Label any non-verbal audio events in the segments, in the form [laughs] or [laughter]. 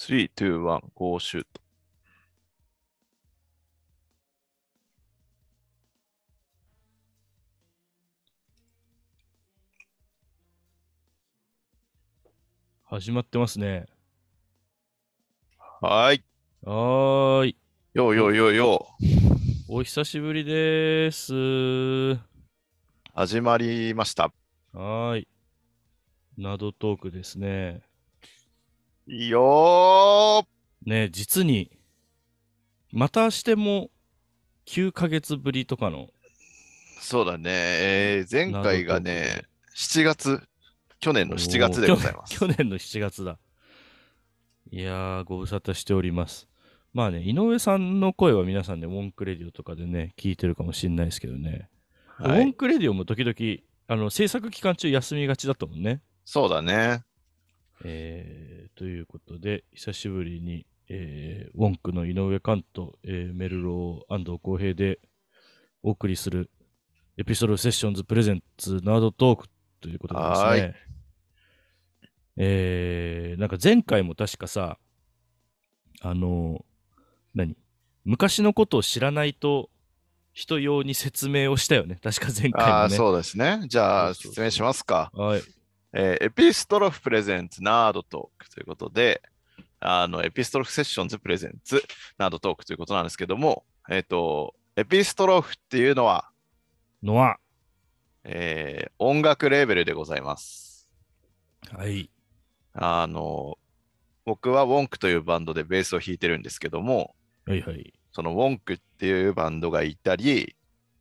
3、2、1、ゴーシュート。始まってますね。はーい。はーい。ようようようよう。お久しぶりでーす。始まりました。はーい。などトークですね。いいよね実に、またしても9ヶ月ぶりとかの。そうだね。えー、前回がね、7月、去年の7月でございます。去年の7月だ。いやー、ご無沙汰しております。まあね、井上さんの声は皆さんね、ウォンクレディオとかでね、聞いてるかもしれないですけどね。はい、ウォンクレディオも時々、あの制作期間中休みがちだったもんね。そうだね。えー、ということで、久しぶりに、えー、ウォンクの井上寛と、えー、メルロー安藤浩平でお送りするエピソードセッションズプレゼンツナードトークということでですね。えー、なんか前回も確かさ、あの何昔のことを知らないと人用に説明をしたよね。確か前回も、ね。ああ、そうですね。じゃあ説明しますか。はい。えー、エピストロフプレゼンツナードトークということで、あの、エピストロフセッションズプレゼンツナードトークということなんですけども、えっ、ー、と、エピストロフっていうのは、のは、えー、音楽レーベルでございます。はい。あの、僕はウォンクというバンドでベースを弾いてるんですけども、はいはい。そのウォンクっていうバンドがいたり、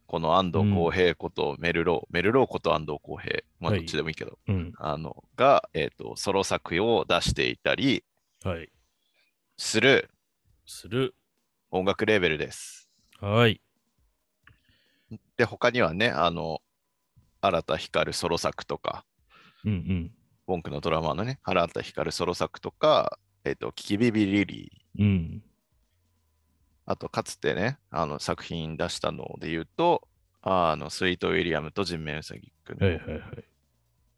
この安藤浩平ことメルロー、うん、メルローこと安藤浩平、まあ、どっちでもいいけど、はいうん、あのが、えーと、ソロ作品を出していたり、はい、する、する音楽レーベルです。はい。で、他にはね、あの、新田光ソロ作とか、うんうん、文句のドラマのね、新田光ソロ作とか、えっ、ー、と、キキビビリリー、うん、あと、かつてね、あの作品出したので言うと、あのスイート・ウィリアムとジンメン・ウサギックの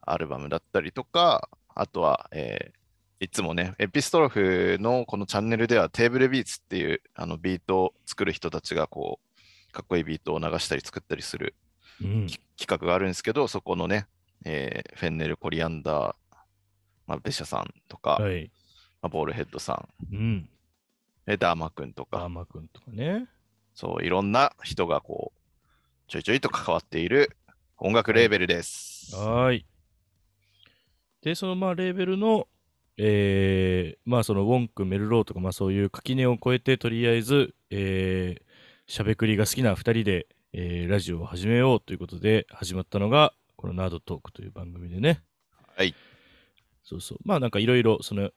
アルバムだったりとか、はいはいはい、あとは、えー、いつもね、エピストロフのこのチャンネルではテーブルビーツっていうあのビートを作る人たちがこう、かっこいいビートを流したり作ったりする、うん、企画があるんですけど、そこのね、えー、フェンネル・コリアンダー、まあ、ベシャさんとか、はいまあ、ボールヘッドさん、うん、えダーマ君とか、ダーマ君とかね。そう、いろんな人がこう、ちょいちょいと関わっている音楽レーベルです。はい。で、そのまあレーベルの、えー、まあそのウォンク、メルローとか、まあそういう垣根を越えて、とりあえず、えー、しゃべくりが好きな2人で、えーラジオを始めようということで始まったのが、このナードトークという番組でね。はい。そうそう。まあなんかいろいろ、その、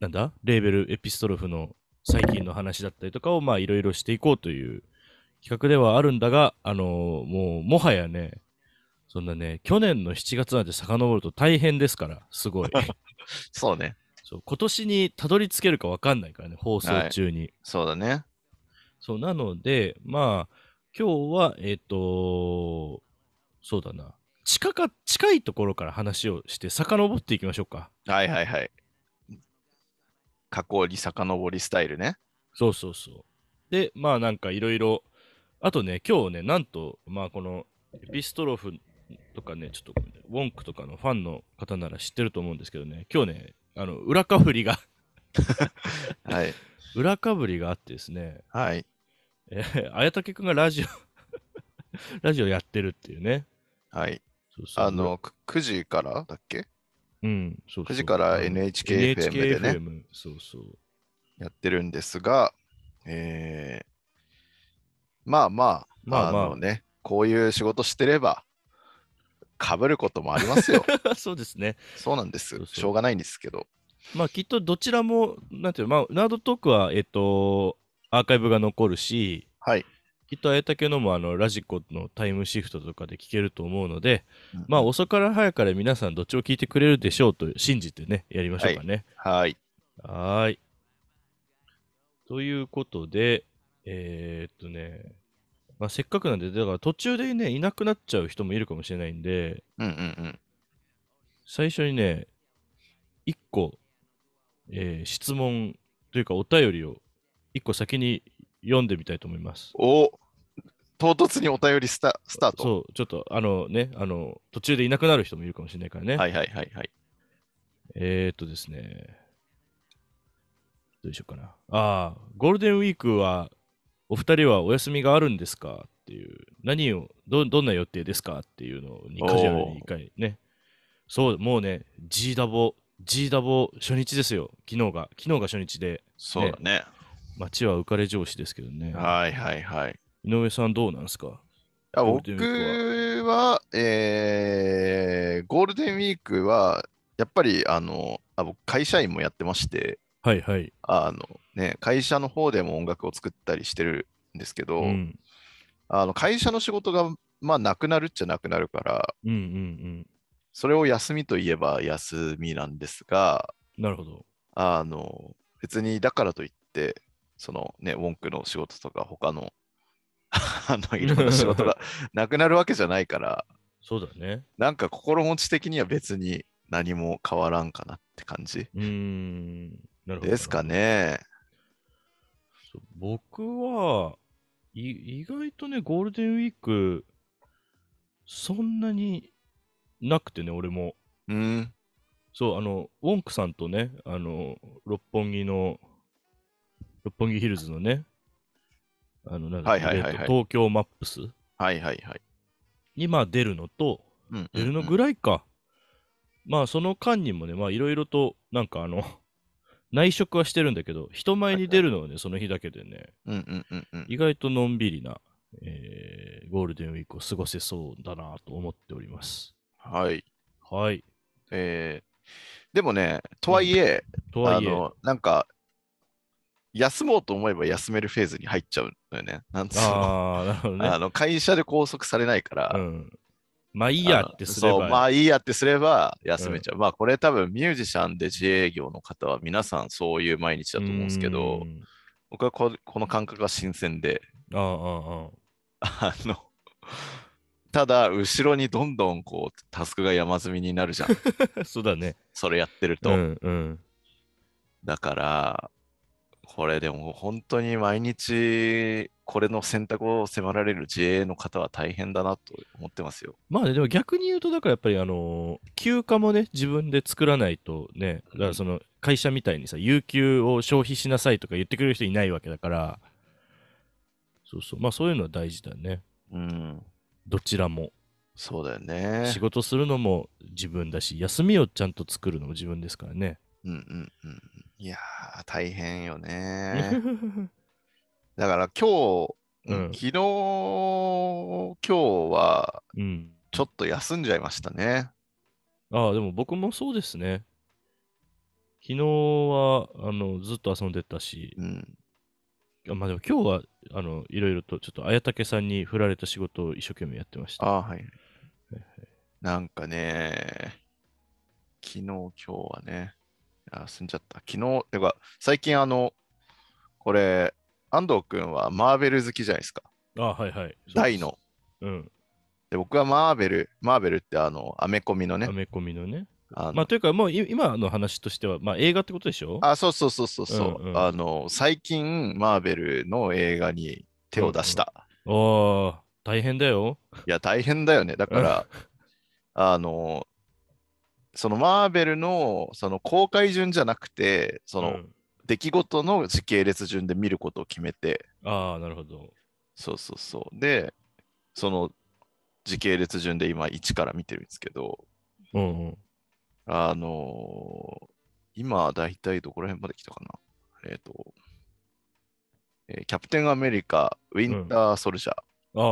なんだレーベルエピストロフの最近の話だったりとかを、まあ、いろいろしていこうという企画ではあるんだが、あのもう、もはやね、そんなね、去年の7月なんて遡ると大変ですから、すごい。[laughs] そうね。そう今年にたどり着けるか分かんないからね、放送中に。はい、そうだね。そう、なので、まあ、今日は、えっ、ー、とそうだな。近か、近いところから話をして、遡っていきましょうか。はいはいはい。加工に遡りスタイルね。そうそうそう。で、まあなんかいろいろ、あとね、今日ね、なんと、まあこのエピストロフとかね、ちょっと、ね、ウォンクとかのファンの方なら知ってると思うんですけどね、今日ね、あの、裏かぶりが [laughs] はい。裏かぶりがあってですね、はい。えー、綾武くんがラジオラジオやってるっていうね。はい。そうそうあの、9時からだっけうん、そうそう9時から NHKFM でね、NHKFM、そうそうやってるんですが、えー、まあまあ、まあ、まあ、あのね、こういう仕事してれば、かぶることもありますよ。[laughs] そうですね。そうなんですそうそう。しょうがないんですけど。まあきっとどちらも、なんていうまあ、ナードトークは、えっ、ー、と、アーカイブが残るし、はい。きっとあやたけのもあのラジコのタイムシフトとかで聞けると思うので、うん、まあ遅から早から皆さんどっちを聞いてくれるでしょうと信じてね、やりましょうかね。はい。はいということで、えー、っとね、まあ、せっかくなんで、だから途中でね、いなくなっちゃう人もいるかもしれないんで、うんうんうん、最初にね、1個、えー、質問というかお便りを1個先に読んでみたいと思います。お唐突にお便りスタスタート。そう、ちょっとあのね、あの、途中でいなくなる人もいるかもしれないからね。はいはいはいはい。えー、っとですね、どうしようかな。ああ、ゴールデンウィークは、お二人はお休みがあるんですかっていう、何を、どどんな予定ですかっていうのにカジュアルに回ね。そう、もうね、G ダボ、G ダボ初日ですよ、昨日が。昨日が初日で、ね、そうだね。街は浮かれ上司ですけどね。はいはいはい。井上さんどうなんですか僕は、えー、ゴールデンウィークは、やっぱり、あの、あ僕、会社員もやってまして、はいはい。あの、ね、会社の方でも音楽を作ったりしてるんですけど、うん、あの会社の仕事が、まあ、なくなるっちゃなくなるから、うんうんうん、それを休みといえば休みなんですが、なるほど。あの、別にだからといって、そのね、文句の仕事とか他のあのいろんな仕事がなくなるわけじゃないから、[laughs] そうだね。なんか心持ち的には別に何も変わらんかなって感じ。うん。なるほど。ですかね。僕は、意外とね、ゴールデンウィーク、そんなになくてね、俺も。うん。そう、あの、ウォンクさんとね、あの、六本木の、六本木ヒルズのね、あの、なんか、東京マップスはいはいはい。に、まあ、出るのと、出るのぐらいか。まあ、その間にもね、まあ、いろいろと、なんかあの、[laughs] 内職はしてるんだけど、人前に出るのはね、その日だけでね、意外とのんびりな、えー、ゴールデンウィークを過ごせそうだなと思っております。はい。はい。えー、でもね、とはいえ、うん、とはいえあのなんか、休もうと思えば休めるフェーズに入っちゃうのよね。なんつうの。ね、あの会社で拘束されないから、うん、まあいいやってすれば。まあいいやってすれば休めちゃう。うん、まあこれ多分ミュージシャンで自営業の方は皆さんそういう毎日だと思うんですけど、僕はここの感覚は新鮮で。ああ [laughs] あの、ただ、後ろにどんどんこう、タスクが山積みになるじゃん。[laughs] そうだね。それやってると。うんうん、だから、これでも本当に毎日これの選択を迫られる自衛の方は大変だなと思ってますよ。まあね、でも逆に言うと、だからやっぱりあの、休暇もね、自分で作らないとね、だからその会社みたいにさ、有給を消費しなさいとか言ってくれる人いないわけだから、そうそう、まあそういうのは大事だね。うん。どちらも。そうだよね。仕事するのも自分だし、休みをちゃんと作るのも自分ですからね。うんうんうん。いやー、大変よね。[laughs] だから今日、うん昨日、今日はうん。ちょっと休んじゃいましたね。ああ、でも僕もそうですね。昨日は、あの、ずっと遊んでたし、うん。あまあでも今日は、あの、いろいろと、ちょっと綾武さんに振られた仕事を一生懸命やってました。あはい。なんかね、昨日、今日はね、あ、済んじゃった。昨日、てか、最近あの、これ、安藤君はマーベル好きじゃないですか。あはいはい。大の。うん。で、僕はマーベル、マーベルってあの、アメコミのね。アメコミのね。あまあ、というか、もう今の話としては、まあ、映画ってことでしょあ、そうそうそうそうそう、うんうん、あの。最近、マーベルの映画に手を出した。うんうん、ああ、大変だよ。いや、大変だよね。だから、あの、そのマーベルのその公開順じゃなくて、その出来事の時系列順で見ることを決めて、ああ、なるほど。そうそうそう。で、その時系列順で今1から見てるんですけど、うんうん、あのー今だいたいどこら辺まで来たかなえっ、ー、と、えー、キャプテンアメリカ、ウィンター・ソルジャー。うん、あ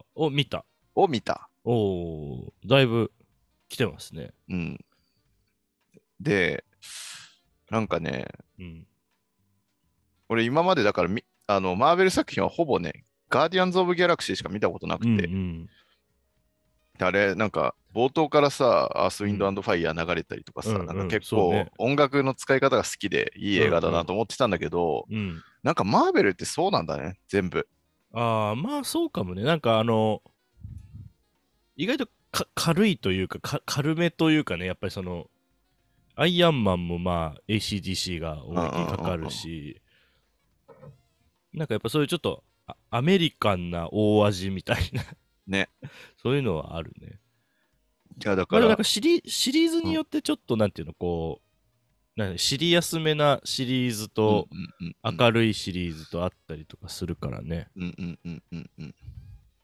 あ、を見た。を見た。おお、だいぶ来てますね。うん。で、なんかね、うん、俺今までだからあのマーベル作品はほぼね、ガーディアンズ・オブ・ギャラクシーしか見たことなくて、うんうん、あれ、なんか冒頭からさ、アース・ウィンド・アンド・ファイヤー流れたりとかさ、うん、なんか結構音楽の使い方が好きでいい映画だなと思ってたんだけど、うんうん、なんかマーベルってそうなんだね、全部。ああ、まあそうかもね。なんかあの、意外と軽いというかか、軽めというかね、やっぱりその、アイアンマンもまあ ACDC が思いきりかかるし、なんかやっぱそういうちょっとアメリカンな大味みたいなね。[laughs] そういうのはあるね。いやだから。なんかシリシリーズによってちょっとなんていうの、こう、なんシリアスめなシリーズと、明るいシリーズとあったりとかするからね。うんうんうんうんうん。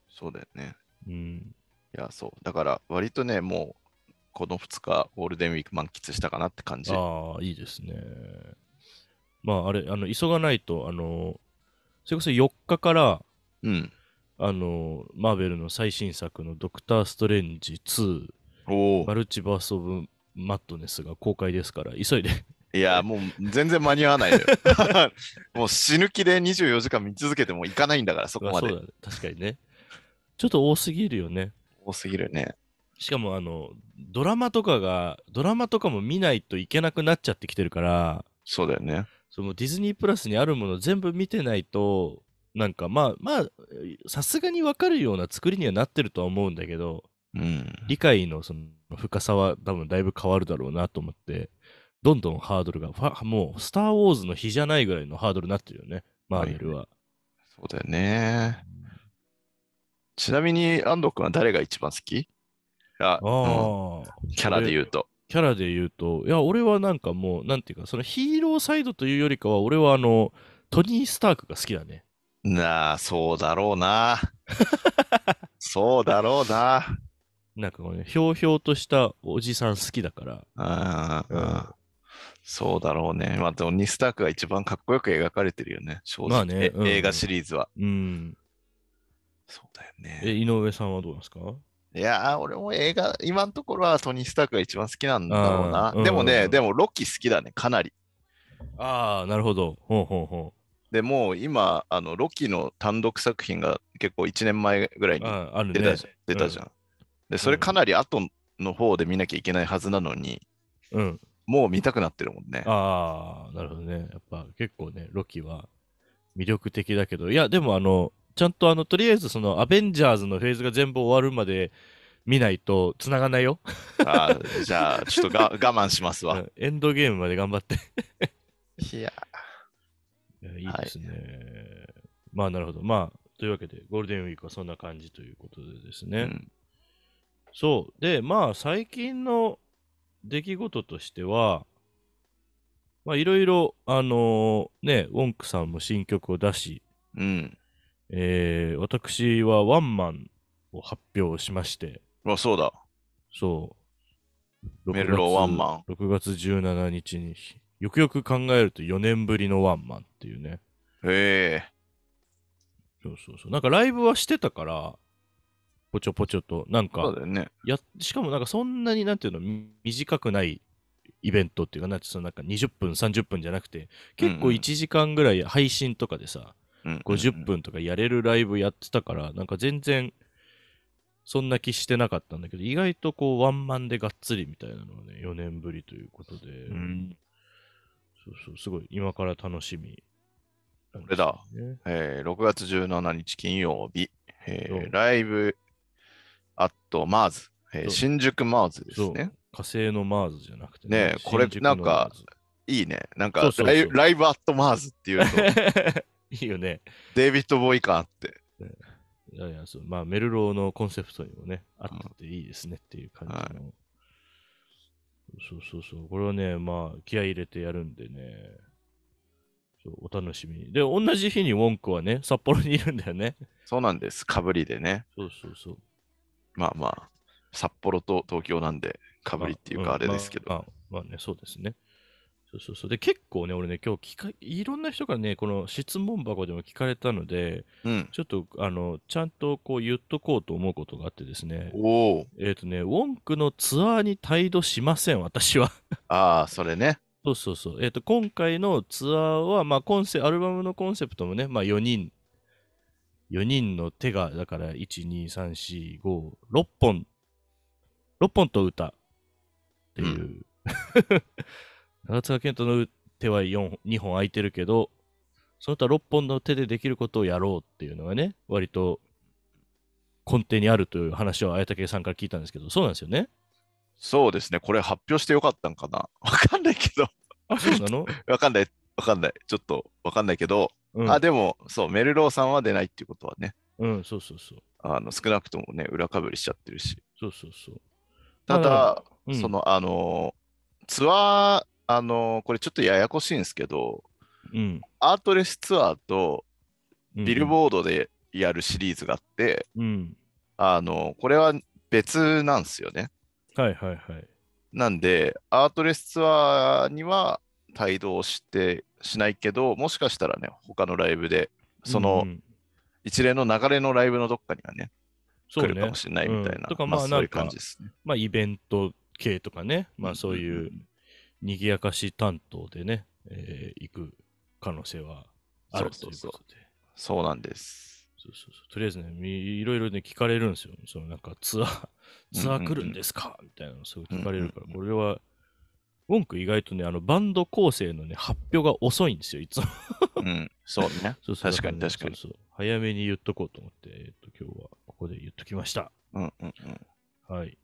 そうだよね。うん。いや、そう。だから割とね、もう、この2日、ゴールデンウィーク満喫したかなって感じ。ああ、いいですね。まあ、あれ、あの急がないと、あの、それこそ4日から、うん、あの、マーベルの最新作のドクター・ストレンジ2、マルチバース・オブ・マットネスが公開ですから、急いでいや、もう全然間に合わないよ。[laughs] もう死ぬ気で24時間見続けても行かないんだから、そこまで。まあ、そうだね、確かにね。ちょっと多すぎるよね。多すぎるね。しかもあの、ドラマとかが、ドラマとかも見ないといけなくなっちゃってきてるから、そうだよね。そのディズニープラスにあるもの全部見てないと、なんかまあまあ、さすがにわかるような作りにはなってるとは思うんだけど、うん、理解のその深さは多分だいぶ変わるだろうなと思って、どんどんハードルが、もう、スター・ウォーズの比じゃないぐらいのハードルになってるよね、マーベルは。はい、そうだよね。ちなみに、安藤君は誰が一番好きああ、うん、キャラで言うと。キャラで言うと、いや、俺はなんかもう、なんていうか、そのヒーローサイドというよりかは、俺はあの、トニー・スタークが好きだね。なあ、そうだろうな。[laughs] そうだろうな。なんかこの、ひょうひょうとしたおじさん好きだから。ああ、うん、そうだろうね。まあ、トニー・スタークが一番かっこよく描かれてるよね、正直。まあね、映画シリーズは。うん。そうだよね。え、井上さんはどうなんですかいやー、俺も映画、今のところはトニー・スタークが一番好きなんだろうな。でもね、でもロキ好きだね、かなり。ああ、なるほど。ほうほうほう。でも今、あのロキの単独作品が結構1年前ぐらいに出たじゃん。出たじゃん。で、それかなり後の方で見なきゃいけないはずなのに、うん。もう見たくなってるもんね。ああ、なるほどね。やっぱ結構ね、ロキは魅力的だけど、いや、でもあの、ちゃんとあの、とりあえずその、アベンジャーズのフェーズが全部終わるまで見ないと、繋がないよ。あじゃあ、ちょっとが [laughs] 我慢しますわ。エンドゲームまで頑張って。いや、いいいですね。まあ、なるほど。まあ、というわけで、ゴールデンウィークはそんな感じということでですね。うんそう。で、まあ、最近の出来事としては、まあ、いろいろ、あのーね、ウォンクさんも新曲を出し、うん。えー、私はワンマンを発表しまして、あ、そうだ。そう。メルローワンマン。6月17日に、よくよく考えると4年ぶりのワンマンっていうね。へえ。そうそうそう。なんかライブはしてたから、ぽちょぽちょと、なんか、そうだよね、やしかもなんかそんなになんていうの、短くないイベントっていうか、なんそのなんか20分、30分じゃなくて、結構1時間ぐらい配信とかでさ、50分とかやれるライブやってたから、なんか全然、そんな気してなかったんだけど、意外とこう、ワンマンでがっつりみたいなのはね、4年ぶりということで、うん、そうそう、すごい、今から楽しみ、これだ、え6月17日金曜日、えライブアットマーズ、え新宿マーズですね。火星のマーズじゃなくてね。ねこれなんか、いいね。なんかライブアットマーズっていう [laughs] いいよね。デイビッド・ボーイかって。いやいや、そうまあ、メルローのコンセプトにもね、あっていいですねっていう感じの。はい、そうそうそう。これはね、まあ、気合入れてやるんでね。お楽しみに。で、同じ日にウォンクはね、札幌にいるんだよね。そうなんです。かぶりでね。そうそうそう。まあまあ、札幌と東京なんで、かぶりっていうかあれですけど。まあ、まあまあ、まあね、そうですね。そうそうそう。で、結構ね、俺ね、今日聞か、いろんな人からね、この質問箱でも聞かれたので、うん。ちょっと、あの、ちゃんとこう言っとこうと思うことがあってですね。おえっ、ー、とね、ウォンクのツアーに帯同しません、私は。ああ、それね。そうそうそう。えっ、ー、と、今回のツアーは、まあ、コンセ、アルバムのコンセプトもね、まあ、4人、4人の手が、だから、1、2、3、4、5、6本、6本と歌っていう、うん。[laughs] 長塚健人の手は2本空いてるけど、その他6本の手でできることをやろうっていうのがね、割と根底にあるという話を綾武さんから聞いたんですけど、そうなんですよね。そうですね、これ発表してよかったんかな。[laughs] わかんないけど。あ、そうなの [laughs] わかんない、わかんない。ちょっとわかんないけど、うん、あ、でも、そう、メルローさんは出ないっていうことはね。うん、そうそうそう。あの少なくともね、裏かぶりしちゃってるし。そうそうそう。ただ、うん、その、あの、ツアーあのこれちょっとややこしいんですけど、うん、アートレスツアーとビルボードでやるシリーズがあって、うん、あのこれは別なんですよね。はいはいはい。なんで、アートレスツアーには帯同してしないけど、もしかしたらね、他のライブで、その一連の流れのライブのどっかにはね、う来るかもしれないみたいな、うん、とかまあ、そういう感じですね。まあ、イベント系とかね、まあ、そういう賑やかし担当でね、えー、行く可能性はあるということで。そうそうそうなんですそうそうそう。とりあえずね、いろいろね、聞かれるんですよ。そのなんかツアー、ツアー来るんですか、みたいなのすごい聞かれるから、これは、文句意外とね、あのバンド構成のね、発表が遅いんですよ、いつも。うん、そうね。[laughs] そうそう確かに確かにそうそう。早めに言っとこうと思って、えっと、今日はここで言っときました。うんうんうん。はい。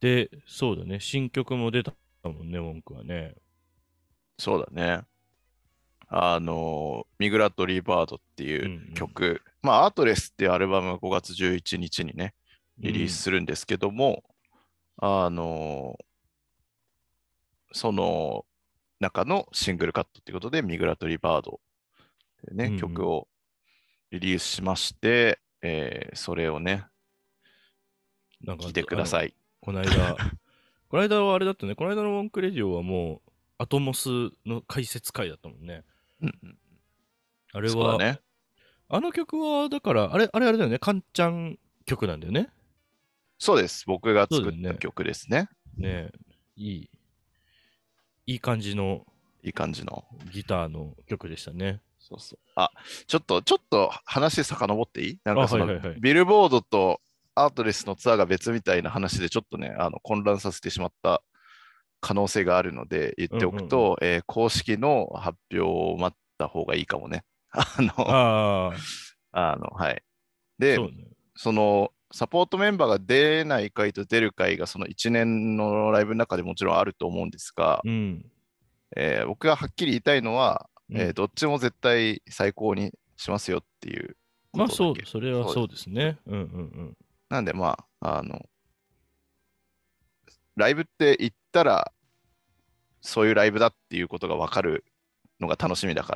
で、そうだね、新曲も出ただもんね、文句はね。そうだね。あの、ミグラッド・リーバードっていう曲、うんうん、まあ、アートレスっていうアルバムが5月11日にね、リリースするんですけども、うん、あの、その中のシングルカットっていうことで、ミグラッド・リーバードってね、うんうん、曲をリリースしまして、えー、それをね、なんか聞いてください。この間、[laughs] この間はあれだったね、この間の文句レディオはもう、アトモスの解説会だったもんね。うんあれは、ね。あの曲は、だから、あれ、あれあれだよね、カンちゃん曲なんだよね。そうです。僕が作ったね曲ですね。ねえいい、いい感じのいい感じの。ギターの曲でしたね。そうそう。あ、ちょっと、ちょっと話遡っていいなんかその、ビルボードとアートレスのツアーが別みたいな話でちょっとねあの混乱させてしまった可能性があるので言っておくと、うんうん、えー、公式の発表を待った方がいいかもね。[laughs] あのあのはい、で、ね、そのサポートメンバーが出ない回と出る回がその1年のライブの中でもちろんあると思うんですが、うん、えー、僕がはっきり言いたいのは、うん、えー、どっちも絶対最高にしますよっていうまあそう、それはそうですね。うんうんうん。なんでまあ、あの、ライブって行ったら、そういうライブだっていうことが分かるのが楽しみだか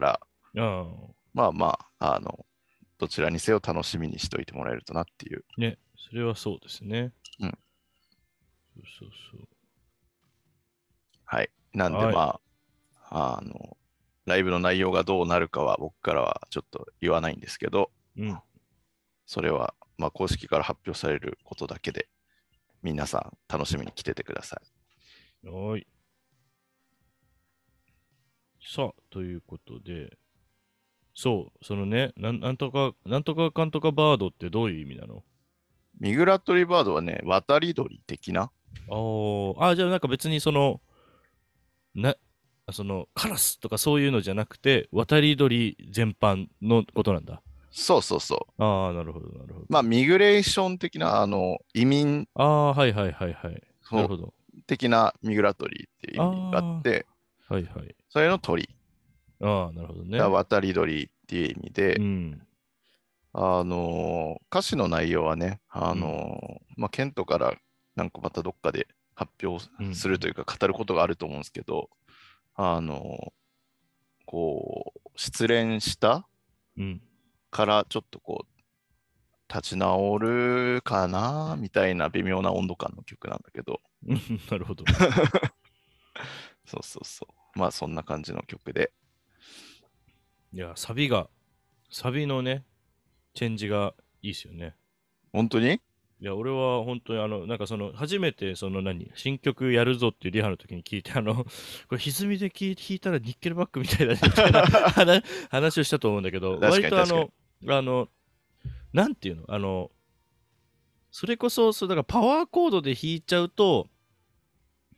ら、うん、まあまあ、あの、どちらにせよ楽しみにしておいてもらえるとなっていう。ね、それはそうですね。うん。そうそうそう。はい。なんでまあ、はい、あの、ライブの内容がどうなるかは僕からはちょっと言わないんですけど、うん、それはまあ、公式から発表されることだけで、皆さん楽しみに来ててください。はい。さあ、ということで、そう、そのね、ななんとか、なんとかかんとかバードってどういう意味なのミグラトリーバードはね、渡り鳥的な。ああ、じゃあなんか別にその、な、そのカラスとかそういうのじゃなくて、渡り鳥全般のことなんだ。そうそうそう。ああ、なるほど、なるほど。まあ、ミグレーション的な、あの、移民。ああ、はいはいはいはい。なるほど。的なミグラトリーっていう意味があって、はいはい。それの鳥。ああ、なるほどね。渡り鳥っていう意味で、うん、あの、歌詞の内容はね、あの、うん、まあ、ケントからなんかまたどっかで発表するというか、語ることがあると思うんですけど、うん、あの、こう、失恋した、うんからちょっとこう立ち直るかなみたいな微妙な温度感の曲なんだけど [laughs] なるほど [laughs] そうそうそうまあそんな感じの曲でいやサビがサビのねチェンジがいいっすよね本当にいや、俺は本当にあの、なんかその、初めてその何、新曲やるぞっていうリハの時に聞いて、あの、これ歪みで聞いたらニッケルバックみたいみたいな [laughs] 話をしたと思うんだけど、割とあの、あの、なんていうのあの、それこそ、そうだからパワーコードで弾いちゃうと、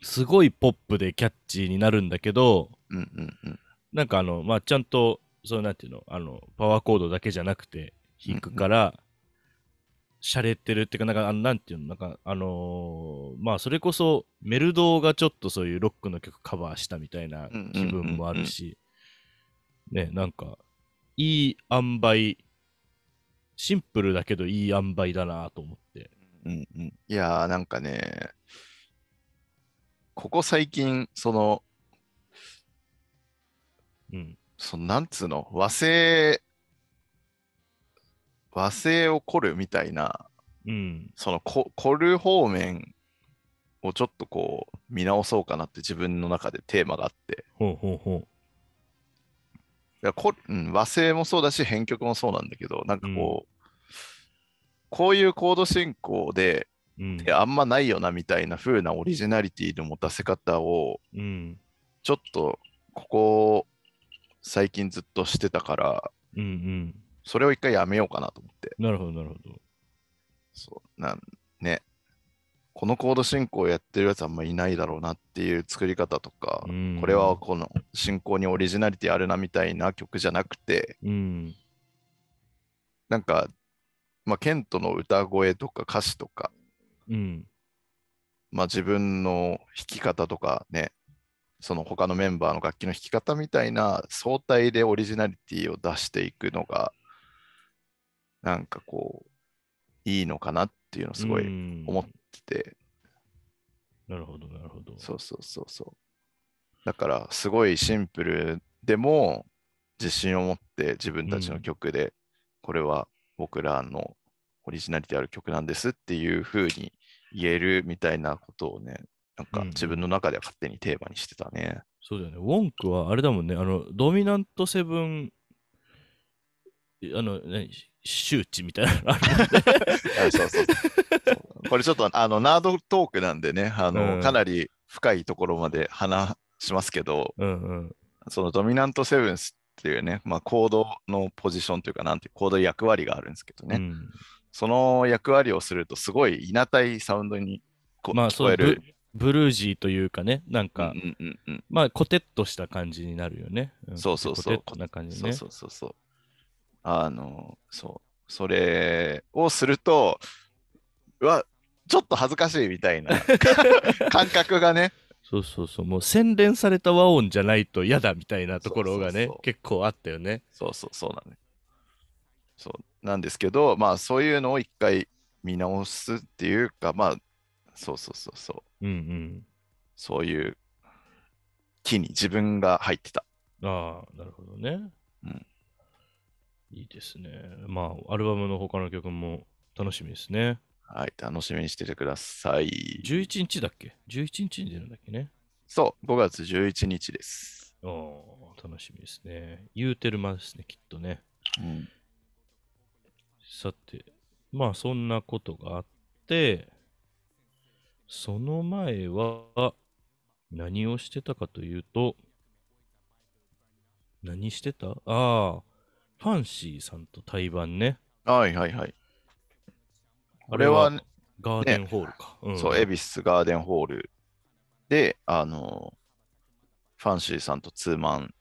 すごいポップでキャッチーになるんだけど、うんうんうん、なんかあの、まあ、ちゃんと、そのなんていうのあの、パワーコードだけじゃなくて弾くから、しゃれてるっていうか、なんか、あのなんていうの、なんか、あのー、まあ、それこそ、メルドーがちょっとそういうロックの曲カバーしたみたいな気分もあるし、ね、なんか、いい塩梅シンプルだけどいい塩梅だなと思って。うんうん、いやーなんかね、ここ最近、その、うん、そのなんつうの、和製、和製を凝るみたいな、うん、その凝る方面をちょっとこう見直そうかなって自分の中でテーマがあって。ほうほうほうやこ、うん、和製もそうだし、編曲もそうなんだけど、なんかこう、うん、こういうコード進行で、うん、あんまないよなみたいな風なオリジナリティの持たせ方を、うん、ちょっとここ最近ずっとしてたから、うんうん、それを一回やめようかなと思って。なるほど、なるほど。そうなんね。このコード進行やってるやつあんまいないだろうなっていう作り方とか、うん、これはこの進行にオリジナリティあるなみたいな曲じゃなくて、うん、なんか、まあ、ケントの歌声とか歌詞とか、うん、まあ、自分の弾き方とかね、その他のメンバーの楽器の弾き方みたいな相対でオリジナリティを出していくのが、なんかこう、いいのかなっていうのをすごい思っ。なるほど、なるほど。そうそうそうそう。だから、すごいシンプルでも、自信を持って自分たちの曲で、これは僕らのオリジナリティある曲なんですっていうふうに言えるみたいなことをね、なんか自分の中では勝手にテーマにしてたね。うん、そうだよね。ウォンクはあれだもんね、あの、ドミナントセブンあの、何周知みたいなのある [laughs] そうそうそうこれちょっとあのナードトークなんでねあの、うんかなり深いところまで話しますけど、うんうん。そのドミナントセブンスっていうね、まあ、コードのポジションというかなんてコード役割があるんですけどね、うんその役割をするとすごいいなたいサウンドにこまあ、聞こえる。ブルージーというかね、なんか、うんうんうんまあ、コテッとした感じになるよね。んそうそうそうコテッとな感じね。そうそうそうそう。あの、そう、それをすると、うわ、ちょっと恥ずかしいみたいな [laughs] 感覚がね。そうそうそう、もう洗練された和音じゃないと嫌だみたいなところがね、そうそうそう結構あったよね。そうそうそうなの、ね、そうなんですけど、まあそういうのを一回見直すっていうか、まあ、そうそうそうそう。うんうん。そういう木に自分が入ってた。ああ、なるほどね。うん。いいですね。まあ、アルバムの他の曲も楽しみですね。はい、楽しみにしててください。11日だっけ ?11 日に出るんだっけね。そう、5月11日です。お楽しみですね。言うてる間ですね、きっとね。うん、さて、まあ、そんなことがあって、その前は、何をしてたかというと、何してたああ、ファンシーさんと対バンね。はいはいはい。あれは、ね、ガーデンホールか。ねうん、そう、エビスガーデンホールで、あの、ファンシーさんとツーマン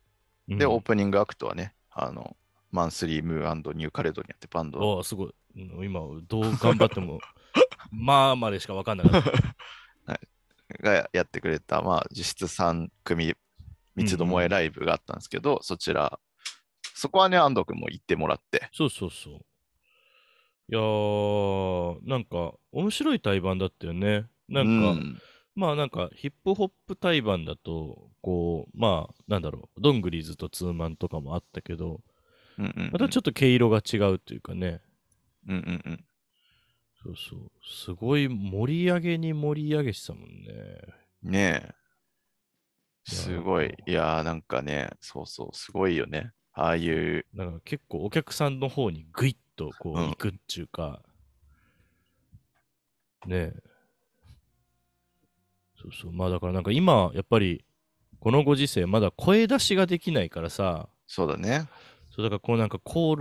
で、うん、オープニングアクトはね、あの、マンスリームーニューカレドニアってバンド。ああ、すごい。今、どう頑張っても、[laughs] まあまでしか分かんなかった。[laughs] はい、がやってくれた、まあ、実質3組三つどもえライブがあったんですけど、うん、そちらそこはね、安藤君も言ってもらって。そうそうそう。いやー、なんか、面白い対バンだったよね。なんか、うん、まあなんか、ヒップホップ対バンだと、こう、まあ、なんだろう、ドングリーズとツーマンとかもあったけど、うんまたちょっと毛色が違うというかね。うんうんうん。そうそう。すごい盛り上げに盛り上げしたもんね。ねえ。すごい。いやーなんかね、そうそう、すごいよね。ああいう。なんか結構お客さんの方にグイッとこう行くっちゅうか、うん、ねえ。そうそう。まあだからなんか今、やっぱり、このご時世、まだ声出しができないからさ。そうだね。そうだからこうなんかコー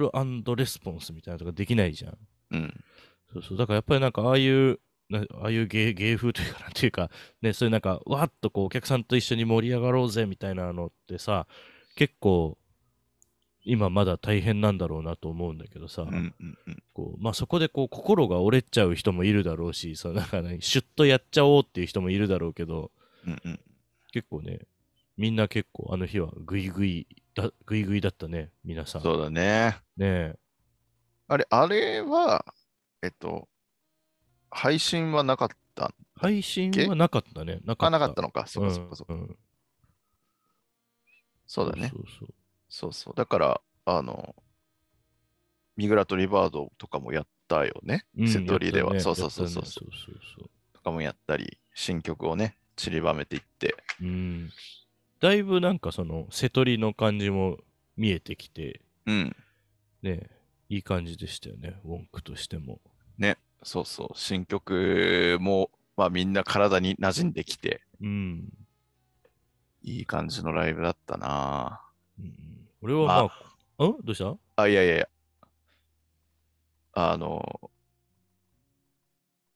ルレスポンスみたいなとかできないじゃん。うん。そうそう。だからやっぱりなんかああいうなああいう芸芸風というか、なんていうか、ね、そういうなんか、わっとこうお客さんと一緒に盛り上がろうぜみたいなのってさ、結構、今まだ大変なんだろうなと思うんだけどさ、こうまあ、そこでこう心が折れちゃう人もいるだろうしそのなんか、ね、シュッとやっちゃおうっていう人もいるだろうけど、うんうん、結構ねみんな結構あの日はグイグイだグイグイだったね皆さんそうだねねあれあれはえっと配信はなかった配信はなかったねなかったなかったのかそうかそうかそうか、うんそうだねそうそうそうそう。だから、あの、ミグラとリバードとかもやったよね。うん、セトリでは、ね。そうそうそうそう。ね、とかもやったり、新曲をね、散りばめていって。うん。だいぶなんかその、セトリの感じも見えてきて、うん。ね、いい感じでしたよね、ウォンクとしても。ね、そうそう。新曲も、まあみんな体に馴染んできて、うん。いい感じのライブだったなうん俺はまあ、うんどうしたあ、いやいやいや。あの、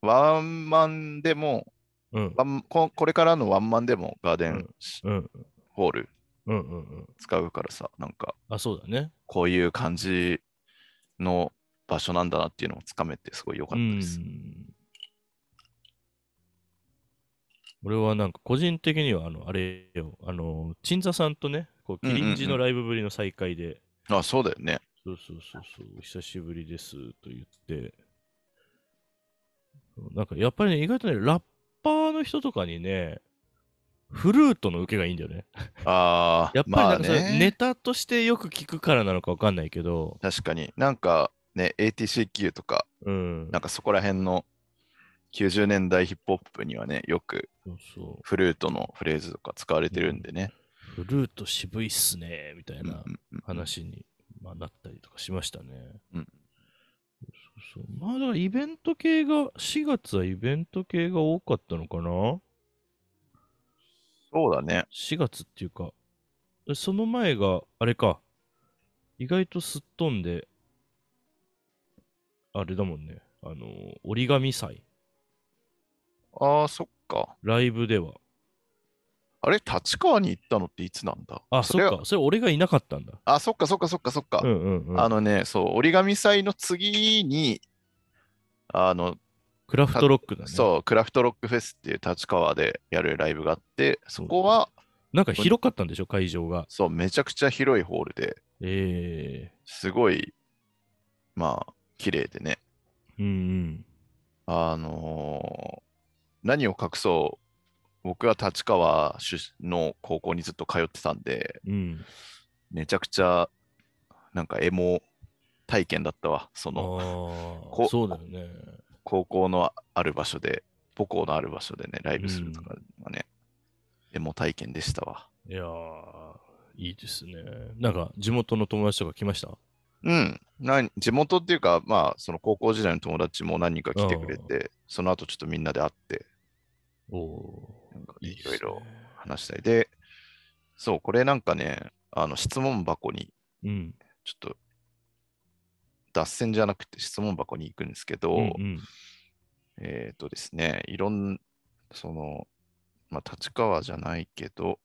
ワンマンでも、うんワンこ、これからのワンマンでもガーデンうんホールうんうんうん。使うからさ、なんか、あ、そうだね。こういう感じの場所なんだなっていうのをつかめて、すごい良かったです。ん。俺はなんか個人的にはあの、あれよ、あの、鎮座さんとね、こうキリンジのライブぶりの再会で、あ、そうだよね。そうそうそうそう、久しぶりですと言って、なんかやっぱりね、意外とね、ラッパーの人とかにね、フルートの受けがいいんだよね。ああ、[laughs] やっぱりなんか、ね、ネタとしてよく聞くからなのかわかんないけど。確かに。なんかね、ATCQ とか、うん、なんかそこら辺の90年代ヒップホップにはね、よくフルートのフレーズとか使われてるんでね。そうそうフルート渋いっすね、みたいな話に、まあ、なったりとかしましたね。うん。そうそう。まあ、だイベント系が、4月はイベント系が多かったのかなそうだね。4月っていうか、その前が、あれか、意外とすっ飛んで、あれだもんね、あの、折り紙祭。ああ、そっか。ライブでは。あれ、立川に行ったのっていつなんだあ、そっか。それ俺がいなかったんだ。あ、そっかそっかそっかそっか。あのね、そう、折り紙祭の次に、あの、クラフトロックだね。そう、クラフトロックフェスっていう立川でやるライブがあって、そこは、なんか広かったんでしょ、会場が。そう、めちゃくちゃ広いホールで、えー、すごい、まあ、綺麗でね。うん、うん。あのー、何を隠そう、僕は立川の高校にずっと通ってたんで、うん、めちゃくちゃなんかエモ体験だったわそのそうだよ、ね、高校のある場所で母校のある場所でねライブするとかはね、うん、エモ体験でしたわいやいいですねなんか地元の友達とか来ましたうん、な地元っていうか、まあ、その高校時代の友達も何人か来てくれて、その後ちょっとみんなで会って。おなんかね、いろいろ話したい。で、そう、これなんかね、あの質問箱に、うん、ちょっと脱線じゃなくて質問箱に行くんですけど、うんうん、えっ、ー、とですね、いろん、その、まあ、立川じゃないけど、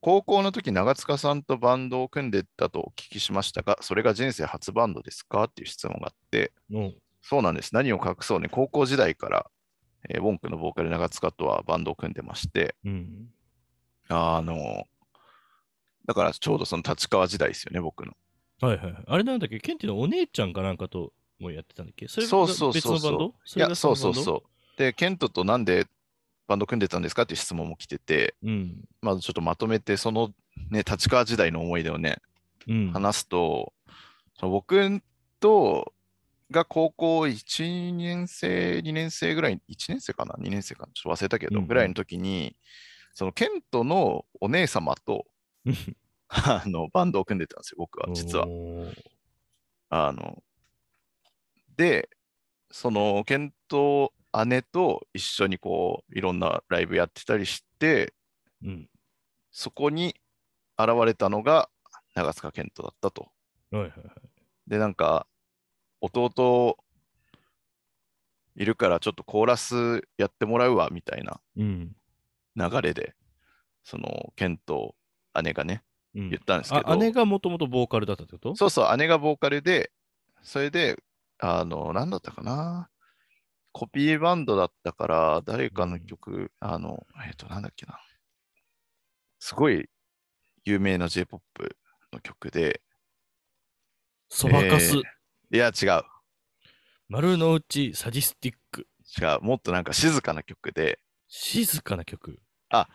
高校の時長塚さんとバンドを組んでたとお聞きしましたが、それが人生初バンドですかっていう質問があって、うん、そうなんです。何を隠そうね、高校時代からえー、ウォンクのボーカル長塚とはバンドを組んでまして、うん、あの、だからちょうどその立川時代ですよね、僕の。はいはい。あれなんだっけ、ケンティのお姉ちゃんかなんかともやってたんだっけそれそうそうそうそういや、そうそうそう。で、ケントとなんでバンド組んでたんですかっていう質問も来てて、うん、まずちょっとまとめて、そのね、立川時代の思い出をね、うん、話すと、その僕とが高校1年生、2年生ぐらい、1年生かな、2年生かな、ちょっと忘れたけど、うんぐらいの時に、そのケントのお姉様と [laughs] あのバンドを組んでたんですよ、僕は、実は。あので、そのケント姉と一緒にこういろんなライブやってたりして、うん、そこに現れたのが長塚健人だったと。はいはいはい、でなんか弟いるからちょっとコーラスやってもらうわみたいな流れで、うん、その健と姉がね、うん、言ったんですけど姉がもともとボーカルだったってことそうそう姉がボーカルでそれであの何だったかなコピーバンドだったから誰かの曲、うん、あのえっ、ー、となんだっけなすごい有名な J-POP の曲でそばかす、えーいや、違う。丸の内サディスティック。違う。もっとなんか静かな曲で。静かな曲。あ、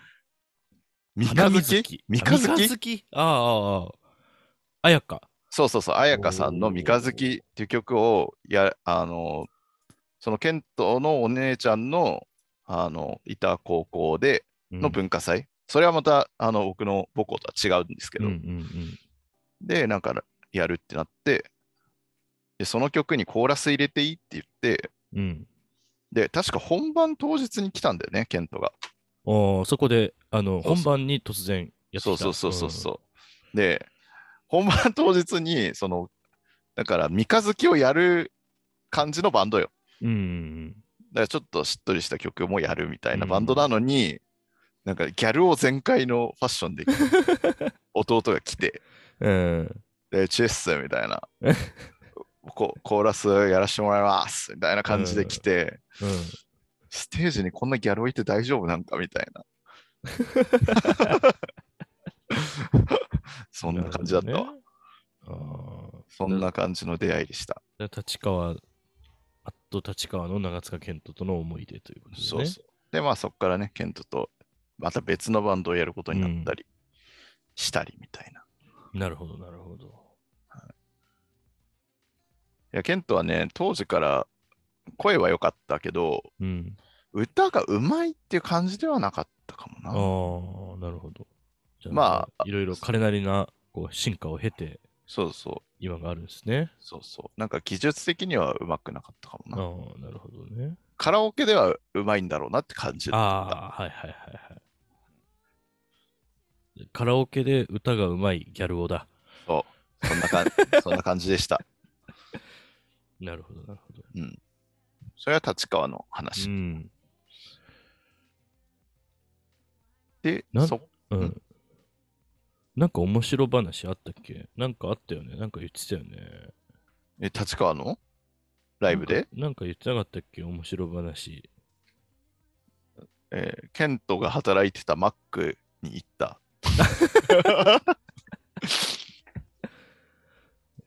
三日月三日月三日月ああ、ああ。あやか。そうそうそう、綾かさんの三日月っていう曲をや、あの、その健斗のお姉ちゃんの、あの、いた高校での文化祭、うん、それはまた、あの、僕の母校とは違うんですけど、うんうんうん、で、なんかやるってなって、でその曲にコーラス入れていいって言って、うん、で、確か本番当日に来たんだよね、ケントが。おそこであの本番に突然やってきたそうそうそうそうそう、ん、で、本番当日に、その、だから三日月をやる感じのバンドよ。うん。だからちょっとしっとりした曲もやるみたいなバンドなのに、うん、なんかギャルを全開のファッションで [laughs] 弟が来て、うん、で、チェッスみたいな。[laughs] コーラスやらせてもらいますみたいな感じで来て、うんうん、ステージにこんなギャル置いて大丈夫なんかみたいな。[laughs] そんな感じだったわ。ね、そんな感じの出会いでした。立川、あと立川の長塚健人との思い出ということで、ね、そうそう。で、まあそこからね、健人とまた別のバンドをやることになったりしたりみたいな。うん、なるほど、なるほど。いや、ケントはね、当時から声は良かったけど、うん、歌がうまいっていう感じではなかったかもな。ああ、なるほど。まあ、いろいろ彼なりなこう進化を経て、そうそう。今があるんですね。そうそう。なんか技術的にはうまくなかったかもな。ああ、なるほどね。カラオケではうまいんだろうなって感じだった。ああ、はいはいはいはい。カラオケで歌がうまいギャル男だ。そう。そんな感じ、そんな感じでした。なるほど、なるほど。うん。それは立川の話。うん、で、なそ、うん、うん。なんか面白話あったっけなんかあったよねなんか言ってたよね。え、立川のライブでなんか言ってなかったっけ面白話。えー、ケントが働いてたマックに行った。[laughs]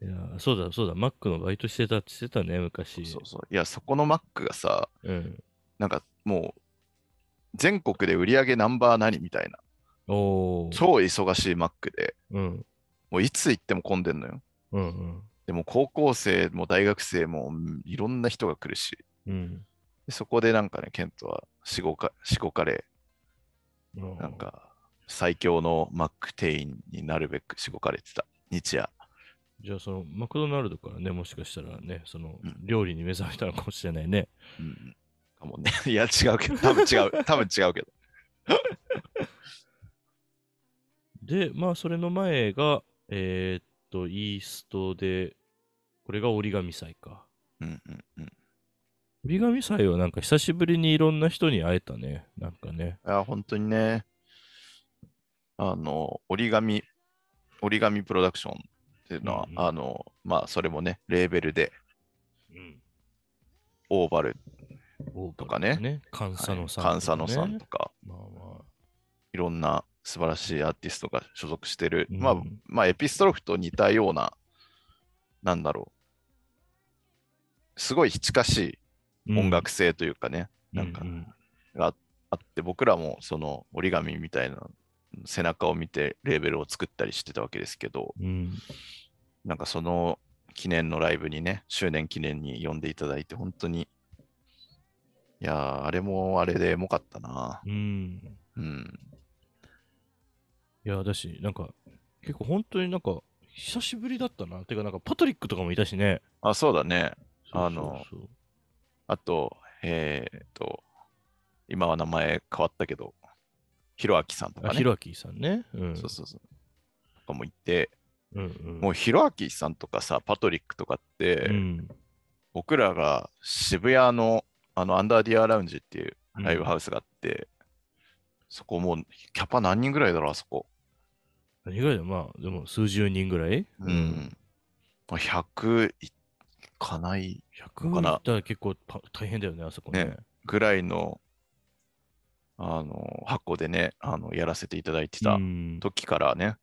いや、そうだ、そうだ、マックのバイトしてたってしてたね、昔。そうそう。いや、そこのマックがさ、うん。なんかもう、全国で売り上げナンバー何みたいな、お超忙しいマックで、うん。もういつ行っても混んでんのよ。うんうん。でも高校生も大学生もいろんな人が来るし、うん。でそこでなんかね、ケントは四五か、四五カレー、なんか最強のマック店員になるべく四五カレーって言ってた。日夜じゃあそのマクドナルドからね、もしかしたらね、その料理に目覚めたのかもしれないね。うん。かもね。[laughs] いや、違うけど、多分違う、[laughs] 多分違うけど。[laughs] で、まあ、それの前が、えー、っと、イーストで、これが折り紙祭か。うんうんうん。折り紙祭はなんか久しぶりにいろんな人に会えたね。なんかね。いや、本当にね。あの、折り紙、折り紙プロダクションっていうのは、うんうん、あの、まあ、それもね、レーベルで、うん、オーバルとかね、ねンサノさん、ね、はい、さんとか、まあまあ、いろんな素晴らしいアーティストが所属してる、うん、まあ、まあ、エピストロフと似たような、なんだろう、すごい近しい音楽性というかね、うん、なんか、があって、僕らもその折り紙みたいな背中を見てレーベルを作ったりしてたわけですけど、うん、なんかその記念のライブにね、周年記念に呼んでいただいて、本当に、いやあれもあれでエモかったな。うん。うん。いや、だし、なんか、結構本当になんか、久しぶりだったな。てか、なんか、パトリックとかもいたしね。あ、そうだね。あの、あと、えー、っと、今は名前変わったけど、ひろあきさんとかね。ひろあきさんね。うん、そうそうそう。とかもいて、もうひろあきさんとかさパトリックとかって、うん、僕らが渋谷のあのアンダーディアラウンジっていうライブハウスがあって、うん、そこもうキャパ何人ぐらいだろうあそこ何ぐらいだまあでも数十人ぐらいうん、まあ、100いかない100かなだ結構大変だよねあそこね、ね、ぐらいのあの箱でねあのやらせていただいてた時からね、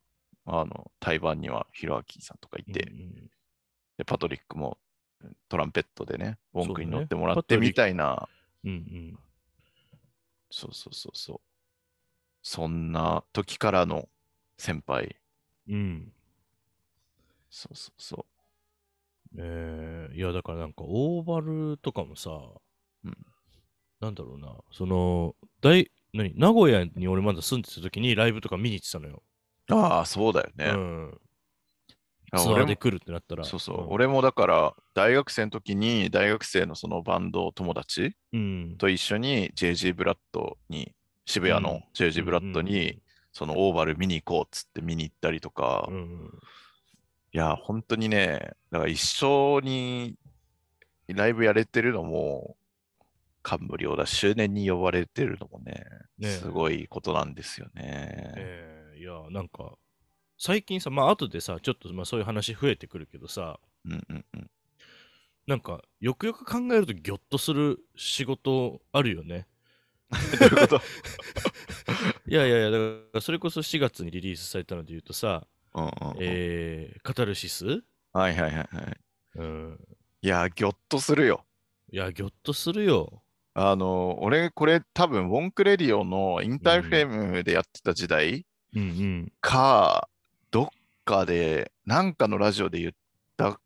あの台湾にはヒロアキさんとかいて、うんでパトリックもトランペットでね、音楽に乗ってもらってみたいな。うね、うんうん。そうそうそうそう。そんな時からの先輩。うん。そうそうそう。えー、いやだからなんかオーバルとかもさ、うん、なんだろうな、その、大、何、名古屋に俺まだ住んでた時にライブとか見に行ってたのよ。ああ、そうだよね。うんツアーで来るってなったら。そうそう、うん俺もだから、大学生の時に、大学生のそのバンド友達うん。と一緒に JG ブラッドに、渋谷の JG ブラッドに、そのオーバル見に行こうっつって見に行ったりとか、うんんいや、本当にね、だから一緒にライブやれてるのも、感無量だ執周年に呼ばれてるのもね、ねすごいことなんですよね。えいや、なんか、最近さ、まあ後でさ、ちょっとまあそういう話増えてくるけどさ、うんうんうん。なんか、よくよく考えるとギョッとする仕事あるよね。[laughs] い [laughs] いやいやいや、だからそれこそ4月にリリースされたので言うとさ、えー、カタルシス、はいはいはいはい。うん、いやぎょっとするよ。いや、ギョッとするよ。あの俺、これ多分、ウォンクレディオのインターフェームでやってた時代うんうん、か、どっかで、なんかのラジオで言った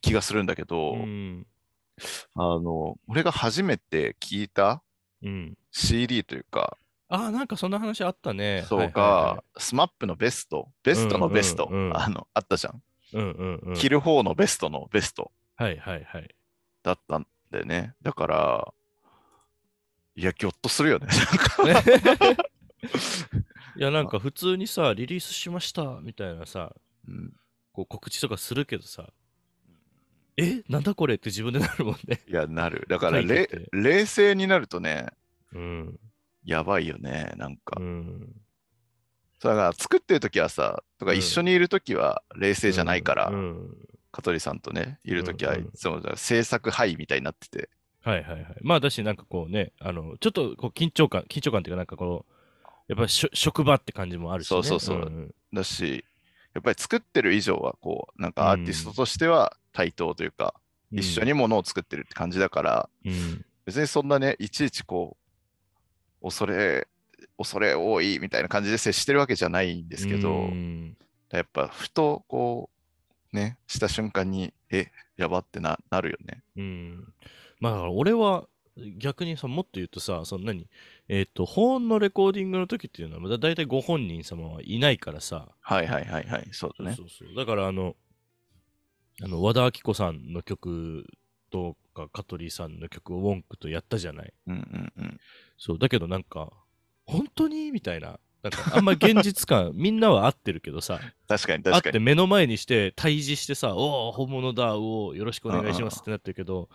気がするんだけど、うん、あの、俺が初めて聞いた CD というか、うん、ああ、なんかそんな話あったね。そうか、はいはいはい、スマップのベスト、ベストのベスト、うんうんうん、あの、あったじゃん。うんうんうん、着る方のベストのベスト。はいはいはい。だったんでね。だから、いや、ぎょっとするよね。[laughs] [laughs] [laughs] いや、なんか普通にさ、リリースしましたみたいなさ、うん、こう告知とかするけどさ、えなんだこれって自分でなるもんね。いや、なる。だかられ、冷静になるとね、うん、やばいよね、なんか。うん、だから、作ってる時はさ、とか一緒にいる時は冷静じゃないから、うん、香取さんとね、いる時は、いつも制作範囲みたいになってて。はいはいはい。まあ、だし、なんかこうね、あの、ちょっとこう緊張感、緊張感っていうか、なんかこう、やっぱり職場って感じもあるし、ね、そうそうそう、うん、だしやっぱり作ってる以上はこうなんかアーティストとしては対等というか、うん、一緒にものを作ってるって感じだから、うん、別にそんなねいちいちこう恐れ恐れ多いみたいな感じで接してるわけじゃないんですけど、やっぱふとこうねした瞬間にえやばってななるよね。うんまあ、俺は逆にさ、もっと言うとさ、その何えっ、ー、と、本音のレコーディングの時っていうのは、だ大体ご本人様はいないからさ。はいはいはいはい、そうだね。そうそうだからあの、あの、和田アキ子さんの曲とか、香取さんの曲をウォンクとやったじゃない。うんうんうん。そう、だけどなんか、本当にみたいな。なんかあんま現実感、みんなは合ってるけどさ、確かに確かに。合って目の前にして対峙してさ、おお、本物だ、おお、よろしくお願いしますってなってるけど、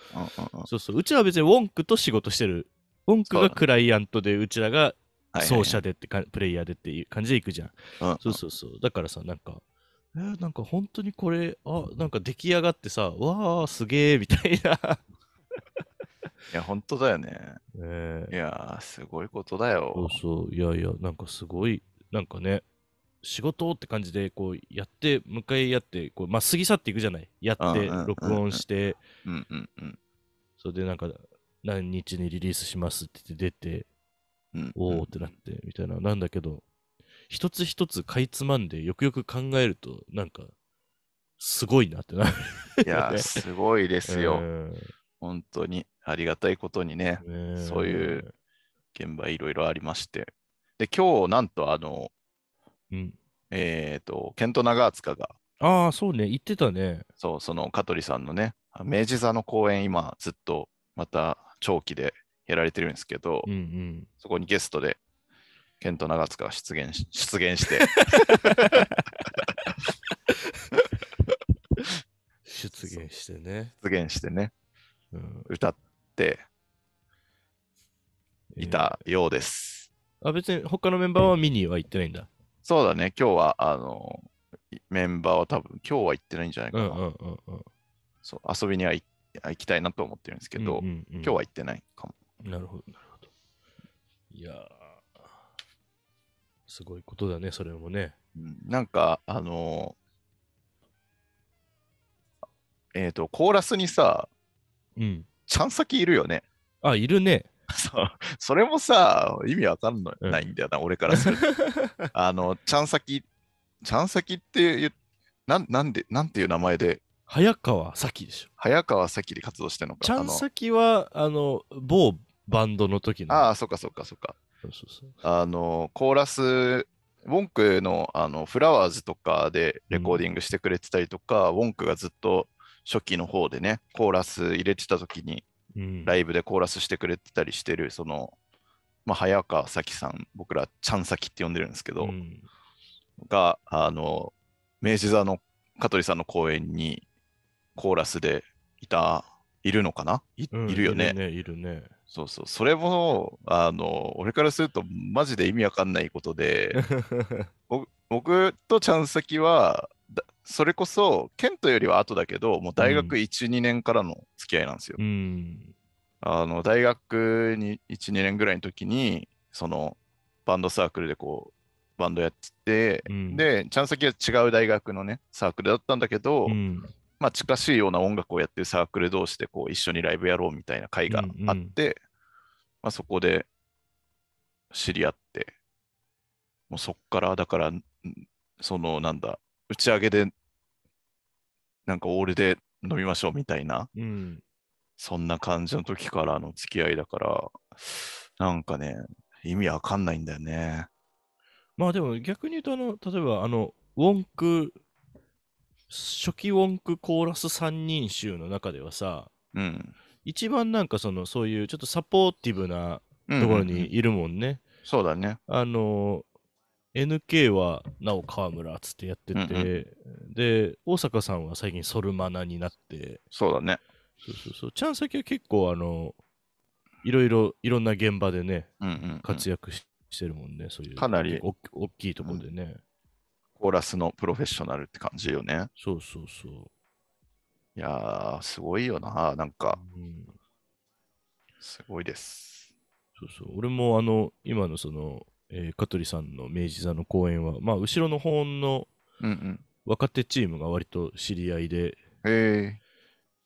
そうそう、うちらは別にウォンクと仕事してる。ウォンクがクライアントで、うちらが奏者でってか、プレイヤーでっていう感じでいくじゃん。そうそうそう。だからさ、なんか、えー、なんか本当にこれ、あ、なんか出来上がってさ、わあ、すげえ、みたいないや、本当だよね。ねいやすごいことだよ。そうそう、いやいや、なんかすごい、なんかね、仕事って感じで、こう、やって、向かい合って、こう、まあ、過ぎ去っていくじゃない。やって録音して、うんうんうん。それでなんか、何日にリリースしますって言って出て、うん、おおってなって、みたいな、なんだけど、一つ一つかいつまんで、よくよく考えると、なんか、すごいなってなる。いやすごいですよ。うん本当にありがたいことにね、そういう現場いろいろありまして。で、今日なんとあの、うん、えっ、ー、と、ケントツカが。ああ、そうね、言ってたね。そう、その香取さんのね、明治座の公演、今ずっとまた長期でやられてるんですけど、うんうん、そこにゲストでケント長塚が出現し出現して [laughs] 出現してね。出現してね。歌っていたようです、えー、あ別に他のメンバーは見には行ってないんだそうだね今日はあのメンバーは多分今日は行ってないんじゃないかな、そう遊びには行きたいなと思ってるんですけど、今日は行ってないかもなるほどなるほどいやすごいことだねそれもね、なんかあのーえっ、ー、と、コーラスにさ、うん。ちゃん先いるよね。あ、いるね。[laughs] そう。それもさ、意味わかんないんだよな、うん、俺からすると。[laughs] あの、ちゃん先、ちゃん先って言ななんで、なんていう名前で。早川咲でしょ。早川咲で活動してるのか。ちゃん先は、あの、某バンドの時の。ああ、そっかそっかそっか。そうそうそうあの、コーラスウォンクのあのフラワーズとかでレコーディングしてくれてたりとか、うん、ウォンクがずっと初期の方でね、コーラス入れてた時に、ライブでコーラスしてくれてたりしてる、その、まあ、早川咲さん、僕ら、ちゃんさきって呼んでるんですけど、うん、が、あの、明治座の香取さんの公演にコーラスでいた、いるのかないうん、いるよね。いるね、いるね。そうそう、それも、あの、俺からすると、マジで意味わかんないことで、[laughs] 僕とちゃんさきは、それこそ、ケントよりは後だけど、もう大学1、うん、2年からの付き合いなんですよ。うん、あの大学に1、2年ぐらいの時に、そのバンドサークルでこう、バンドやってて、うん、で、ちゃん先は違う大学のね、サークルだったんだけど、まあ、近しいような音楽をやってるサークル同士でこう一緒にライブやろうみたいな会があって、うんうん、まあ、そこで知り合って、もうそっから、だから、そのなんだ、打ち上げでなんかオールで飲みましょうみたいな、うん、そんな感じの時からの付き合いだから、なんかね、意味わかんないんだよね。まあでも逆に言うとあの、例えばあの、ウォンク、初期ウォンクコーラス3人集の中ではさ、うん、一番なんかその、そういうちょっとサポーティブなところにいるもんね。うんうんうん、そうだね。あの、NK はなお川村っつってやってて、うんうん、で、大阪さんは最近ソルマナになって、そうだね。そうそうそう。ちゃん先は結構あの、いろいろ、いろんな現場でね、うんうんうん、活躍してるもんね、そういう。かなり大きいところでね、うん、コーラスのプロフェッショナルって感じよね。そうそうそう。いやー、すごいよな、なんか。うん、すごいです。そうそう。俺もあの、今のその、えー、香取さんの明治座の公演は、まあ、後ろの保温の若手チームが割と知り合いで、うんうん、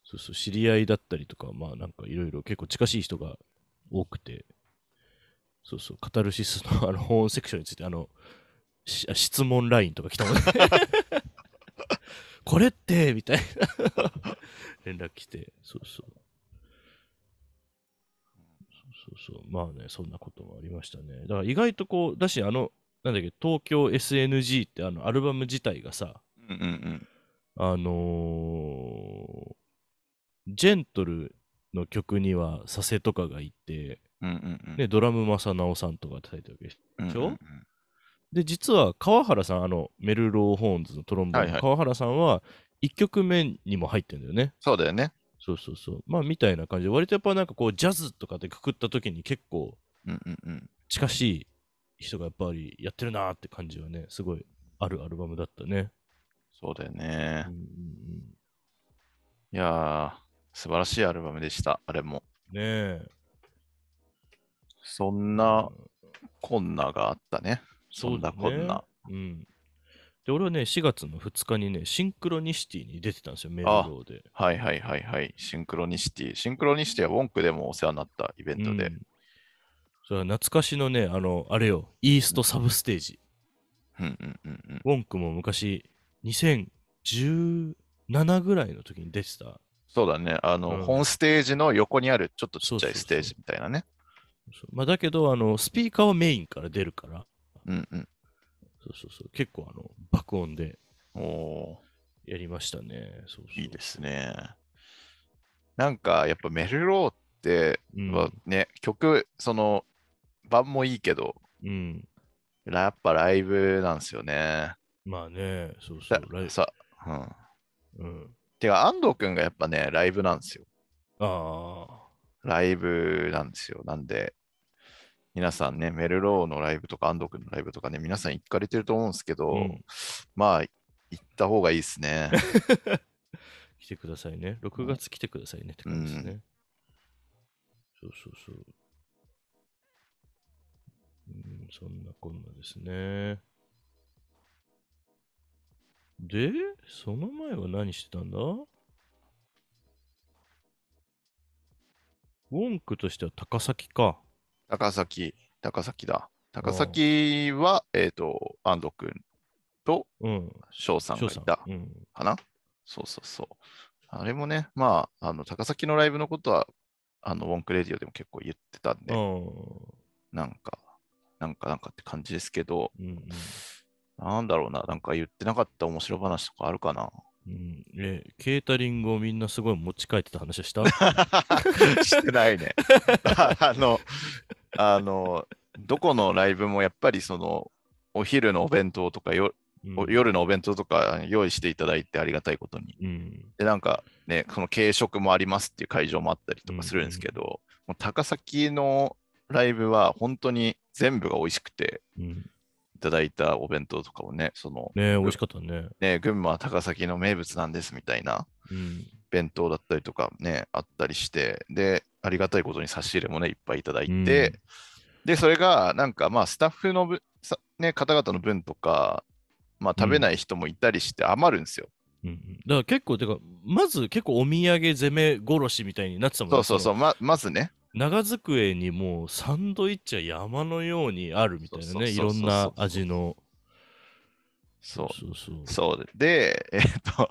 そうそう知り合いだったりとか、まあ、なんかいろいろ結構近しい人が多くて、そうそう、カタルシスのあの保温セクションについて、あの、質問ラインとか来たもんね [laughs] これってみたいな [laughs] 連絡来て、そうそう。そうそう。まあね、そんなこともありましたね。だから意外とこう、だし、あの、なんだっけ、東京 SNG ってあのアルバム自体がさ、うんうんあのー、ジェントルの曲には佐世とかがいて、うんうんうん、でドラム正直さんとかって書いてるわけでしょ、うんうんうん、で実は川原さんあのメルローホーンズのトロンボーン、はいはい、川原さんは1曲目にも入ってるんだよねそうだよねそうそうそう。まあ、みたいな感じで、割とやっぱなんかこう、ジャズとかでくくった時に結構、近しい人がやっぱりやってるなーって感じはね、すごいあるアルバムだったね。そうだよね。うんうんいやー、素晴らしいアルバムでした、あれも。ねえ。そんな、こんながあったね。そんなこんな。うん。で、俺はね、4月の2日にね、シンクロニシティに出てたんですよ、メールローで。はいはいはいはい。シンクロニシティ。シンクロニシティはウォンクでもお世話になったイベントで。うん、それは懐かしのね、あの、あれよ、イーストサブステージ。うんうんうんうん、ウォンクも昔、2017ぐらいの時に出てた。そうだね、あの、うん、本ステージの横にあるちょっとちっちゃいステージみたいなね。そうそうそうまあ、だけど、あの、スピーカーはメインから出るから。うんうんそうそうそう。結構あの、爆音でおやりましたね。そうそういいですね。なんかやっぱメルローってはね、うん、曲、その、版もいいけど、うん、やっぱライブなんですよね。まあね、そうそう、ライブ。さ、うん。うん、てか、安藤君がやっぱね、ライブなんですよ。ああ。ライブなんですよ。なんで、皆さんね、メルローのライブとか安藤君のライブとかね、皆さん行かれてると思うんですけど、うん、まあ、行った方がいいですね。[laughs] 来てくださいね。6月来てくださいね、って感じですね。そうそうそう。うん、そんなこんなですね。で、その前は何してたんだウォンクとしては高崎か。高崎、高崎だ。高崎は、えっ、ー、と、安藤君と翔さんがいたかな、うん、そうそうそう。あれもね、まあ、あの高崎のライブのことは、あの、ウォンクレディオでも結構言ってたんで、なんか、なんかなんかって感じですけど、うん、なんだろうな、なんか言ってなかった面白話とかあるかな。うん、えケータリングをみんなすごい持ち帰ってた話した [laughs] してないね。[laughs] あの、あの、どこのライブもやっぱりその、お昼のお弁当とかよ、うん、夜のお弁当とか用意していただいてありがたいことに。うん、で、なんかね、その軽食もありますっていう会場もあったりとかするんですけど、うん高崎のライブは本当に全部が美味しくて、うんいただいたお弁当とかをね、その、ね、美味しかったね。ね、群馬は高崎の名物なんですみたいな弁当だったりとかね、あったりして、で、ありがたいことに差し入れもね、いっぱいいただいて、うん、で、それが、なんかまあ、スタッフのね、方々の分とか、まあ、食べない人もいたりして余るんですよ。うん、だから結構、てか、まず結構お土産攻め殺しみたいになってたもんね。そうそうそう、ままずね。長机にもうサンドイッチは山のようにあるみたいなね、いろんな味の。そうそうそう。そうで、えっと、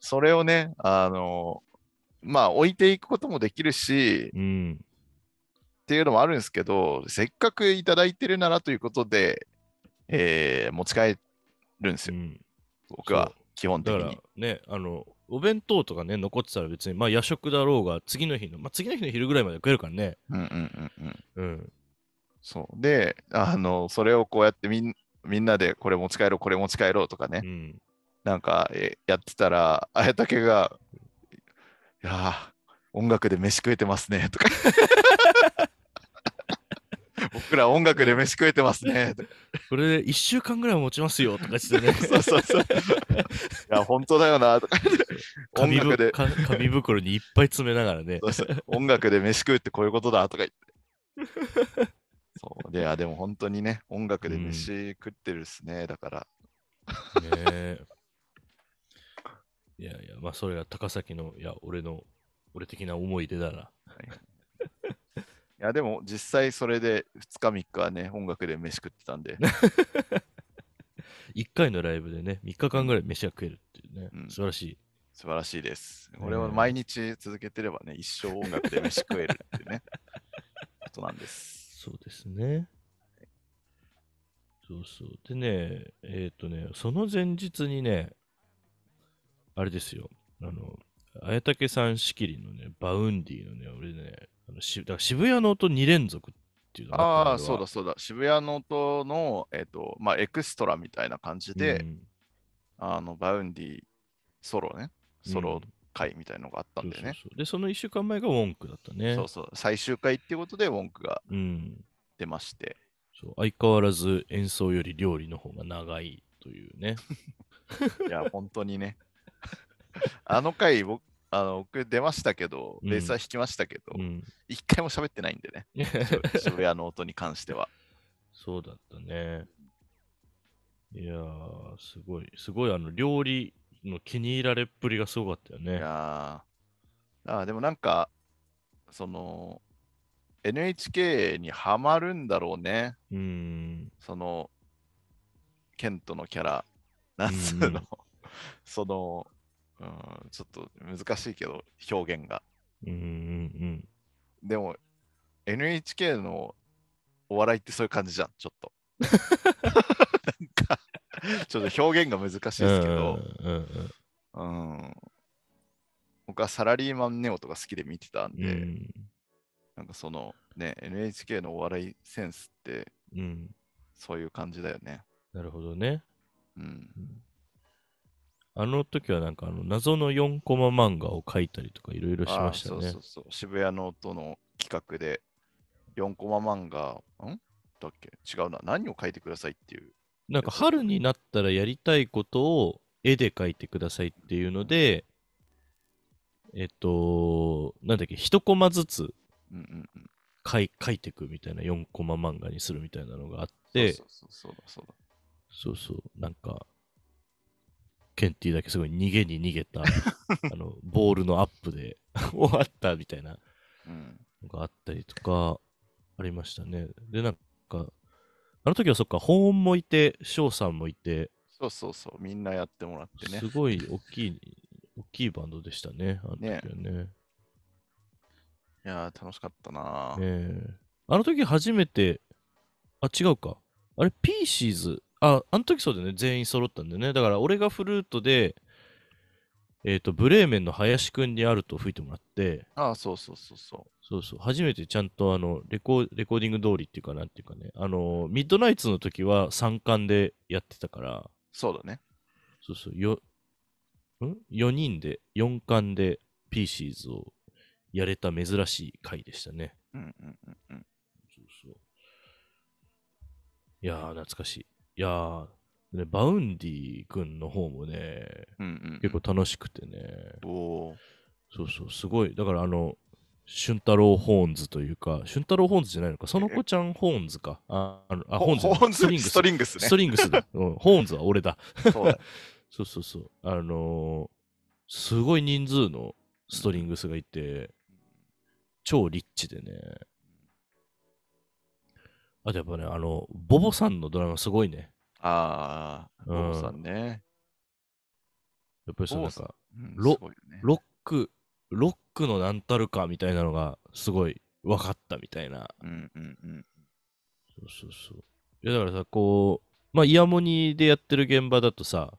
それをね、あの、まあ置いていくこともできるし、うん、っていうのもあるんですけど、せっかくいただいてるならということで、えー、持ち帰るんですよ、うん、僕は基本的に。だからね、あの、お弁当とかね、残ってたら別に、まあ夜食だろうが、次の日の、まあ次の日の昼ぐらいまで食えるからね。うんうんうんうん。うん、そう。で、あの、それをこうやってみんみんなでこれ持ち帰ろう、これ持ち帰ろうとかね。うん、なんかやってたら、あやたけが、いや音楽で飯食えてますね」とか [laughs] 僕ら音楽で飯食えてますね。これで1週間ぐらい持ちますよとかしてね。[laughs] そうそうそう。いや、本当だよなとか。音楽で紙袋にいっぱい詰めながらね音楽で飯食うってこういうことだとか言って。そういや、でも本当にね、音楽で飯食ってるっすね、だから。ねえ。いやいや、まあそれが高崎の、いや、俺の、俺的な思い出だな。い [laughs] いやでも実際それで2日3日はね音楽で飯食ってたんで1回のライブでね3日間ぐらい飯が食えるっていうね、うん、素晴らしい素晴らしいです俺は毎日続けてればね一生音楽で飯食えるっていうね [laughs] ことなんですそうですねそうそうでねえっ、ー、とねその前日にねあれですよ。あの、綾竹さん仕切りのね、バウンディのね、俺ね、あのしだから渋谷の音2連続っていうのがああ、そうだそうだ。渋谷の音の、えっ、と、まあ、エクストラみたいな感じで、うんあの、バウンディソロね、ソロ回みたいのがあったんだよね。そうそうそうで、その1週間前がウォンクだったね。そうそう、最終回っていうことでウォンクが出まして、相変わらず演奏より料理の方が長いというね。[laughs] いや、本当にね、あの回僕、あの僕出ましたけど、ベースは弾きましたけど、一、うん、回も喋ってないんでね、[laughs] 渋谷の音に関しては。そうだったね。いやー、すごい、すごい、あの、料理の気に入られっぷりがすごかったよね。いやあでもなんか、その、NHK にはまるんだろうね。うん。その、ケントのキャラ、なんつうの、うん、その、うん、ちょっと難しいけど、表現が。うんうんうん。でも、NHK のお笑いってそういう感じじゃん、ちょっと。[laughs] なんか、ちょっと表現が難しいですけど、うんうん、うん、僕はサラリーマンネオとか好きで見てたんで、うん、なんかその、ね、NHK のお笑いセンスって、うん、そういう感じだよね。なるほどね。うんあの時はなんかあの謎の4コマ漫画を描いたりとかいろいろしましたね。そうそうそう渋谷の音の企画で4コマ漫画、んだっけ違うな。何を書いてくださいっていう。なんか春になったらやりたいことを絵で描いてくださいっていうので、えっと、なんだっけ、1コマずつ書い,、書いていくみたいな4コマ漫画にするみたいなのがあって、そうそうそうそうだそうだ。そうそう、なんかケンティーだけすごい逃げに逃げた [laughs] あのボールのアップで [laughs] 終わったみたいなのがあったりとかありましたね。で、なんか、あの時はそっか、保温もいて、翔さんもいて、そうそうそう、みんなやってもらってね。すごい大きい、大きいバンドでしたね、あの時はね。ねいや楽しかったな、ね、あの時初めて、あ、違うか。あれ、ピーシーズあ、あの時そうだよね。全員揃ったんだよね。だから俺がフルートで、えっ、と、ブレーメンの林くんにあると吹いてもらって、ああ、そうそうそうそう。そうそう。初めてちゃんとあのレコ、レコーディング通りっていうかなんていうかね、あの、ミッドナイツの時は3巻でやってたから、そうだね。そうそう。よ、ん ?4 人で、4巻でピーシーズをやれた珍しい回でしたね。うんうんうんうん。そうそう。いやー、懐かしい。いやー、ね、バウンディ君の方もね、結構楽しくてね。おそうそう、すごい。だから、あの、俊太郎ホーンズというか、俊太郎ホーンズじゃないのか、その子ちゃんホーンズか。あ、あのあホーンズ。ホーンズストリングス。ストリングス、ね、ストリングスだ、[laughs] うん。ホーンズは俺だ。そうだ [laughs] そうそうそう。あのー、すごい人数のストリングスがいて、超リッチでね。あとやっぱね、あの、ボボさんのドラマすごいね。ああ、ボボさんね。やっぱりそのなんか、ロック、ロックのなんたるかみたいなのがすごい分かったみたいな。うんうんうん。そうそうそう。いやだからさ、こう、まあ、イヤモニでやってる現場だとさ、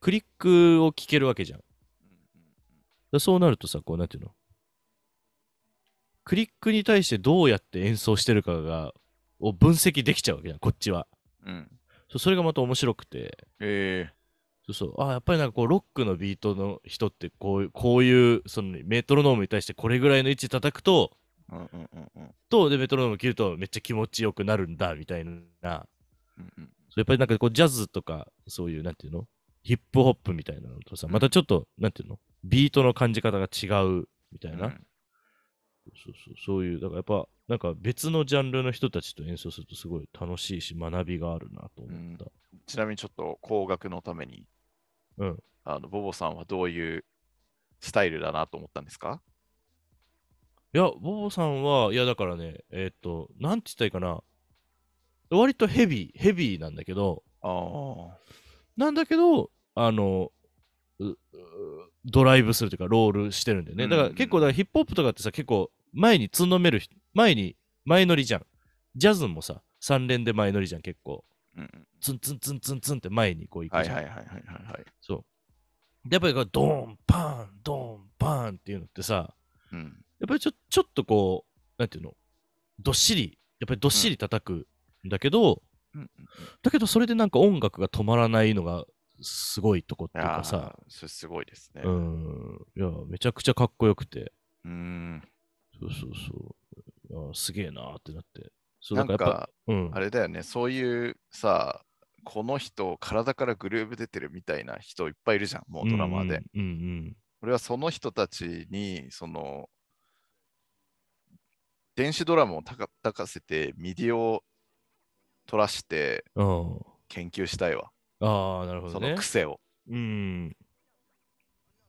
クリックを聞けるわけじゃん。だそうなるとさ、こう、なんていうのクリックに対してどうやって演奏してるかがを分析できちゃうわけじゃん、こっちは。うん。そうそれがまた面白くて。ええー、そうそう。あやっぱりなんかこう、ロックのビートの人ってこうこういう、そのメトロノームに対してこれぐらいの位置叩くと、うんうんうんと、で、メトロノーム切るとめっちゃ気持ちよくなるんだ、みたいな。うんうん、やっぱりなんかこう、ジャズとか、そういう、なんていうのヒップホップみたいなのとさ、またちょっと、なんていうのビートの感じ方が違うみたいな、うん、そうそうそういうだからやっぱなんか別のジャンルの人たちと演奏するとすごい楽しいし学びがあるなと思った、うん、ちなみにちょっと工学のために、うん、あのボボさんはどういうスタイルだなと思ったんですかいやボボさんはいやだからねえっ、ー、となんて言ったらいいかな割とヘビーヘビーなんだけどあなんだけどあのドライブするというかロールしてるんだよね、だから結構だからヒップホップとかってさ結構前につんのめる前に前乗りじゃん。ジャズもさ、3連で前乗りじゃん、結構。うん、ツンツンツンツンツンって前にこう行くじゃん。はいはいはいはい、はい。そう。やっぱりこうドーンパーン、ドーンパーンっていうのってさ、うん、やっぱりちょちょっとこう、なんていうの、どっしり、やっぱりどっしり叩くんだけど、うん、だけどそれでなんか音楽が止まらないのがすごいとこっていうかさ。すごいですね。うん。いや、めちゃくちゃかっこよくて。うん。そうそうそう。すげえなってなって。そうなんか、うん、あれだよね、そういうさ、この人、体からグルーブ出てるみたいな人いっぱいいるじゃん、もうドラマで。うんうんうんうん、俺はその人たちに、その、電子ドラムをたかせて、ミディを取らして、研究したいわ。ああ、なるほど、ね、その癖を。うん。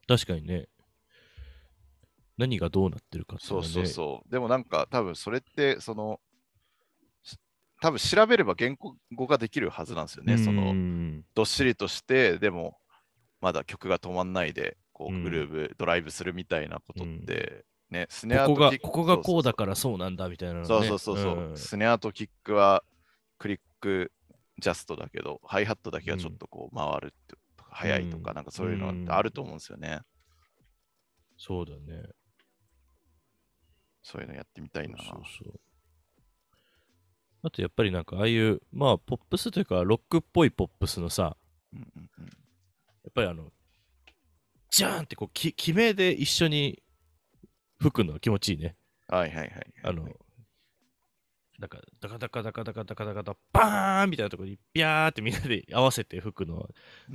確かにね。何がどうなってるかてう、ね、そうそうそう。でもなんか多分それって、その、多分調べれば言語ができるはずなんですよね。その、どっしりとして、でも、まだ曲が止まんないで、こう、グルーブ、ドライブするみたいなことって、ね、スネアとキックここがこうだからそうなんだみたいな、ね、そうそうそうそう、うん、スネアとキックはクリックジャストだけど、ハイハットだけはちょっとこう回るとか、速いとか、なんかそういうのあると思うんですよね。そうだね。そういうのやってみたいな。そうそうあとやっぱりなんかああいうまあポップスというかロックっぽいポップスのさ、やっぱりあのジャーンってこうき決めで一緒に吹くの気持ちいいね。はいはいはい、あのなんかダカダカダカダカダカダカダバーンみたいなところにビャーってみんなで合わせて吹くのは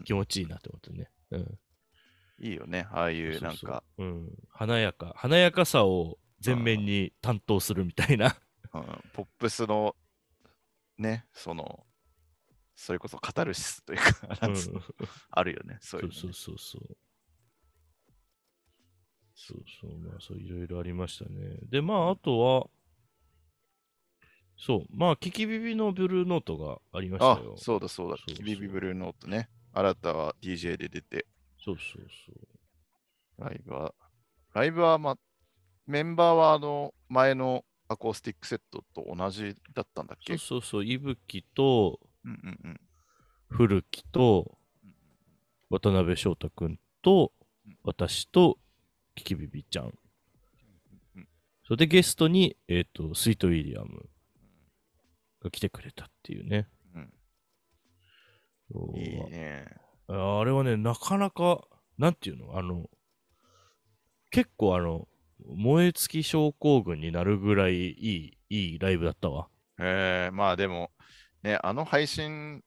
気持ちいいなって思ってね。いいよね、ああいうなんか。そうそう華やか、華やかさを全面に担当するみたいな、うん、ポップスのねそのそれこそカタルシスというか、うん、あるよねそういう、ね、そうそうそうそうそうまあそういろいろありましたねでまああとはそうまあキキビビのブルーノートがありましたよあそうだそうだキキビビブルーノートね新たは DJ で出てそうそうそうライブはライブはまメンバーはあの前のアコースティックセットと同じだったんだっけそうそうそう、いぶきと、うんうんうん、古木と、渡辺翔太君と、私と、キキビビちゃん。それでゲストに、えっ、ー、と、スイート・ウィリアムが来てくれたっていうね。うん、いいね。あれはね、なかなか、なんていうのあの、結構あの、燃え尽き症候群になるぐらいいい、いいライブだったわ。えー、まあでも、ね、あの配信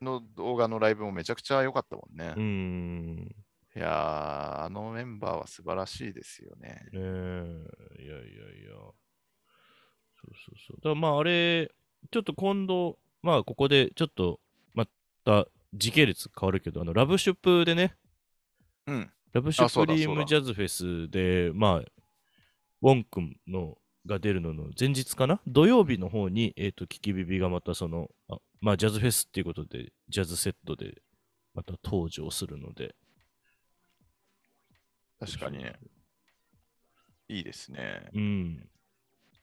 の動画のライブもめちゃくちゃ良かったもんね。うん。いやあのメンバーは素晴らしいですよね。ねえいやいやいや。そうそうそう。だまああれ、ちょっと今度、まあここでちょっとまた時系列変わるけど、あのラブシュップでね、うん、ラブシュプリームジャズフェスで、まあウォン君のが出るのの前日かな土曜日の方に、えっ、ー、と、キキビビがまたその、あまあ、ジャズフェスっていうことで、ジャズセットでまた登場するので。確かにね。いいですね。うん。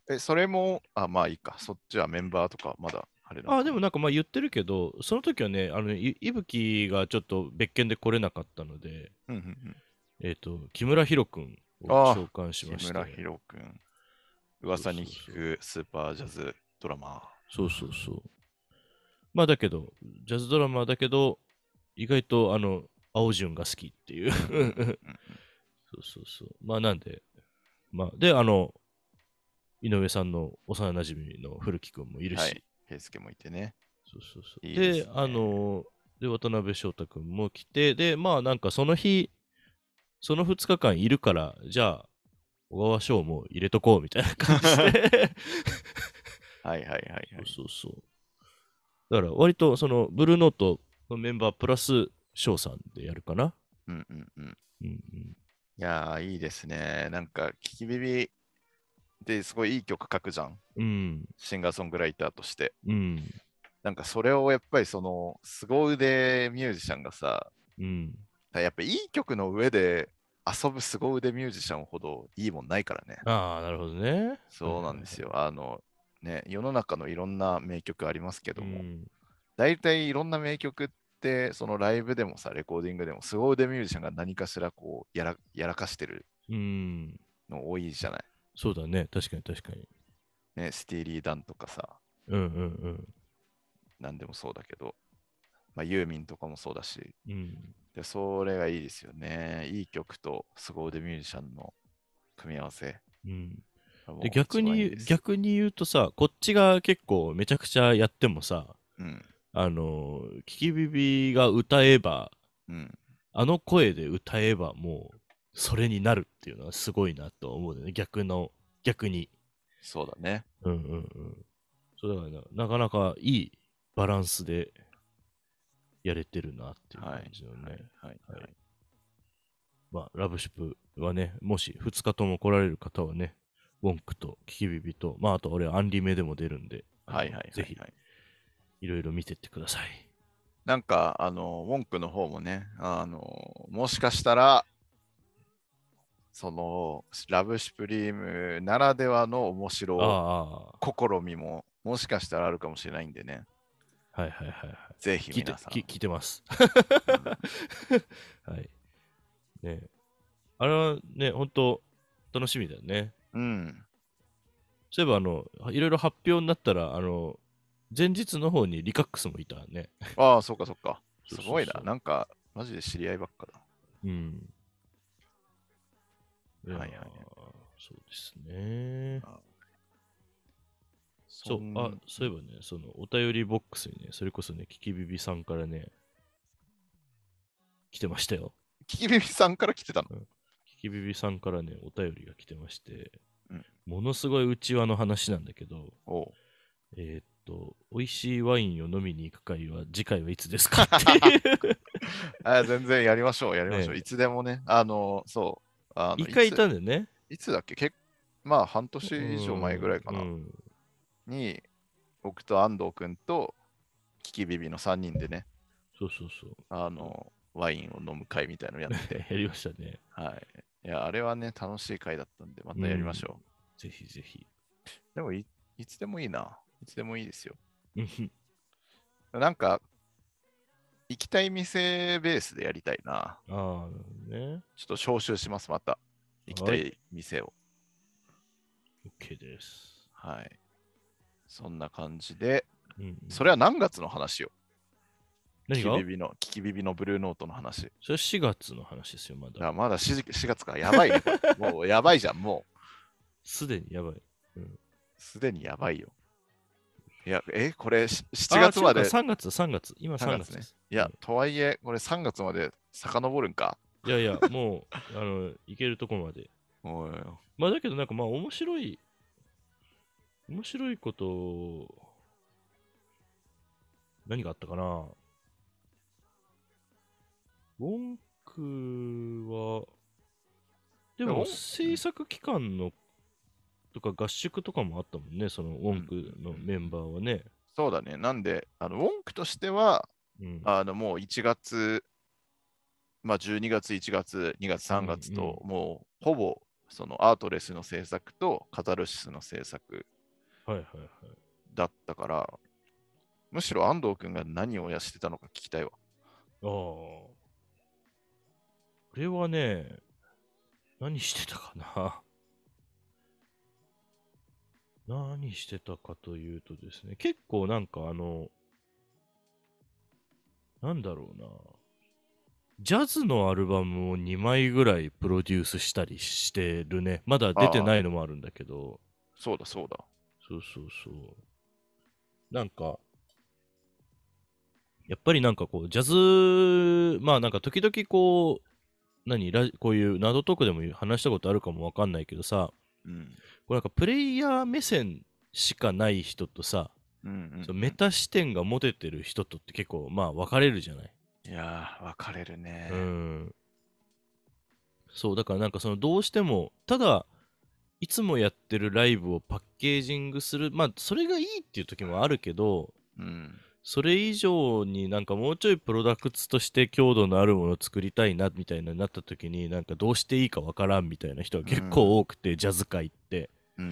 え、それも、あ、まあいいか。そっちはメンバーとかまだあれあでもなんかまあ言ってるけど、その時はね、あのいぶきがちょっと別件で来れなかったので、うんうんうん、えっ、ー、と、木村博君召喚しました、木村噂に聞くスーパージャズドラマそうそうそう。まあだけど、ジャズドラマだけど、意外とあの、青潤が好きっていう [laughs] そうそうそう。まあなんで、まあ、で、あの、井上さんの幼なじみの古木君もいるし。はい、平介もいてね。そうそうそう。いいでで、あの、で、渡辺翔太君も来て、で、まあなんかその日、その2日間いるから、じゃあ、小川翔も入れとこうみたいな感じで [laughs] はいはいはい、はい。そうそうそう。だから割とそのブルーノートのメンバープラス翔さんでやるかな。うんうんうん。うんうん、いやいいですね。なんか、聞き耳ですごいいい曲書くじゃん。うん。シンガーソングライターとして。うん。なんかそれをやっぱりその凄腕ミュージシャンがさ、うん、やっぱいい曲の上で遊ぶ凄腕ミュージシャンほどいいもんないからね。ああ、なるほどね。そうなんですよ。あの、ね、世の中のいろんな名曲ありますけども、大体、うん、いいろんな名曲って、そのライブでもさ、レコーディングでも、凄腕ミュージシャンが何かしらこうやら、やらかしてるの多いじゃない。うん、そうだね、確かに確かに。ね、スティーリー・ダンとかさ、うんうんうん。何でもそうだけど、まあ、ユーミンとかもそうだし、うん、でそれがいいですよね。いい曲と凄腕ミュージシャンの組み合わせ。うんで逆に逆に言うとさ、こっちが結構めちゃくちゃやってもさ、うん、あの、キキビビが歌えば、うん、あの声で歌えばもうそれになるっていうのはすごいなと思うね、逆の、逆に。そうだね。うんうんうん。そうだからな、なかなかいいバランスでやれてるなっていう感じよね。はいはい、はい、まあ、ラブシップはね、もし2日とも来られる方はね、ウォンクとキキビビと、まあ、あと俺はアンリメでも出るんで、はいはいはいはい、ぜひ、いろいろ見てってください。なんか、あの、ウォンクの方もね、あの、もしかしたら、そのラブシュプリームならではの面白試みももしかしたらあるかもしれないんでね。はいはいはい。ぜひ皆さん。聞いてます。[laughs] はい。ねあれはね、本当楽しみだよね。うん。そういえば、あの、いろいろ発表になったら、あの、前日の方にリカックスもいたね。ああ、そっかそっか。すごいな。なんか、マジで知り合いばっかだ。うん。いはいはい。そうですね。ああそう、あ、そういえばね、そのお便りボックスにね、それこそね、キキビビさんからね、来てましたよ。キキビビさんから来てたの、うん、キキビビさんからね、お便りが来てまして、うん、ものすごいうちわの話なんだけど、えー、っと、美味しいワインを飲みに行く会は次回はいつですかっていう [laughs] [laughs] 全然やりましょう、やりましょう、ね。いつでもね、あの、そう。あ一回いたんだよね。いつだっけ結まあ、半年以上前ぐらいかな。うんうんに、僕と安藤君と、キキビビの3人でね、そうそうそう。あの、ワインを飲む会みたいなのやって。[laughs] やりましたね。はい。いや、あれはね、楽しい会だったんで、またやりましょう。うぜひぜひ。でもい、いつでもいいな。いつでもいいですよ。なんか、行きたい店ベースでやりたいな。ああ、ね。ちょっと招集します、また。行きたい店を。OK です。はい。そんな感じで、うんうん、それは何月の話よ。何がビビの、キキビビのブルーノートの話。それ4月の話ですよ、まだ。まだ 4, 4月か。やばい、ね、[laughs] もうやばいじゃん、もう。すでにやばい。す、う、で、ん、にやばいよ。いや、え、これ7月まで。3月、3月。今3月ね。いや、とはいえ、これ3月まで遡るんか。いやいや、もう、あの、いけるとこまで。おいまあだけど、なんかまあ面白い面白いこと、何があったかな文句は、でも制作期間のとか合宿とかもあったもんね、そのウォンクのメンバーはね。うん、そうだね。なんで、あのウォンクとしては、うん、あのもう1月、まあ、12月、1月、2月、3月と、もうほぼそのアートレスの制作とカタルシスの制作はいはいはい、だったから、むしろ安藤君が何をやしてたのか聞きたいわ。ああ。これはね、何してたかな。[laughs] 何してたかというとですね、結構なんかあの、なんだろうな。ジャズのアルバムを2枚ぐらいプロデュースしたりしてるね。まだ出てないのもあるんだけど。そうだそうだ。そうそうそう。なんか、やっぱりなんかこう、ジャズ、まあなんか時々こう、何こういうナドトークでも話したことあるかもわかんないけどさ、うん、これなんかプレイヤー目線しかない人とさ、うんうメタ視点が持ててる人とって結構まあ分かれるじゃないいや分かれるねうんそうだからなんかそのどうしてもただいつもやってるライブをパッケージングするまあそれがいいっていう時もあるけど、うん、それ以上になんかもうちょいプロダクツとして強度のあるものを作りたいなみたいなになった時になんかどうしていいかわからんみたいな人が結構多くて、うん、ジャズ界って、うん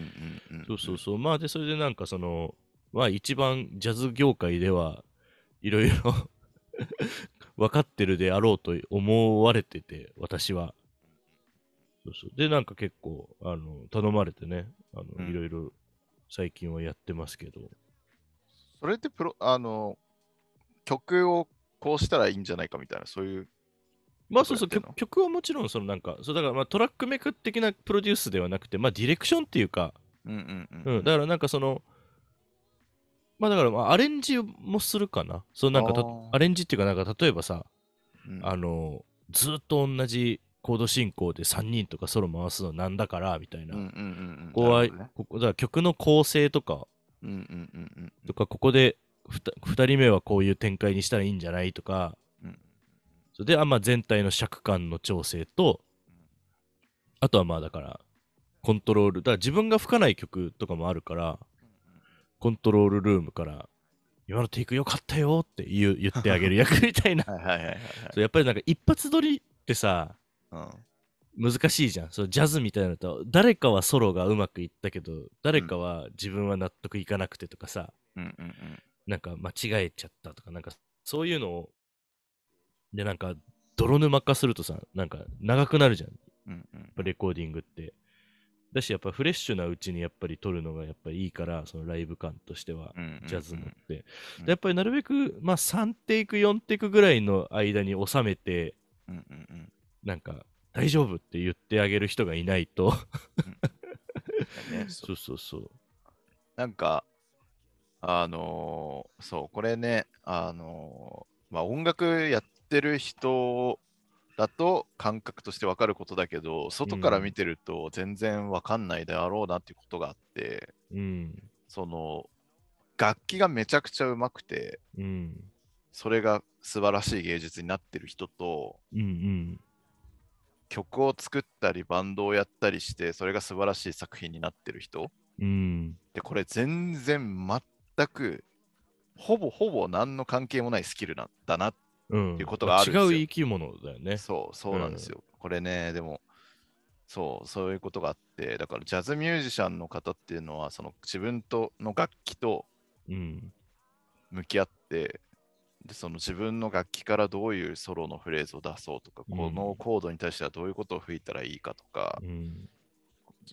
うんうんそうそうそうまあでそれでなんかそのまあ一番ジャズ業界ではいろいろ分かってるであろうと思われてて私はそうそう。で、なんか結構、あの、頼まれてね、あの、うんいろいろ最近はやってますけど。それってプロ、あの、曲をこうしたらいいんじゃないかみたいな、そういう。まあそうそう、曲曲はもちろん、そのなんか、そうだからまあトラックメイク的なプロデュースではなくて、まあディレクションっていうか、うんうんううん、だからなんかその、まあだからまあアレンジもするかな。そうなんかたアレンジっていうか、なんか例えばさ、うんあの、ずっと同じコード進行で3人とかソロ回すのなんだからみたいな、ここは、ここだから曲の構成とか、とかここで 2, 2, 人目はこういう展開にしたらいいんじゃないとか、うん、それであ、ま全体の尺感の調整とあとはまあだからコントロールだから自分が吹かない曲とかもあるからコントロールルームから今のテイクよかったよって言言ってあげる役みたいなやっぱりなんか一発撮りってさ難しいじゃんそのジャズみたいなのと誰かはソロがうまくいったけど誰かは自分は納得いかなくてとかさ、うんうんうん、なんか間違えちゃったとかなんかそういうのをでなんか泥沼化するとさなんか長くなるじゃん、うんうん、レコーディングってだしやっぱフレッシュなうちにやっぱり撮るのがやっぱりいいからそのライブ感としてはジャズのって、うんうんやっぱりなるべく、まあ、3テイク4テイクぐらいの間に収めて、うんうんうんなんか大丈夫って言ってあげる人がいないとね、そうそうそうなんかあのー、そうこれねあのー、まあ音楽やってる人だと感覚として分かることだけど外から見てると全然分かんないであろうなっていうことがあって、うん、その楽器がめちゃくちゃうまくて、うん、それが素晴らしい芸術になってる人と、うんうん、曲を作ったりバンドをやったりしてそれが素晴らしい作品になってる人、うん、でこれ全然全くほぼほぼ何の関係もないスキルなだなっていうことがあるんですよ、うん、違う生き物だよねそうそうなんですよ、うん、これねでもそうそういうことがあってだからジャズミュージシャンの方っていうのはその自分との楽器と向き合って、でその自分の楽器からどういうソロのフレーズを出そうとか、うん、このコードに対してはどういうことを吹いたらいいかとか、うん、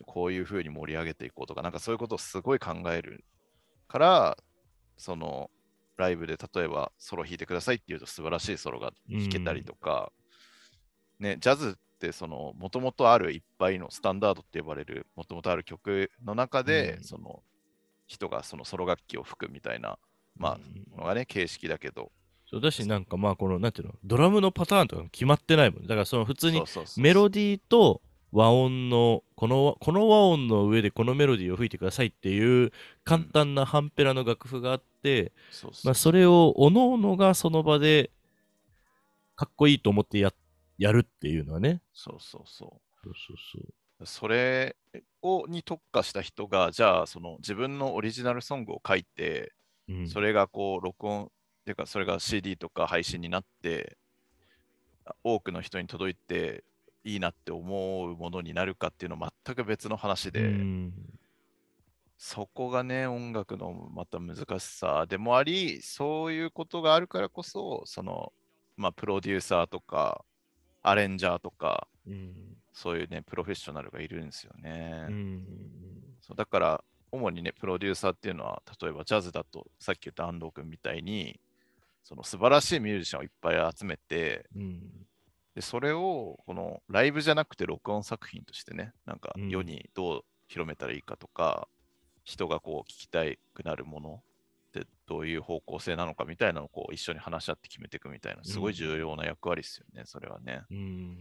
こういうふうに盛り上げていこうとか、なんかそういうことをすごい考えるから、そのライブで例えばソロ弾いてくださいって言うと素晴らしいソロが弾けたりとか、うん、ね、ジャズってそのもともとあるいっぱいのスタンダードって呼ばれるもともとある曲の中で、その人がそのソロ楽器を吹くみたいな、まあ、のがね、形式だけど、そうだし、なんかまあ、この、なんていうの、ドラムのパターンとか決まってないもん、ね、だから、その普通にメロディーと和音の、この、この和音の上でこのメロディーを吹いてくださいっていう簡単な半ペラの楽譜があって、うそまあ、それを、おのおのがその場で、かっこいいと思ってややるっていうのはね。そうそうそう。そうそうそうそれをに特化した人がじゃあその自分のオリジナルソングを書いて、うん、それがこう録音ていうかそれが CD とか配信になって多くの人に届いていいなって思うものになるかっていうのは全く別の話で、そこがね音楽のまた難しさでもありそういうことがあるからこそそのまあプロデューサーとかアレンジャーとか、うん、そういうねプロフェッショナルがいるんですよね、うん、そうだから主にねプロデューサーっていうのは例えばジャズだとさっき言った安藤君みたいにその素晴らしいミュージシャンをいっぱい集めて、うん、でそれをこのライブじゃなくて録音作品としてねなんか世にどう広めたらいいかとか、うん、人がこう聞きたくなるものってどういう方向性なのかみたいなのをこう一緒に話し合って決めていくみたいなすごい重要な役割ですよね、うん、それはね。うん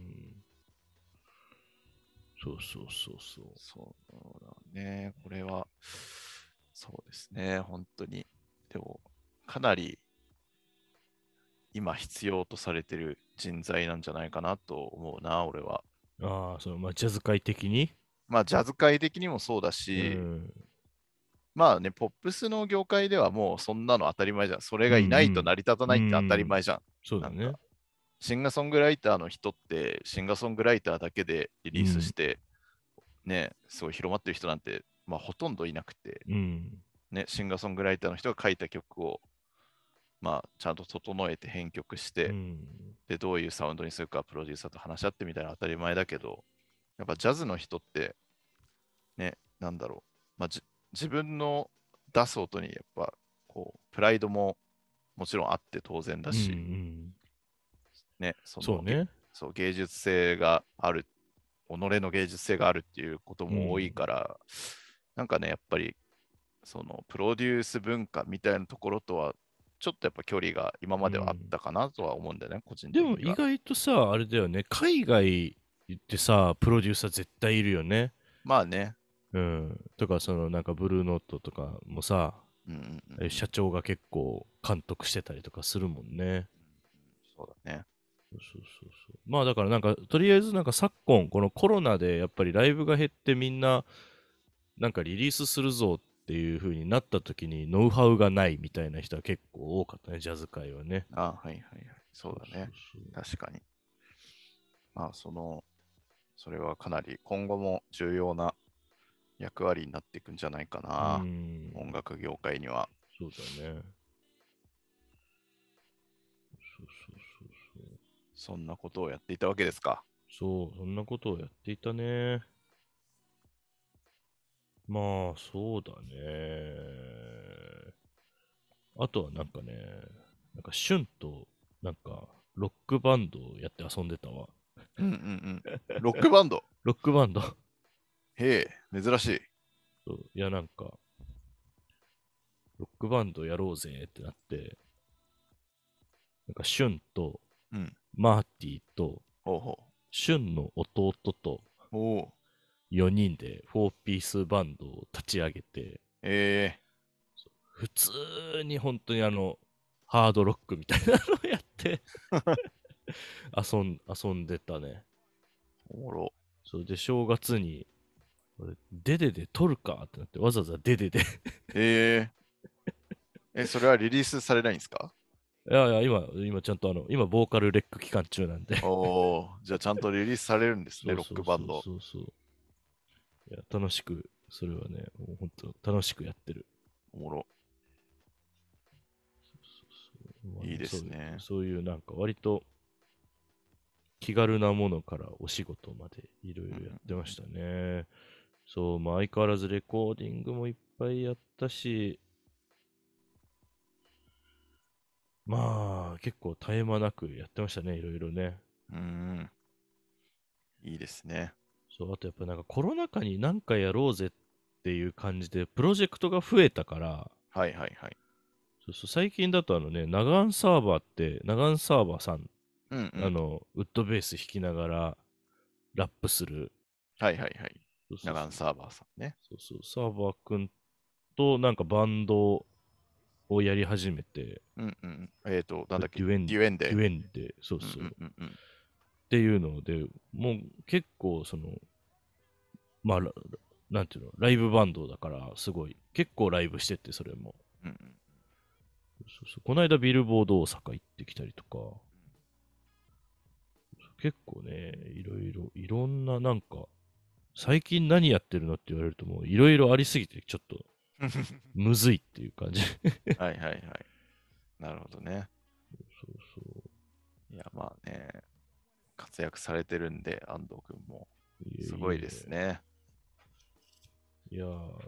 そうそうそうそう。そうだね。これは、そうですね。本当に。でも、かなり今必要とされてる人材なんじゃないかなと思うな、俺は。ああ、その、まあ、ジャズ界的にまあ、ジャズ界的にもそうだし、うん、まあね、ポップスの業界ではもうそんなの当たり前じゃん。それがいないと成り立たないって当たり前じゃん。うんうん、そうだね。シンガーソングライターの人って、シンガーソングライターだけでリリースして、うん、ね、すごい広まってる人なんて、まあ、ほとんどいなくて、うん、ね、シンガーソングライターの人が書いた曲をまあ、ちゃんと整えて編曲して、うん、でどういうサウンドにするかプロデューサーと話し合ってみたいな当たり前だけどやっぱジャズの人ってねなんだろう、まあ、自分の出す音にやっぱこうプライドももちろんあって当然だし、うんうん、ねそのねそう芸術性がある己の芸術性があるっていうことも多いから、うん、なんかねやっぱりそのプロデュース文化みたいなところとはちょっとやっぱ距離が今まではあったかなとは思うんだよね、うん、個人的にでも意外とさ、あれだよね、海外ってさ、プロデューサー絶対いるよね。まあね。うん。とか、そのなんかブルーノットとかもさ、うんうんうん、社長が結構監督してたりとかするもんね。うん、そうだね。そうそうそうまあだからなんかとりあえずなんか昨今このコロナでやっぱりライブが減ってみんななんかリリースするぞっっていう風になった時にノウハウがないみたいな人は結構多かったね、ジャズ界はね。あはいはいはい。そうだね。そうそうそう確かに。まあ、その、それはかなり今後も重要な役割になっていくんじゃないかな、音楽業界には。そうだね。そうそうそうそう。そんなことをやっていたわけですか。そう、そんなことをやっていたね。まあ、そうだね。あとはなんかね、なんか、シュンと、なんか、ロックバンドをやって遊んでたわ。うんうんうん。ロックバンド [laughs] ロックバンド。へえ、珍しい。そういや、なんか、ロックバンドやろうぜってなって、なんか、シュンと、うん、マーティーと、ほうほうシュンの弟と、お4人で4ピースバンドを立ち上げて、えー、普通に本当にあのハードロックみたいなのをやって [laughs] 遊ん遊んでたね。おもろ。それで正月に、デデで撮るかってなって、わざわざデデでえー。え、それはリリースされないんですかいやいや、今、今ちゃんとあの、今、ボーカルレック期間中なんでおお、じゃあちゃんとリリースされるんですね、ロックバンド。そうそういや、楽しく、それはね、もう本当楽しくやってる。おもろ。まあいいですねそう。そういうなんか割と気軽なものからお仕事までいろいろやってましたね。うん、そう、まあ、相変わらずレコーディングもいっぱいやったし、まあ結構絶え間なくやってましたね、いろいろね。うん。いいですね。そう、あとやっぱなんかコロナ禍に何かやろうぜっていう感じで、プロジェクトが増えたから、はいはいはい。そうそう最近だとあのね、ナガンサーバーって、ナガンサーバーさん、うんうん、あの、ウッドベース弾きながらラップする。はいはいはい。長ナガンサーバーさんね。そうそう、サーバーくんとなんかバンドをやり始めて、うんうん。えっ、ー、と、なんだっけ、デュエンデ。デュエンデ。ュエンデ、そうそう。うんうんうんっていうので、もう結構そのまあ、なんていうの、ライブバンドだから、すごい、結構ライブしてて、それも。うん、そうそうこの間、ビルボード大阪行ってきたりとか、結構ね、いろいろ、いろんな、なんか、最近何やってるのって言われると、もういろいろありすぎて、ちょっと、[laughs] むずいっていう感じはいはいはい。なるほどね。そうそういや、まあね、活躍されてるんで、安藤君も。すごいですね。いや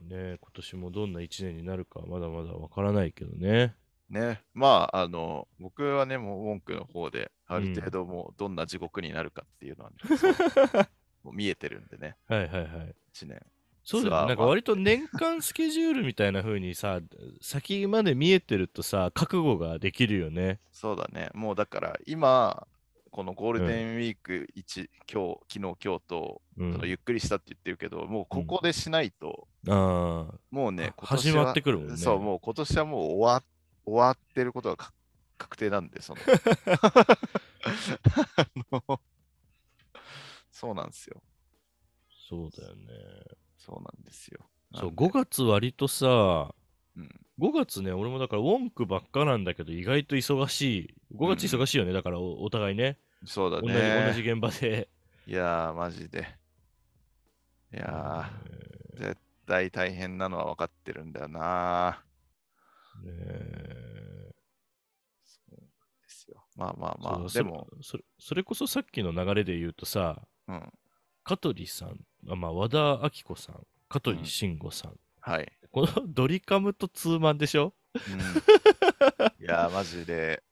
ね、今年もどんな1年になるか、まだまだわからないけどね。ね、まあ、あの、僕はね、もう文句の方で、ある程度もうどんな地獄になるかっていうのは、ね、[laughs] もう見えてるんでね。はいはいはい。1年。そうだね、なんか割と年間スケジュールみたいな風にさ、先まで見えてるとさ、覚悟ができるよね。そうだね。もうだから今、このゴールデンウィーク1、うん、今日、昨日、今日と、うん、ゆっくりしたって言ってるけど、もうここでしないと、うん、もうね、始まってくるもんね。そう、もう今年はもう終わ終わってることが確定なんで、そ [laughs] の。そうなんですよ。そうだよね。そうなんですよ。そう、5月割とさ、うん、5月ね、俺もだから、ウォンクばっかなんだけど、意外と忙しい。5月忙しいよね、うん、だからお、お互いね。そうだね同じ。同じ現場で。いやー、マジで。いやー、絶対大変なのは分かってるんだよなねそうんですよ。まあまあまあ、でもそれ。それこそさっきの流れで言うとさ、うん、香取さん、まあ、和田アキ子さん、香取慎吾さん、うん、はい。このドリカムとツーマンでしょ、うん、いやマジで、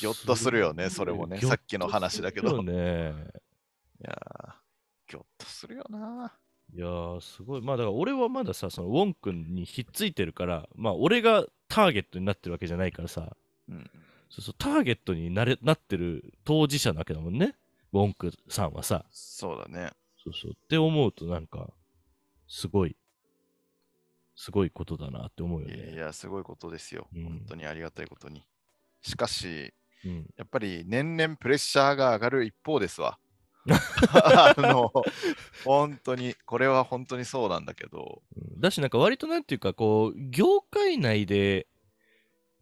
ぎょっとするよね、それもね、さっきの話だけど。ね、いやぎょっとするよな。いやすごい。まあ、だから俺はまださ、そのウォン君にひっついてるから、まあ、俺がターゲットになってるわけじゃないからさ、うん、そうそうターゲットになれなってる当事者なわけだもんね、ウォン君さんはさ。そうだね。そうそう。って思うと、なんか、すごいすごいことだなって思うよね。いや、すごいことですよ。うん、本当にありがたいことに。しかし、うん、やっぱり年々プレッシャーが上がる一方ですわ。[laughs] あの本当にこれは本当にそうなんだけどだしなんか割となんていうかこう業界内で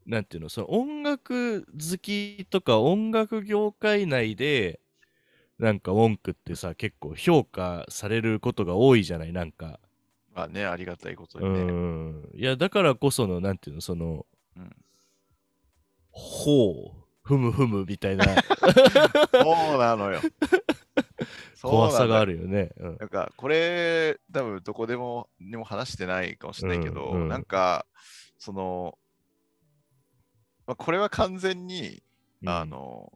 なんていうのその音楽好きとか音楽業界内でなんか文句ってさ結構評価されることが多いじゃないなんかまあね、ありがたいことにね。うん。いや、だからこその、なんていうの、その、うん、ほう、ふむふむみたいな。そうなのよ。怖さがあるよね。なんか、これ、多分どこでも、にも話してないかもしれないけど、うんうん、なんか、その、まあ、これは完全に、あの、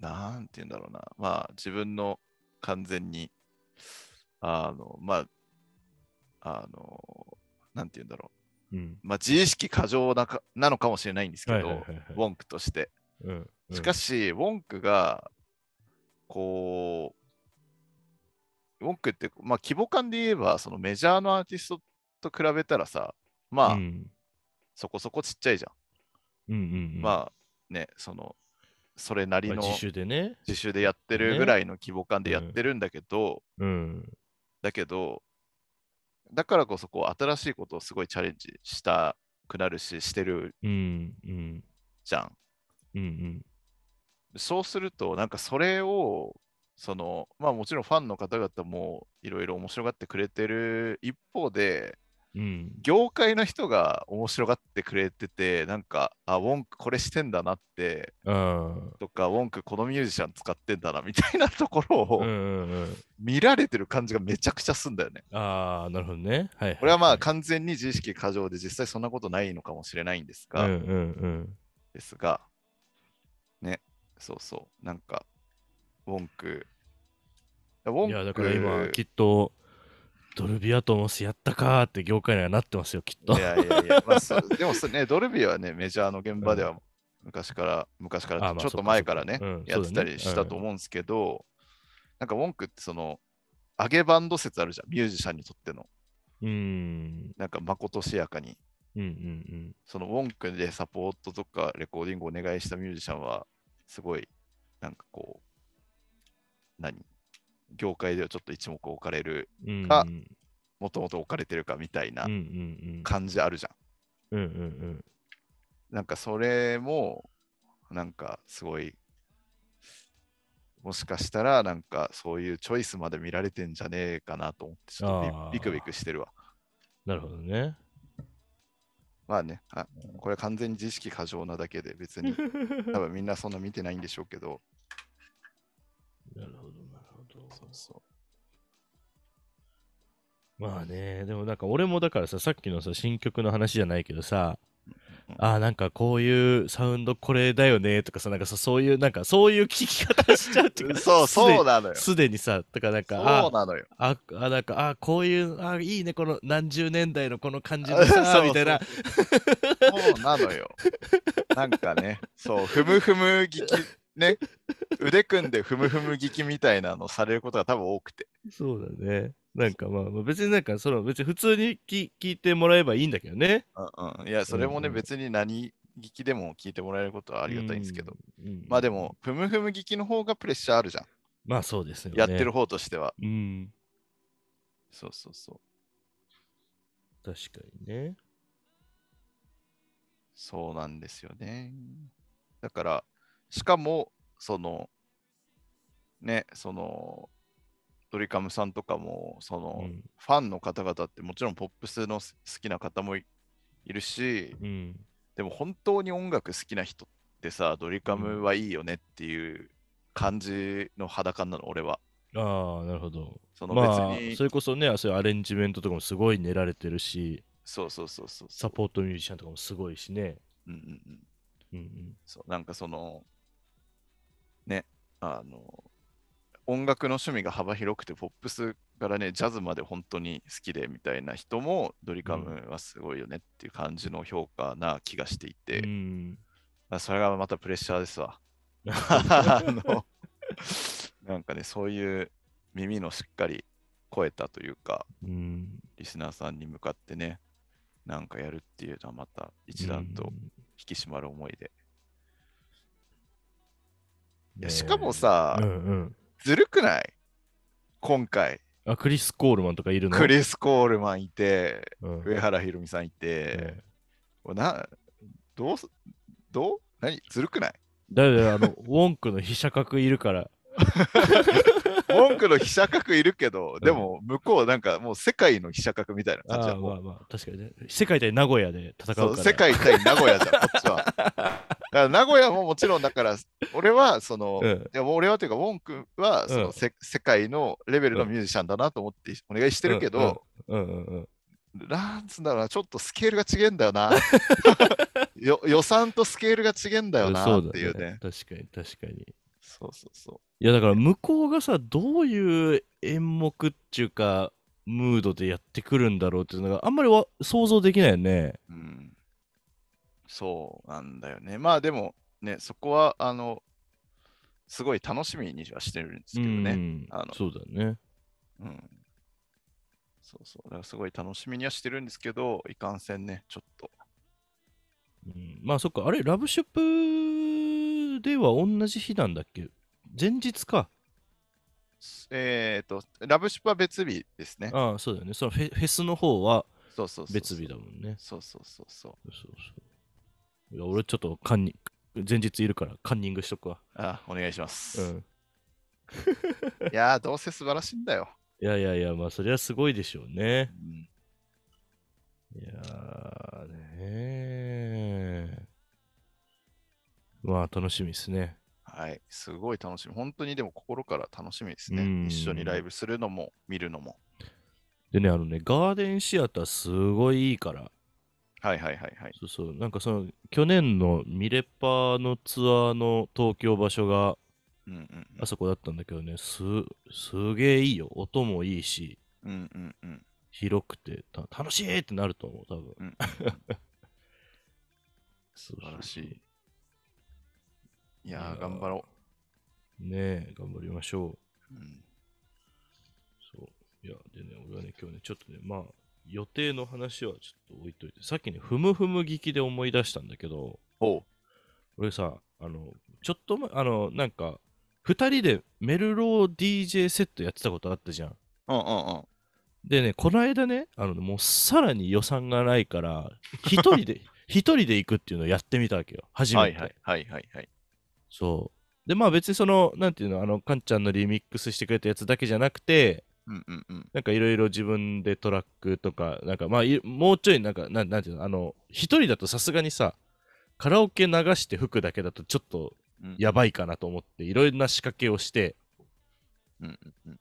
うん、なんて言うんだろうな、まあ、自分の完全にあの、まあ、あの、なんて言うんだろう。うん、まあ、自意識過剰なかなのかもしれないんですけど、はいはいはいはい、ウォンクとして。うん、うん、しかし、ウォンクが、こう、ウォンクって、まあ、規模感で言えば、そのメジャーのアーティストと比べたらさ、まあ、うん、そこそこちっちゃいじゃん。うんうんうん、まあ、ね、その、それなりの自主でね、自主でやってるぐらいの規模感でやってるんだけど、うん、うんだけど、だからこそこう新しいことをすごいチャレンジしたくなるし、してるじゃん。うんそうすると、なんかそれを、そのまあ、もちろんファンの方々もいろいろ面白がってくれてる一方で、業界の人が面白がってくれててなんかあウォンクこれしてんだなって、うん、とかウォンクこのミュージシャン使ってんだなみたいなところを、うん、見られてる感じがめちゃくちゃすんだよね。ああなるほどね。はい、はい、これはまあ完全に自意識過剰で実際そんなことないのかもしれないんですが、うんうんうん、ですがねそうそうなんかウォンクウォンクいやだから今きっとドルビアトモスやったかって業界にはなってますよ、きっと。いやいやいや、まあ、でもね、ドルビアはね、メジャーの現場では昔から、昔から、ちょっと前からね、やってたりしたと思うんですけど、なんか文句ってその、上げバンド説あるじゃん、ミュージシャンにとっての。うん。なんかまことしやかに。うんうんうん、そのウォンクでサポートとかレコーディングをお願いしたミュージシャンはすごいなんかこう何業界ではちょっと一目置かれるか、もともと置かれてるかみたいな感じあるじゃん。うんうんうん、なんかそれも、なんかすごい、もしかしたらなんかそういうチョイスまで見られてんじゃねえかなと思って、ちょっとビクビクしてるわ。なるほどね。まあねあ、これ完全に自意識過剰なだけで別に、[laughs] 多分みんなそんな見てないんでしょうけど。なるほどそうそう。まあね、でもなんか俺もだからさ、さっきのさ、新曲の話じゃないけどさ、あなんかこういうサウンドこれだよねとかさ、なんかさ、そういう、なんかそういう聞き方しちゃうっていうか、そう、そうなのよ。すでにさ、とかなんか、そうなのよ。あ、あなんか、あこういう、あいいね、この何十年代のこの感じのさ、[laughs] みたいな。そうなのよ。なんかね、そう、ふむふむ聞きね、腕組んでふむふむ聞きみたいなのされることが多分多くて。そうだね。なんかまあ、別になんか、その別に普通にき聞いてもらえばいいんだけどね。うんうん。いや、それもね、別に何聞きでも聞いてもらえることはありがたいんですけど。うんうん、まあでも、ふむふむ聞きの方がプレッシャーあるじゃん。まあそうですよね。やってる方としては。うん。そうそうそう。確かにね。そうなんですよね。だから、しかも、その、ね、その、ドリカムさんとかも、その、うん、ファンの方々ってもちろんポップスの好きな方もいるし、うん、でも本当に音楽好きな人ってさ、ドリカムはいいよねっていう感じの裸なの、俺は。ああ、なるほど。その別に、まあ、それこそね、そういうアレンジメントとかもすごい練られてるし、そうそうそうそう。サポートミュージシャンとかもすごいしね。うんうんうん。うんうん、そうなんかそのね、あの、音楽の趣味が幅広くて、ポップスからね、ジャズまで本当に好きでみたいな人も、ドリカムはすごいよねっていう感じの評価な気がしていて、うん、それがまたプレッシャーですわ。[laughs] [laughs] あの、なんかね、そういう耳のしっかり超えたというか、うん、リスナーさんに向かってね、なんかやるっていうのはまた一段と引き締まる思いでしかもさ、うんうん、ずるくない今回あクリス・コールマンとかいるのクリス・コールマンいて、うん、上原ひろみさんいて、うん、などうどう何ずるくないだよあのウォンクの飛車角いるから文句 [laughs] の飛車角いるけど、でも向こうなんかもう世界の飛車角みたいな感じだもん。まあまあ、確かにね。世界対名古屋で戦うから。世界対名古屋じゃん、こっちは。[laughs] から名古屋ももちろんだから俺はその、うん、でも俺はというかウォン君はその、うん、世界のレベルのミュージシャンだなと思ってお願いしてるけど、うなんつうんだろうなちょっとスケールが違えんだよな [laughs] よ予算とスケールが違えんだよなっていうね、ね、確かに確かにそうそうそういやだから向こうがさどういう演目っていうかムードでやってくるんだろうっていうのがあんまり想像できないよね、うん、そうなんだよね。まあでもね、そこはあの、すごい楽しみにはしてるんですけどね。うん、あのそうだね。うん。そうそう。だからすごい楽しみにはしてるんですけど、いかんせんね、ちょっと。うん、まあそっか、あれ、ラブショップでは同じ日なんだっけ前日か。えっ、ー、と、ラブシップは別日ですね。ああ、そうだよね。そのフェフェスの方は別日だもんね。そうそうそうそう。そうそうそう俺ちょっとカンニ前日いるからカンニングしとくわ。あお願いします。うん、[laughs] いやー、どうせ素晴らしいんだよ。いやいやいや、まあそりゃすごいでしょうね。うん、いやーねー。まあ楽しみですね。はい、すごい楽しみ。本当にでも心から楽しみですね。一緒にライブするのも見るのも。でね、あのね、ガーデンシアターすごいいいから。はいはいはいはい。そうそう。なんかその、去年のミレパーのツアーの東京場所が、うんうんあそこだったんだけどね、す、すげえいいよ。音もいいし、うんうんうん、広くて楽しいってなると思う、多分。うん、素晴らしい。いやー、頑張ろう。ねえ、頑張りましょう。うん、そう。いや、でね、俺はね、今日ね、ちょっとね、まあ、予定の話はちょっと置いといて、さっきね、ふむふむ聞きで思い出したんだけど、お俺さ、あの、ちょっと前、あの、なんか、2人でメルロー DJ セットやってたことあったじゃん。うんうんうん。でね、この間ね、あのもうさらに予算がないから、1人で、[laughs] 一人で行くっていうのをやってみたわけよ。初めて。はいはいはいはいはい。そう。で、まあ別にその、なんていうの、あの、かんちゃんのリミックスしてくれたやつだけじゃなくて、うんうんなんかいろいろ自分でトラックとか、なんかまあ、もうちょいなんか、なんなんていうの、あの、一人だとさすがにさ、カラオケ流して吹くだけだとちょっとやばいかなと思って、いろいろな仕掛けをして、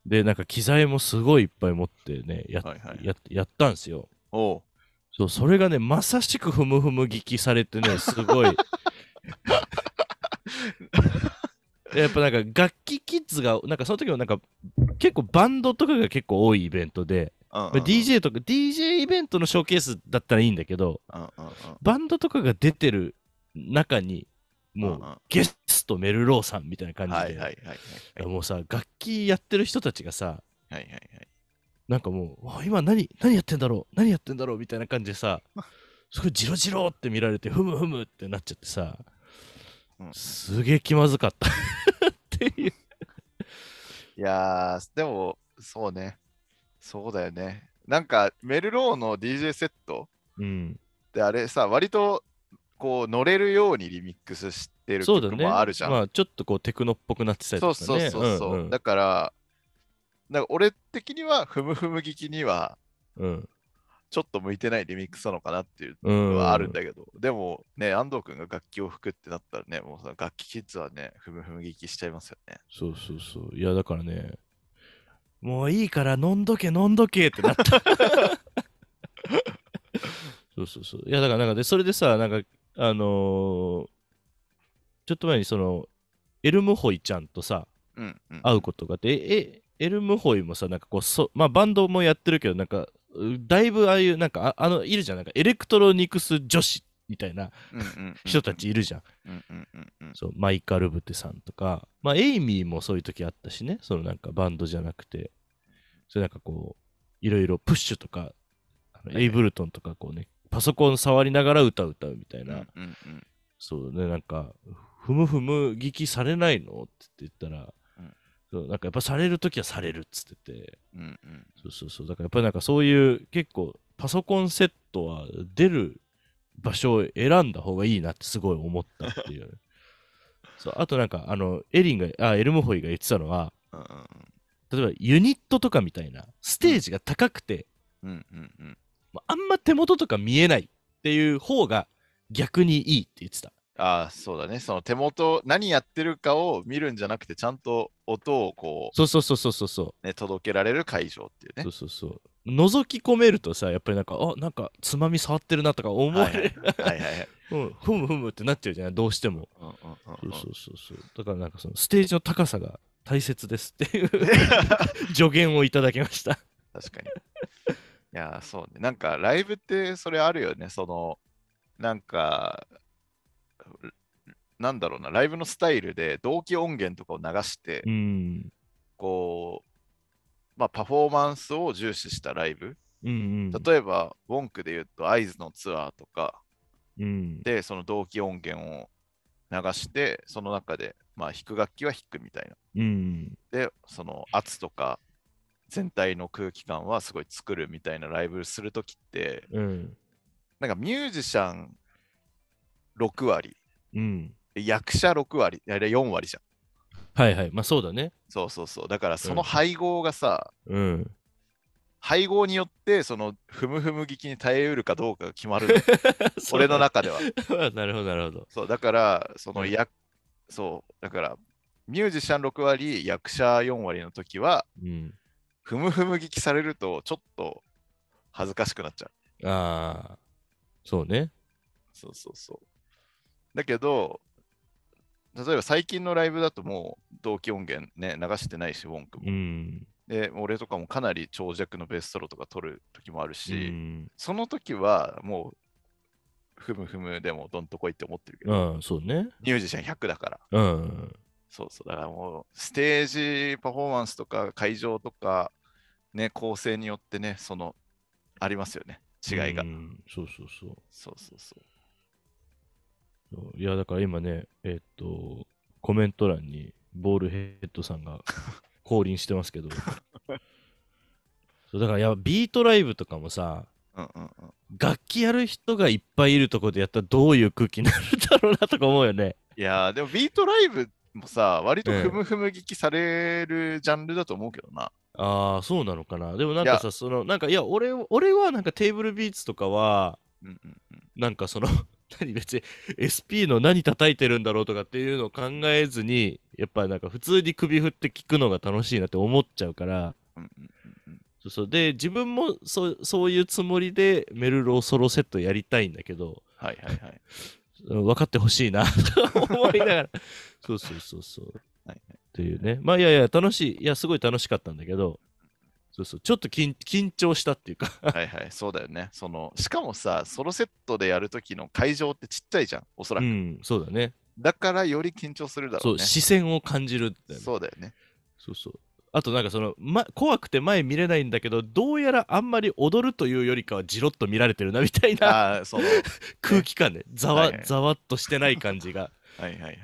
で、なんか機材もすごいいっぱい持ってね、やはいはい、ややったんですよ。おそうそれがね、まさしくふむふむ聞きされてね、すごい。[laughs] やっぱなんか楽器キッズがなんかその時もなんか結構バンドとかが結構多いイベントで、うんうんうん、DJ とか DJ イベントのショーケースだったらいいんだけど、うんうんうん、バンドとかが出てる中にもう、ゲストメルローさんみたいな感じでもうさ楽器やってる人たちがさ、はいはいはい、なんかもう今何何やってんだろう何やってんだろうみたいな感じでさすごいジロジロって見られてふむふむってなっちゃってさすげえ気まずかった [laughs] っていう。いやでも、そうね。そうだよね。なんか、メルローの DJ セット、うん、であれさ、割とこう乗れるようにリミックスしてる曲もあるじゃん。ねまあ、ちょっとこうテクノっぽくなってたりとか、ね、そうそうそうそう、うんうん、だから、なんか俺的にはふむふむ聞きには、うん、ちょっと向いてないリミックスなのかなっていうのはあるんだけど、でもね、安藤君が楽器を吹くってなったらね、もうその楽器キッズはね、ふむふむ聞きしちゃいますよね。そうそうそう。いや、だからね、もういいから飲んどけ飲んどけってなった。[laughs] そうそうそう。いや、だからなんかで、それでさ、なんか、あのー、ちょっと前にその、エルムホイちゃんとさ、うんうん、会うことがあって、え、えエルムホイもさ、なんかこう、そまあ、バンドもやってるけど、なんか、だいぶああいう、なんかあ、あの、いるじゃん、なんかエレクトロニクス女子みたいな人たちいるじゃん。そうマイカルブテさんとか、まあ、エイミーもそういう時あったしね、そのなんかバンドじゃなくて、それなんかこう、いろいろプッシュとか、あのエイブルトンとかこうね、パソコン触りながら歌う歌うみたいな、そうね、なんか、ふむふむ聞きされないのって言ったら、そうなんかやっぱされるときはされるっつってて、うんうん、そうそうそうだからやっぱりなんかそういう結構パソコンセットは出る場所を選んだ方がいいなってすごい思ったっていう [laughs] そうあとなんかあのエリンがあエルムホイが言ってたのは、うんうん、例えばユニットとかみたいなステージが高くて、うんうんうん、あんま手元とか見えないっていう方が逆にいいって言ってたあそうだね。その手元、何やってるかを見るんじゃなくて、ちゃんと音をこう、そうそうそうそうそう、ね、届けられる会場っていうね。そうそうそう。覗き込めるとさ、やっぱりなんか、あなんかつまみ触ってるなとか思われる。はいはいはい、[laughs] ふむふむってなっちゃうじゃない、どうしても。うんうんうんそうそうそうそう。だからなんかそのステージの高さが大切ですっていう [laughs] 助言をいただきました。確かに。いや、そうね。なんかライブってそれあるよね。その、なんか、なんだろうな、ライブのスタイルで同期音源とかを流して、うん、こう、まあ、パフォーマンスを重視したライブ。うんうん、例えば、ウォンクで言うと、合図のツアーとか、うん、で、その同期音源を流して、その中で、まあ、弾く楽器は弾くみたいな。うん、で、その圧とか、全体の空気感はすごい作るみたいなライブするときって、うん、なんかミュージシャン6割、うん、役者6割、あれ4割じゃん。はいはい、まあそうだね。そうそうそう。だからその配合がさ、うん、配合によってそのふむふむ劇に耐えうるかどうかが決まる [laughs] そ俺の中では。[laughs] なるほどなるほど。そうだからそのや、うん、そうだからミュージシャン6割、役者4割の時は、うん、ふむふむ劇されるとちょっと恥ずかしくなっちゃう。ああ、そうね。そうそうそう。だけど、例えば最近のライブだともう同期音源ね、流してないし、ウォンクも。うん、で、俺とかもかなり長尺のベースソロとか撮る時もあるし、うん、その時はもう、ふむふむでもどんとこいって思ってるけど、そうね、ミュージシャン100だから。うん、そうそう、だからもう、ステージパフォーマンスとか会場とか、ね、構成によってね、その、ありますよね、違いが。うん、そうそうそう。そうそうそう。いや、だから今ね、えっ、と、コメント欄にボールヘッドさんが [laughs] 降臨してますけど。そうだからやビートライブとかもさ、うんうんうん、楽器やる人がいっぱいいるとこでやったらどういう空気になるだろうなとか思うよね。いやでもビートライブもさ、割とふむふむ聞きされるジャンルだと思うけどな。ああ、そうなのかな。でもなんかさ、その、なんか、いや、俺俺はなんかテーブルビーツとかは、うんうんうん、なんかその何別に SP の何叩いてるんだろうとかっていうのを考えずに、やっぱなんか普通に首振って聞くのが楽しいなって思っちゃうから、うんうん、そうそうで、自分もそそういうつもりでメルローソロセットやりたいんだけど、はいはいはい。分かってほしいなと思いながらそうそうそうそう。はいはい、というね。まあいやいや、楽しい。いや、すごい楽しかったんだけど、そうそうちょっと緊張したっていうかはいはいそうだよねそのしかもさソロセットでやる時の会場ってちっちゃいじゃんおそらく、うん、そうだねだからより緊張するだろうね視線を感じる、ね、そうだよねそうそうあとなんかその、ま、怖くて前見れないんだけどどうやらあんまり踊るというよりかはじろっと見られてるなみたいな [laughs] 空気感で、ね、ざわ、ざわっとしてない感じがはいはいはい、はい、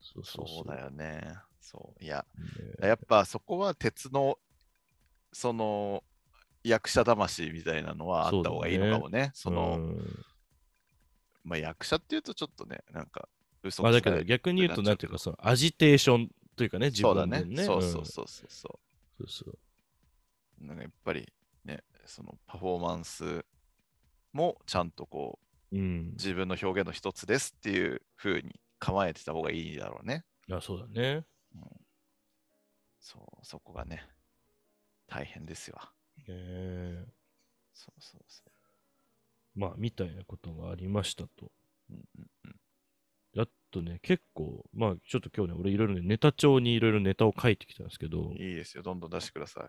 そうそうだよねそういや、ね、やっぱそこは鉄のその役者魂みたいなのはあった方がいいのかもね。そ、の、まあ役者っていうとちょっとね、なんか嘘まあだけど逆に言うと、なんていうか、そのアジテーションというかね、自分ね、そうだね。そうそうそう。そうそうなんかやっぱりね、そのパフォーマンスもちゃんとこう、自分の表現の一つですっていうふうに構えてた方がいいだろうね。あそうだね、うん。そう、そこがね、大変ですよ。えー、そうそうそう。まあ、みたいなことがありましたと。うんうんうん、あとね、結構、まあ、ちょっと今日ね、俺いろいろね、ネタ帳にいろいろネタを書いてきたんですけど。いいですよ、どんどん出してください。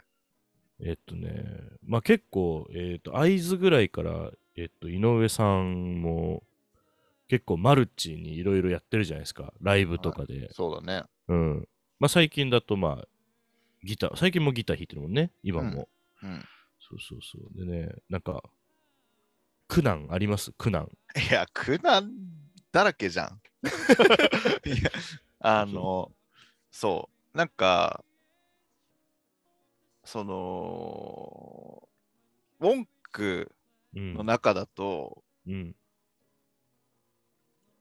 えっとね、まあ結構、えっ、ー、と、会津ぐらいから、えっと、井上さんも結構マルチにいろいろやってるじゃないですか、ライブとかで。はい、そうだね。うん。まあ最近だと、まあ、ギター、最近もギター弾いてるもんね、今も。うん。うん、そうそうそう。でね、なんか、苦難あります苦難。いや、苦難だらけじゃん。[laughs] いや、あの、そう、なんか、その、文句の中だと、うん、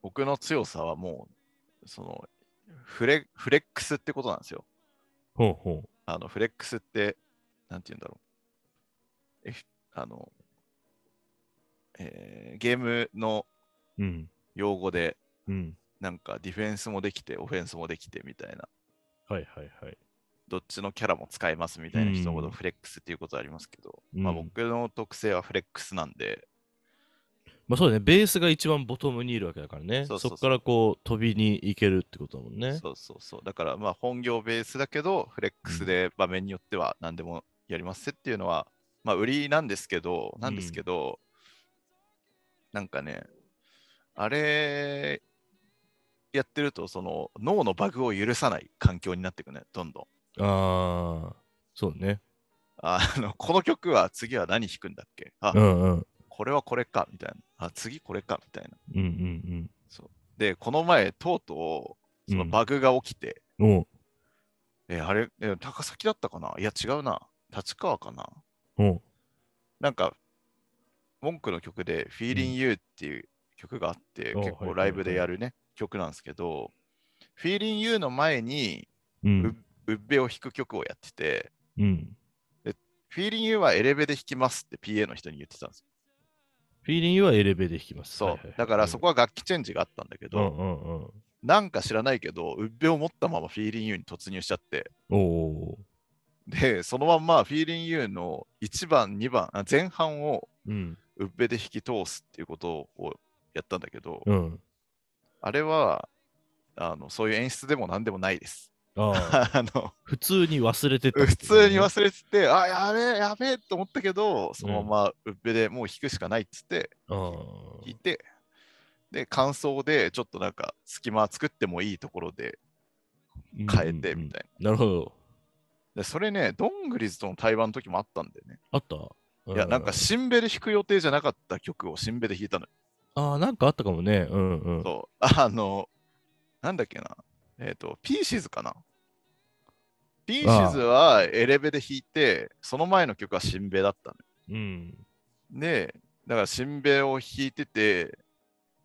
僕の強さはもう、そのフレ、フレックスってことなんですよ。ほうほう。あのフレックスって、なんて言うんだろう。F、あの、えー、ゲームの用語で、うん、なんかディフェンスもできて、オフェンスもできてみたいな。はいはいはい。どっちのキャラも使えますみたいな人ほどフレックスっていうことありますけど、うん、まあ僕の特性はフレックスなんで、まあそうだね、ベースが一番ボトムにいるわけだからね。そこからこう飛びに行けるってことだもんね。そうそうそう。だからまあ本業ベースだけど、フレックスで場面によっては何でもやりますっていうのは、まあ売りなんですけど、なんですけど、うん、なんかね、あれやってると、その脳のバグを許さない環境になっていくね、どんどん。ああ、そうね。あのこの曲は次は何弾くんだっけあ、うんうん、これはこれかみたいな。あ、次これかみたいな。うんうんうん。そうで、この前、とうとう、そのバグが起きて、うん、えあれ、高崎だったかないや、違うな。立川かななんか、文句の曲で、Feeling You っていう曲があって、うん、結構ライブでやるね、曲なんですけど、Feeling You の前に、うん、っべを弾く曲をやってて、うん、で Feeling You はエレベで弾きますって PA の人に言ってたんですよ。フィーリングはエレベで弾きます。そう、だからそこは楽器チェンジがあったんだけど、うんうんうん、なんか知らないけど、うっべを持ったままフィーリンユーに突入しちゃって、で、そのまんまフィーリンユーの1番、2番、前半をうっべで引き通すっていうことをやったんだけど、うん、あれはあのそういう演出でも何でもないです。[laughs] あの普通に忘れてて、ね、普通に忘れてて、あ、やべえ、やべえと思ったけど、そのままうっぺでもう弾くしかないっつって、弾いて、で、感想でちょっとなんか隙間作ってもいいところで変えてみたいな。うんうん、なるほど。で、それね、ドングリズとの対話の時もあったんだよね。あったいや、なんかシンベル弾く予定じゃなかった曲をシンベで弾いたのああ、なんかあったかもね。うんうん。そう。あの、なんだっけな。えっ、ー、と、ピーシーズかなピーシーズはエレベで弾いて、その前の曲はシンベだったの、ね、うん。で、だからシンベを弾いてて、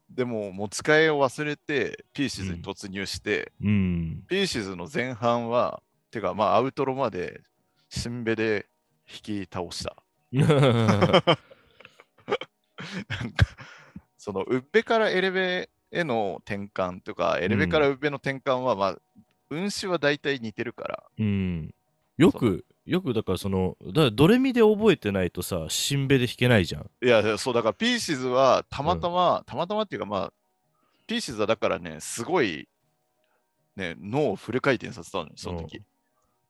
でも持ち替えを忘れて、ピーシーズに突入して、うん、ピーシーズの前半は、てかまあアウトロまでシンベで引き倒した。[laughs] なんか、その、うっぺからエレベへの転換とか、エレベから上の転換は、まあ、運指は大体似てるから。うん。よく、よくだからその、だドレミで覚えてないとさ、しんべで弾けないじゃん。いや、そうだから、ピーシズはたまたま、うん、たまたまっていうか、まあ、ピーシズはだからね、すごい、ね、脳をフル回転させたのよ、その時。うん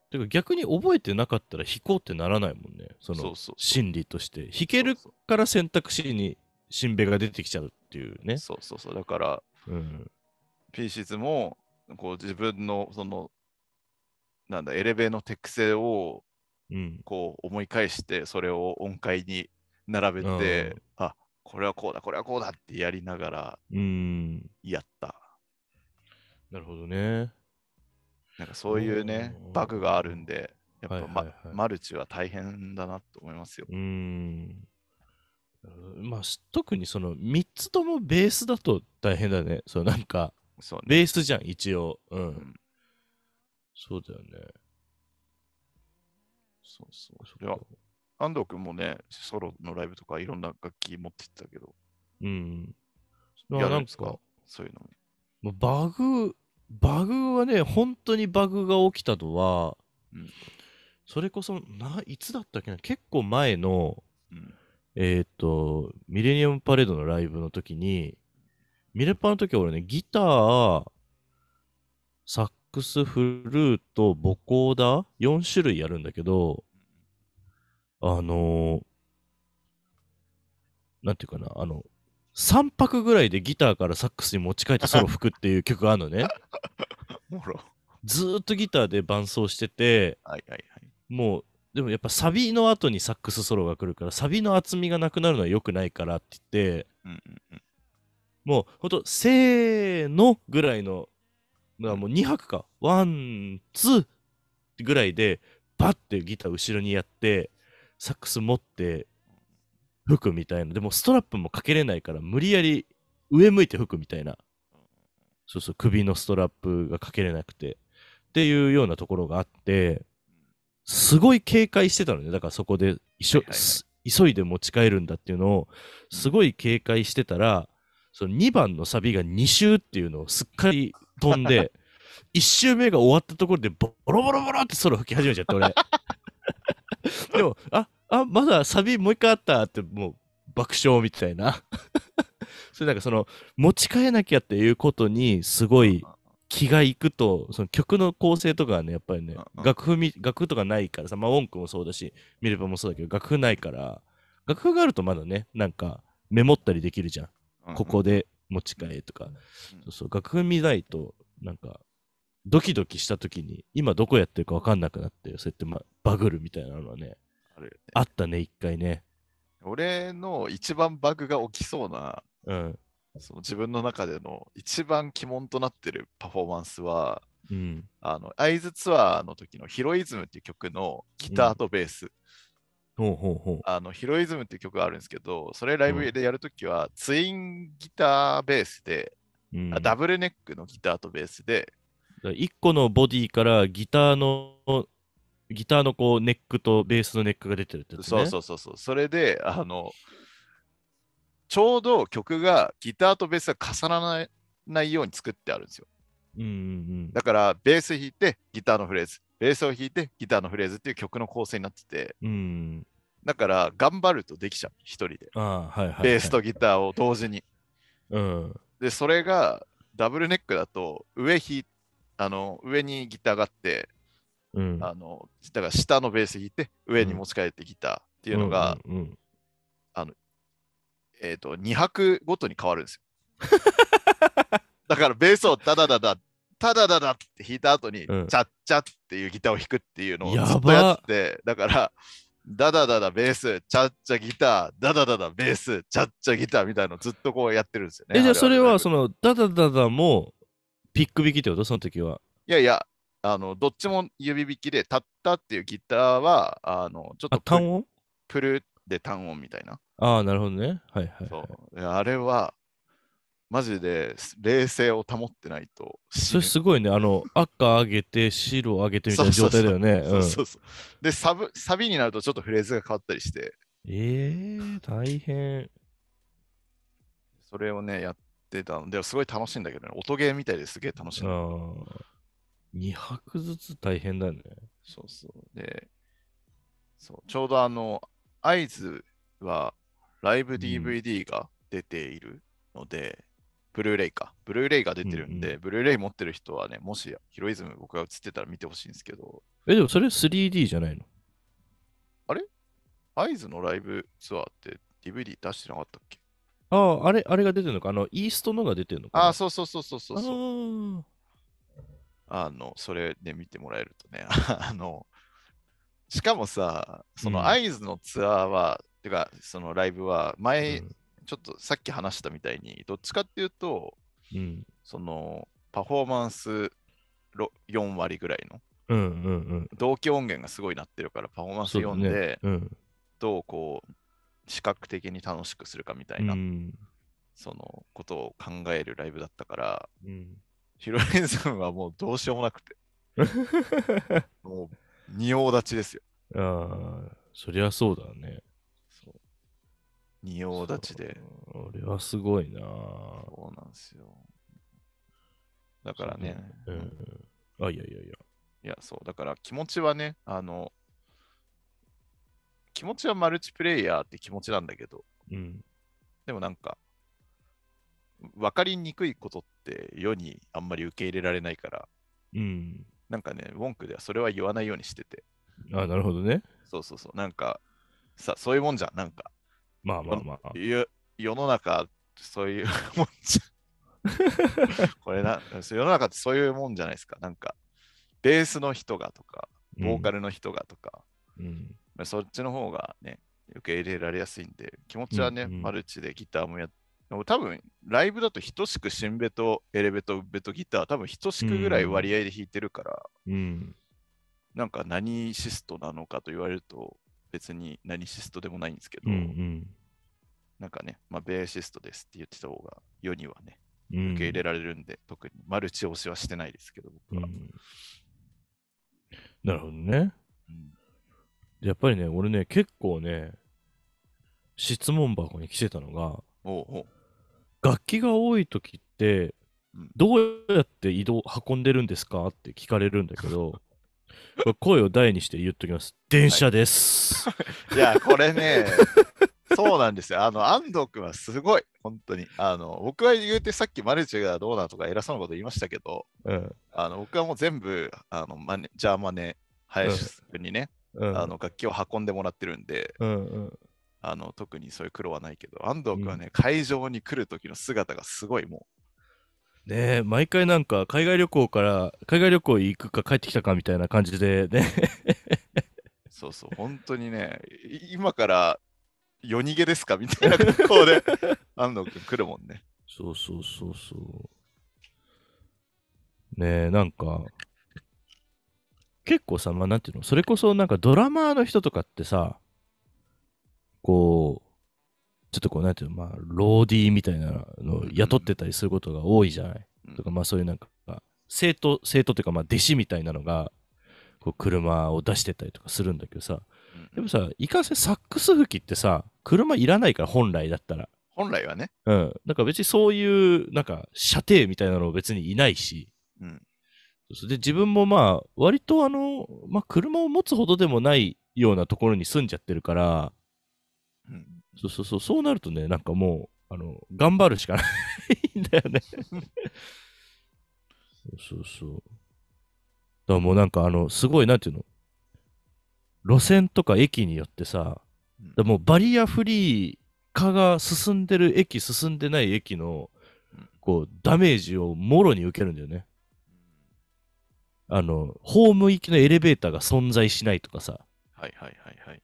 てか逆に覚えてなかったら弾こうってならないもんね。その心理として。弾けるから選択肢に新兵が出てきちゃうっていうね。そうそうそう。だから、うん、ピーシズもこう自分のそのなんだエレベーの適性をこう思い返して、それを音階に並べて、うん、あこれはこうだこれはこうだってやりながらやった。なるほどね。なんかそういうね、バグがあるんで、やっぱ、まはいはいはい、マルチは大変だなと思いますよ。うん。まあ、特にその3つともベースだと大変だね。そうなんか、そうね、ベースじゃん、一応。うん。うん、そうだよね。そうそう。それは、安藤君もね、ソロのライブとかいろんな楽器持ってったけど。うん。いや、なんか、そういうのバグ、バグはね、本当にバグが起きたのは、うん、それこそな、いつだったっけな、結構前の、うんえーっと、ミレニアムパレードのライブの時に、ミレパの時は俺ね、ギター、サックス、フルート、ボコーダー、4種類やるんだけど、あのー、なんていうかな、あの、3泊ぐらいでギターからサックスに持ち帰ってソロ吹くっていう曲があるのね。[laughs] ずーっとギターで伴奏してて、はいはいはい。もうでもやっぱサビの後にサックスソロが来るからサビの厚みがなくなるのは良くないからって言って、うんうんうん、もうほんとせーのぐらいのだからもう2拍かワンツーぐらいでバッてギター後ろにやってサックス持って吹くみたいなでもストラップもかけれないから無理やり上向いて吹くみたいなそうそう首のストラップがかけれなくてっていうようなところがあってすごい警戒してたのね。だからそこで、急いで持ち帰るんだっていうのを、すごい警戒してたら、その2番のサビが2周っていうのをすっかり飛んで、1 [laughs] 周目が終わったところでボロボロボロってソロ吹き始めちゃって俺 [laughs] でもああまだサビもう一回あったってもう爆笑みたいな [laughs] それなんかその持ち帰らなきゃっていうことにすごい気がいくとその曲の構成とかねやっぱりね楽譜み楽譜とかないからさまあ音楽もそうだしミルバもそうだけど楽譜ないから楽譜があるとまだねなんかメモったりできるじゃん、ここで持ち帰えとか、うん、そうそう楽譜見ないとなんかドキドキした時に今どこやってるか分かんなくなってそうやって、ま、バグるみたいなのはねあねあったね一回ね俺の一番バグが起きそうなその自分の中での一番鬼門となってるパフォーマンスは、うん、あの会津ツアーの時の「ヒロイズム」っていう曲のギターとベース。あのヒロイズムっていう曲があるんですけど、それライブでやるときは、ツインギターベースで、うん、ダブルネックのギターとベースで。1個のボディからギターのギターのこうネックとベースのネックが出てるって、ね、そうそうそうそう。それで、あの、ちょうど曲がギターとベースが重ならないように作ってあるんですよ。うんうんうん、だからベース弾いてギターのフレーズ、ベースを弾いてギターのフレーズっていう曲の構成になってて、うん、だから頑張るとできちゃう、一人で、はいはいはい。ベースとギターを同時に。うん、で、それがダブルネックだと上弾あの上にギターがあって、うん、あのだから下のベース弾いて上に持ち帰ってギターっていうのが、うんうんうん、あのえーと、2ごとに変わるんですよ。[laughs] だからベースをダダダダ、タダダダって弾いた後に、うん、チャッチャっていうギターを弾くっていうのをずっとやってて、だから、ダダダダベース、チャッチャギター、ダダダダベース、チャッチャギターみたいのずっとこうやってるんですよね。え、じゃあそれはそのダダダダもピック弾きってことその時は。いやいや、あの、どっちも指弾きで、タッタっていうギターは、あの、ちょっと単音プルで単音みたいな。ああ、なるほどね。はいはい、はい。そうあれは、マジで冷静を保ってないと。それすごいね。あの、赤上げて、白上げてみたいな状態だよね。そうそうそう。で、サブ、サビになるとちょっとフレーズが変わったりして。ええー、大変。それをね、やってたので、すごい楽しいんだけどね。音ゲーみたいですげえ楽しい。2拍ずつ大変だね。そうそう。で、そうちょうどあの、合図はライブ DVD が出ているので、ブルーレイか。ブルーレイが出てるんで、うんうん、ブルーレイ持ってる人はね、もしヒロイズム僕が映ってたら見てほしいんですけど。え、でもそれ 3D じゃないのあれアイズのライブツアーって DVD 出してなかったっけああ、あれ、あれが出てるのかあの、イーストのが出てるのかああ、そうそうそうそうそうそう。あの、それで、見てもらえるとね。[laughs] あの、しかもさ、そのアイズのツアーはてか、そのライブは、前、うん、ちょっとさっき話したみたいに、どっちかっていうと、うん、その、パフォーマンス4割ぐらいの、うんうんうん、同期音源がすごいなってるから、パフォーマンス4で、ねうん、どうこう、視覚的に楽しくするかみたいな、うん、そのことを考えるライブだったから、うん、ヒロインさんはもうどうしようもなくて、[laughs] もう、仁王立ちですよ。ああ、そりゃそうだね。仁王立ちで。俺はすごいなそうなんですよ。だからね。うん、うん、あ、いやいやいや。いや、そう、だから気持ちはね、あの、気持ちはマルチプレイヤーって気持ちなんだけど、うん、でもなんか、分かりにくいことって世にあんまり受け入れられないから、うん、なんかね、文句ではそれは言わないようにしてて。あなるほどね。そうそうそう、なんか、さ、そういうもんじゃん、なんか。まあまあまあ。世の中、そういう [laughs] もんじゃ。これな、世の中ってそういうもんじゃないですか。なんか、ベースの人がとか、ボーカルの人がとか、うん、そっちの方がね、受け入れられやすいんで、気持ちはね、うんうん、マルチでギターもやって、多分ライブだと等しくシンベとエレベとベとギター多分等しくぐらい割合で弾いてるから、うん、なんか何シストなのかと言われると別に何シストでもないんですけど、うんうん、なんかね、まあ、ベーシストですって言ってた方が世にはね、受け入れられるんで、うん、特にマルチ推しはしてないですけど、僕は。うん、なるほどね、うん。やっぱりね、俺ね、結構ね、質問箱に来てたのが、おうおう楽器が多い時って、どうやって移動運んでるんですかって聞かれるんだけど声を大にして言っときます。電車です。はい、いや、これね、そうなんですよ。あの、安藤君はすごい、本当に。あの、僕は言うて、さっきマルチがどうだとか偉そうなこと言いましたけど、うん、あの僕はもう全部、あのマネジャーマネ、林君にね、うん、あの楽器を運んでもらってるんで、うんうんあの特にそういう苦労はないけど、安藤君はね、うん、会場に来る時の姿がすごいもう。ねえ、毎回なんか、海外旅行から、海外旅行行くか帰ってきたかみたいな感じでね。そうそう、本当にね、今から夜逃げですかみたいな格好で、[laughs] 安藤君来るもんね。そうそうそうそう。ねえ、なんか、結構さ、まあ、なんていうの、それこそなんかドラマーの人とかってさ、こう、ちょっとこう、なんていうの、まあ、ローディーみたいなのを雇ってたりすることが多いじゃない。うん、とか、まあ、そういうなんか、生徒、生徒っていうか、まあ、弟子みたいなのが、こう、車を出してたりとかするんだけどさ、でもさ、いかんせんサックス吹きってさ、車いらないから、本来だったら。本来はね。うん。なんか別にそういう、なんか、射程みたいなの別にいないし、うん。で、自分もまあ、割とあの、まあ、車を持つほどでもないようなところに住んじゃってるから、うん、そうそうそう、そうなるとね、なんかもう、あの、頑張るしかないんだよねそうそうそう。だからもうなんかあの、すごい、なんていうの路線とか駅によってさ、だもうバリアフリー化が進んでる駅、進んでない駅の、こう、ダメージをもろに受けるんだよね。あの、ホーム行きのエレベーターが存在しないとかさ。はいはいはいはい。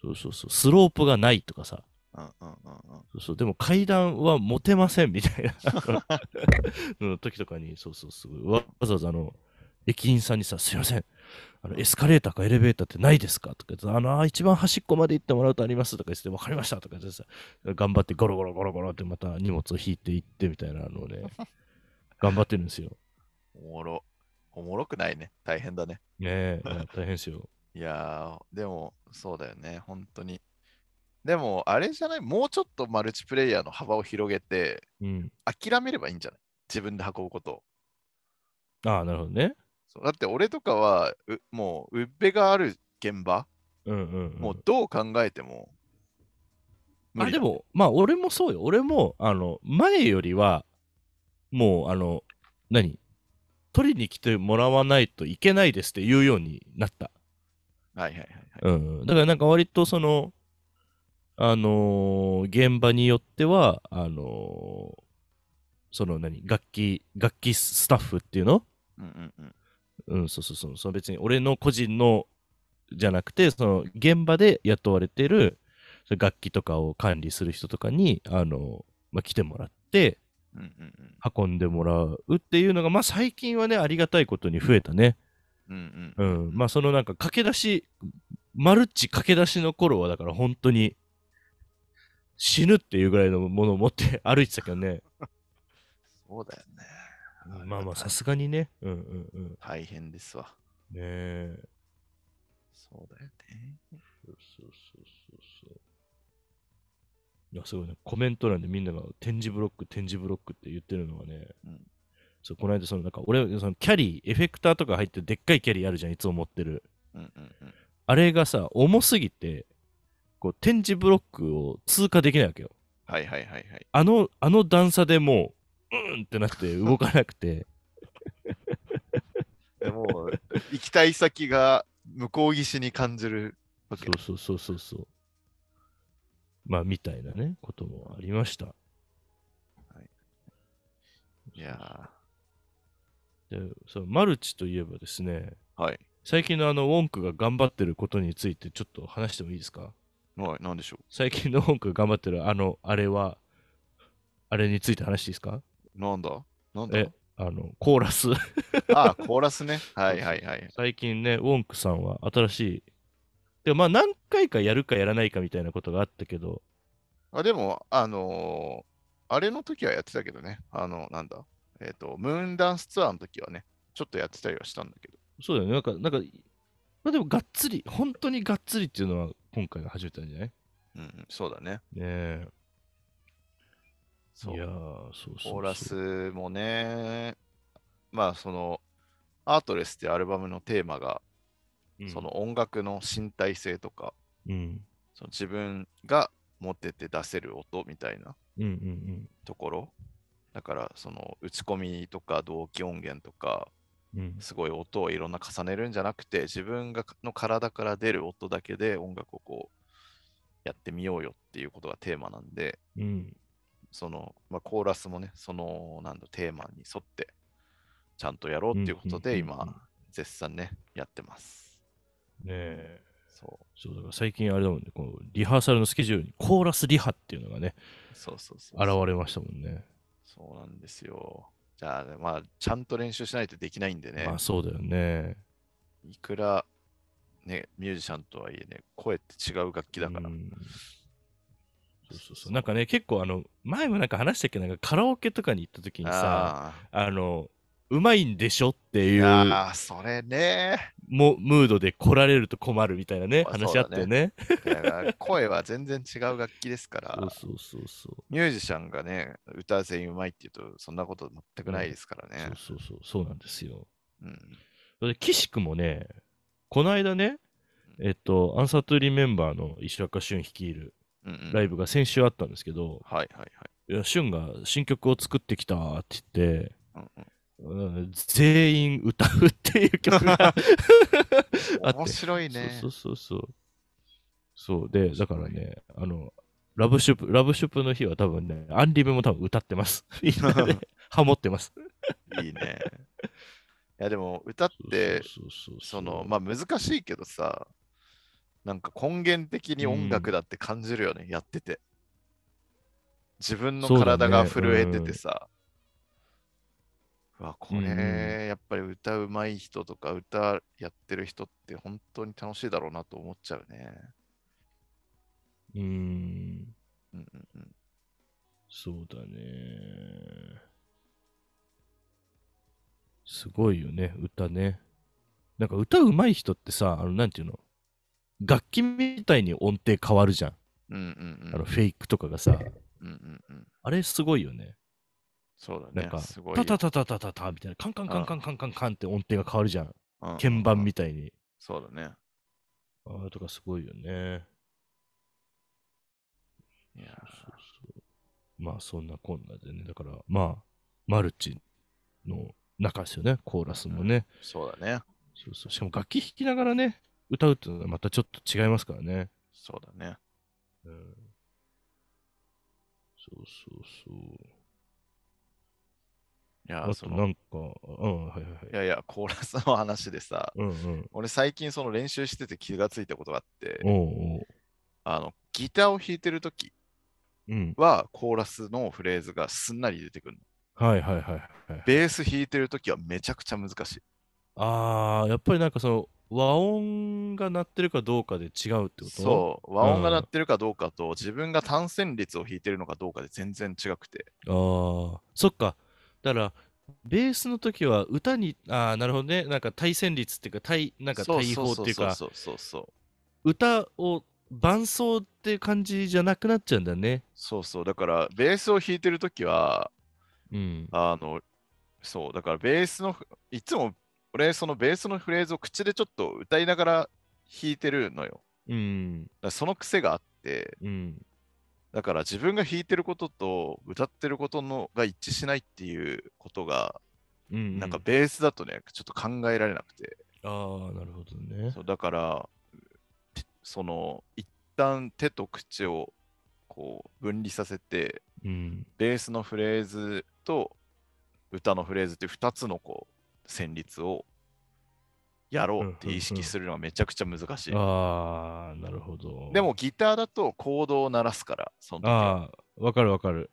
そうそうそう。スロープがないとかさ。そうそう、でも階段は持てませんみたいなの時とかに、そうそう、すごい。わざわざあの、駅員さんにさ、すいません。あの、エスカレーターかエレベーターってないですかとか言あの、一番端っこまで行ってもらうとありますとか言って、分かりましたとか言ってさ、頑張ってゴロゴロゴロゴロってまた荷物を引いていってみたいなので、ね、[laughs] 頑張ってるんですよ。おもろ。おもろくないね。大変だね。ねえ、大変ですよ。いやー、でも、そうだよね。本当に。でも、あれじゃないもうちょっとマルチプレイヤーの幅を広げて、うん、諦めればいいんじゃない自分で運ぶことを。ああ、なるほどね。だって俺とかは、もう、うっぺがある現場、うんうんうん、もうどう考えてもあでもまあ俺もそうよ俺もあの前よりはもうあの何取りに来てもらわないといけないですって言うようになったはいはいはい、はい、うん、だからなんか割とそのあのー、現場によっては、あのー、その何、楽器、楽器スタッフっていうのうん、そうそうそう。その別に俺の個人のじゃなくて、その現場で雇われてる楽器とかを管理する人とかに、あのー、まあ、来てもらって、運んでもらうっていうのが、まあ、最近はね、ありがたいことに増えたね。うん、まあそのなんか駆け出し、マルチ駆け出しの頃はだから本当に死ぬっていうぐらいのものを持って [laughs] 歩いてたけどね。そうだよね。まあまあ、さすがにね。うんうんうん。大変ですわ。ねえ。そうだよね。そうそうそうそう。いや、すごいね。コメント欄でみんなが展示ブロック、展示ブロックって言ってるのはね。うん、そうこの間、そのなんか俺、そのキャリー、エフェクターとか入ってでっかいキャリーあるじゃん、いつも持ってる。うんうんうん、あれがさ、重すぎて、こう点字ブロックを通過できないわけよ。はいはいはいはい。あの、あの段差でもう、うんってなって [laughs] 動かなくて。[laughs] もう、行きたい先が向こう岸に感じるわけそうそうそうそうそう。まあ、みたいなね、こともありました。はい、いやでそのマルチといえばですね、はい、最近のあのウォンクが頑張ってることについてちょっと話してもいいですかはい、なんでしょう。最近の本君頑張ってる、あの、あれは、あれについて話していいですかなんだなんだえ、あの、コーラスあ [laughs] あ、コーラスね。はいはいはい。最近ね、ウォンクさんは新しい。でもまあ、何回かやるかやらないかみたいなことがあったけど。あ、でも、あのー、あれの時はやってたけどね。あの、なんだ。えっ、ー、と、ムーンダンスツアーの時はね、ちょっとやってたりはしたんだけど。そうだよね。なんか、なんかまあでも、がっつり、本当にがっつりっていうのは、今回が初めてなんじゃないうん、そうだね。ねえ。そういやそうそうオーラスもね、まあその、アートレスってアルバムのテーマが、うん、その音楽の身体性とか、うん、その自分が持ってて出せる音みたいなところ、だからその打ち込みとか同期音源とか、すごい音をいろんな重ねるんじゃなくて、自分がの体から出る音だけで音楽をこうやってみようよっていうことがテーマなんで、うん、その、まあ、コーラスもね、そのなんテーマに沿ってちゃんとやろうっていうことで、今、絶賛ね、やってます。ねえ。そうそうだから最近あれだもんね、こうリハーサルのスケジュールにコーラスリハっていうのがね、そうそうそう現れましたもんね。そうなんですよ。じゃあ、まあ、ちゃんと練習しないとできないんでね。まあ、そうだよね。いくら、ね、ミュージシャンとはいえね、声って違う楽器だから。うそうそうそう。なんかね、結構あの、前もなんか話したっけなんかカラオケとかに行った時にさ、あの、うまいんでしょっていう。それね。もムードで来られると困るみたいなね、話あったよね。ね声は全然違う楽器ですから、そうそうそうミュージシャンがね、歌全員うまいって言うと、そんなこと全くないですからね。うん、そうそうそう、そうなんですよ。うん。で、岸君もね、この間ね、えっと、アンサートゥリメンバーの石若俊率いるライブが先週あったんですけど、うんうん、はいはいはい。いや、俊が新曲を作ってきたって言って、うんうんうん、全員歌うっていう曲が [laughs] [laughs] 面白いね。そうそうそう。そうで、だからね、あの、ラブショップ、ラブショップの日は多分ね、アンリブも多分歌ってます。今 [laughs] んハモってます。いいね。いや、でも、歌って、その、まあ難しいけどさ、なんか根源的に音楽だって感じるよね、うん、やってて。自分の体が震えててさ、わこれ、やっぱり歌うまい人とか歌やってる人って本当に楽しいだろうなと思っちゃうね。うん。うんうんうん。そうだね。すごいよね、歌ね。なんか歌うまい人ってさ、あの、なんていうの楽器みたいに音程変わるじゃん。うんうんうん、あのフェイクとかがさ、うんうんうん、あれすごいよね。そうだね。なんか、すごいタタタタタタタみたいな、カンカンカンカンカンカンカンって音程が変わるじゃん。鍵盤みたいに。そうだね。あれとかすごいよね。いやそうそうまあ、そんなこんなでね、だから、まあ、マルチの中ですよね、コーラスもね。そうだね。そうそうしかも楽器弾きながらね、歌うっていうのはまたちょっと違いますからね。そうだね。うん。そうそうそう。いや、そとなんか、うん、はいはい。いやいや、コーラスの話でさ、うんうん、俺最近その練習してて気がついたことがあって、おうおうあの、ギターを弾いてるときは、コーラスのフレーズがすんなり出てくるの。はいはいはい、はい。ベース弾いてるときはめちゃくちゃ難しい。あー、やっぱりなんかその、和音が鳴ってるかどうかで違うってことそう和音が鳴ってるかどうかと、うん、自分が単線率を弾いてるのかどうかで全然違くてああそっかだから、ベースの時は歌に、ああ、なるほどね、なんか対旋律っていうか、対、なんか対法っていうか、歌を伴奏っていう感じじゃなくなっちゃうんだね。そうそう、だからベースを弾いてる時は、うん、あの、そう、だからベースの、いつも俺、そのベースのフレーズを口でちょっと歌いながら弾いてるのよ。うん、その癖があって、うん、だから自分が弾いてることと歌ってることのが一致しないっていうことが、うんうん、なんかベースだとね、ちょっと考えられなくて。ああ、なるほどね。そうだから、その、一旦手と口をこう分離させて、うん、ベースのフレーズと歌のフレーズっていう2つのこう旋律をやろうって意識するのはめちゃくちゃ難しい。うんうんうん、ああ、なるほど。でもギターだとコードを鳴らすから、そのああ、わかるわかる。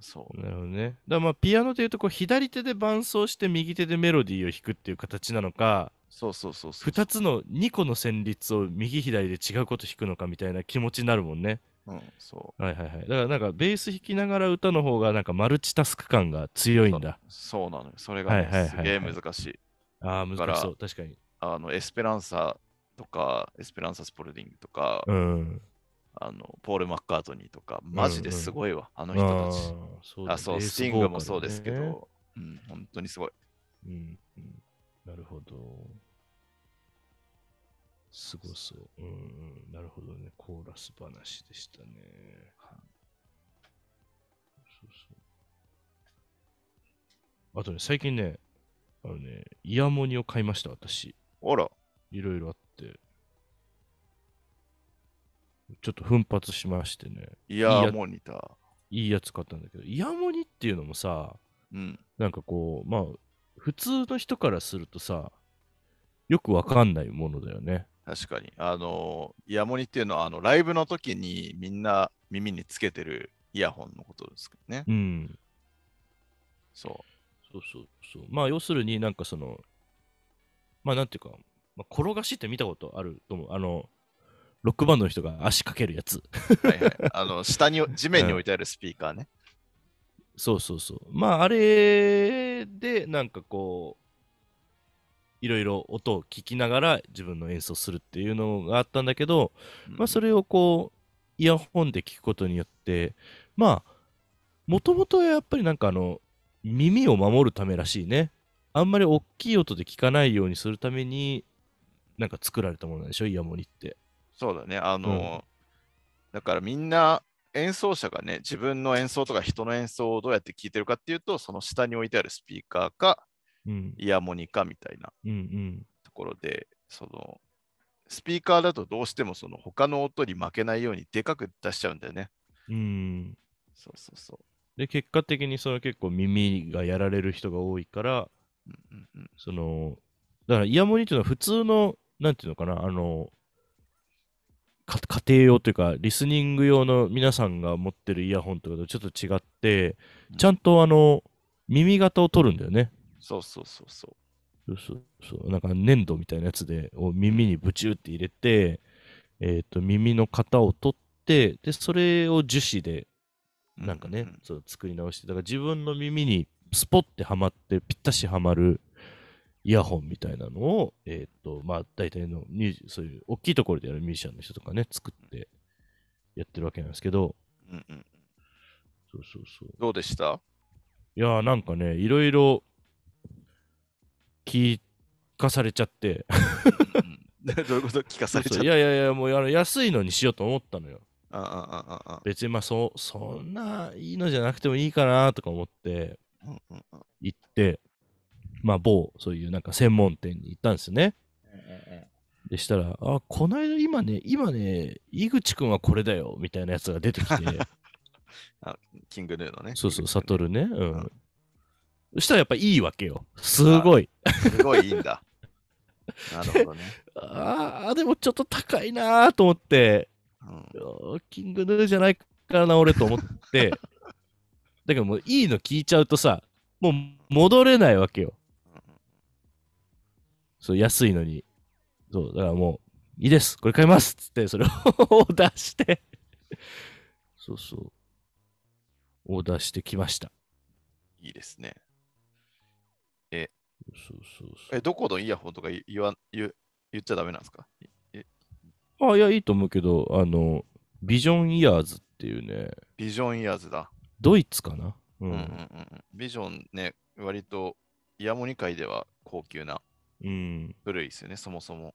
そう。なるほどね。だまあピアノでいうとこう左手で伴奏して右手でメロディーを弾くっていう形なのか、そうそうそうそう2つの2個の旋律を右左で違うこと弾くのかみたいな気持ちになるもんね。うん、そう。はいはいはい。だからなんかベース弾きながら歌の方がなんかマルチタスク感が強いんだ。そうなのよ。それが、ねはいはいはいはい、すげえ難しい。ああ、難しそう、確かに。あのエスペランサとか、エスペランサ・スポルディングとか、うん、あのポール・マッカートニーとか、マジですごいわ、うんうん、あの人たち。あそう、ね、あそう、スティングもそうですけど、うん、本当にすごい。うん、なるほど。すごそう。うん、なるほどね。コーラス話でしたね。はい、そうそうあとね、最近ね、あのね、イヤモニを買いました、私。あら。いろいろあって。ちょっと奮発しましてね。イヤモニター。いいやつ買ったんだけど、イヤモニっていうのもさ、うん、なんかこう、まあ、普通の人からするとさ、よくわかんないものだよね。確かに。あの、イヤモニっていうのは、あの、ライブの時にみんな耳につけてるイヤホンのことですけどね。うん。そそうそうそう。まあ、要するになんかその、まあ、なんていうか、まあ、転がしって見たことあると思う。あの、ロックバンドの人が足かけるやつ。はいはい。あの、[laughs] 下に、地面に置いてあるスピーカーね。そうそうそう。まあ、あれで、なんかこう、いろいろ音を聞きながら自分の演奏するっていうのがあったんだけど、うん、まあ、それをこう、イヤホンで聞くことによって、まあ、もともとやっぱりなんかあの、耳を守るためらしいね。あんまり大きい音で聞かないようにするために、なんか作られたものなんでしょ、イヤモニって。そうだね、あの、うん、だからみんな演奏者がね、自分の演奏とか人の演奏をどうやって聞いてるかっていうと、その下に置いてあるスピーカーか、うん、イヤモニかみたいなところで、うんうん、そのスピーカーだとどうしてもその他の音に負けないようにでかく出しちゃうんだよね。うん。そうそうそう。で、結果的にその結構耳がやられる人が多いから、うんうんうん、その、だからイヤモニっていうのは普通の、なんていうのかな、あの、家庭用というか、リスニング用の皆さんが持ってるイヤホンとかとちょっと違って、ちゃんとあの、耳型を取るんだよね。そうそうそうそう。そうそうそうなんか粘土みたいなやつでを耳にブチューって入れて、えーと耳の型を取ってでそれを樹脂でなんかね、そう作り直して、だから自分の耳にスポッてはまって、ぴったしはまるイヤホンみたいなのを、えっ、ー、と、まあ、大体のミュージ、そういう大きいところでやるミュージシャンの人とかね、作ってやってるわけなんですけど、うんうん、そうそうそう。どうでしたいやー、なんかね、いろいろ聞かされちゃってうん、[laughs] どういうこと聞かされちゃって。いやいやいや、もうあの安いのにしようと思ったのよ。別にまあそそんないいのじゃなくてもいいかなとか思って行ってまあ某そういうなんか専門店に行ったんですね。でしたら「あこの間今ね今ね井口君はこれだよ」みたいなやつが出てきて [laughs] あキングヌーのねそうそう悟るねうん、うん、そしたらやっぱいいわけよすごいすごいいいんだなるほどね [laughs] ああでもちょっと高いなーと思ってうん、キングヌーじゃないからな、俺と思って。[laughs] だけどもういいの聞いちゃうとさ、もう戻れないわけよ。そう、安いのに。そう、だからもう、いいです、これ買いますっつって、それを [laughs] オーダーしてそうそう。オーダーしてきました。いいですね。え、そうそうそうえどこのイヤホンとか言わ言言っちゃダメなんですかあいや、いいと思うけど、あの、ビジョンイヤーズっていうね、ビジョンイヤーズだ。ドイツかな、うん、うんうんうんビジョンね、割とイヤモニ界では高級なうん。古いですよね、そもそも。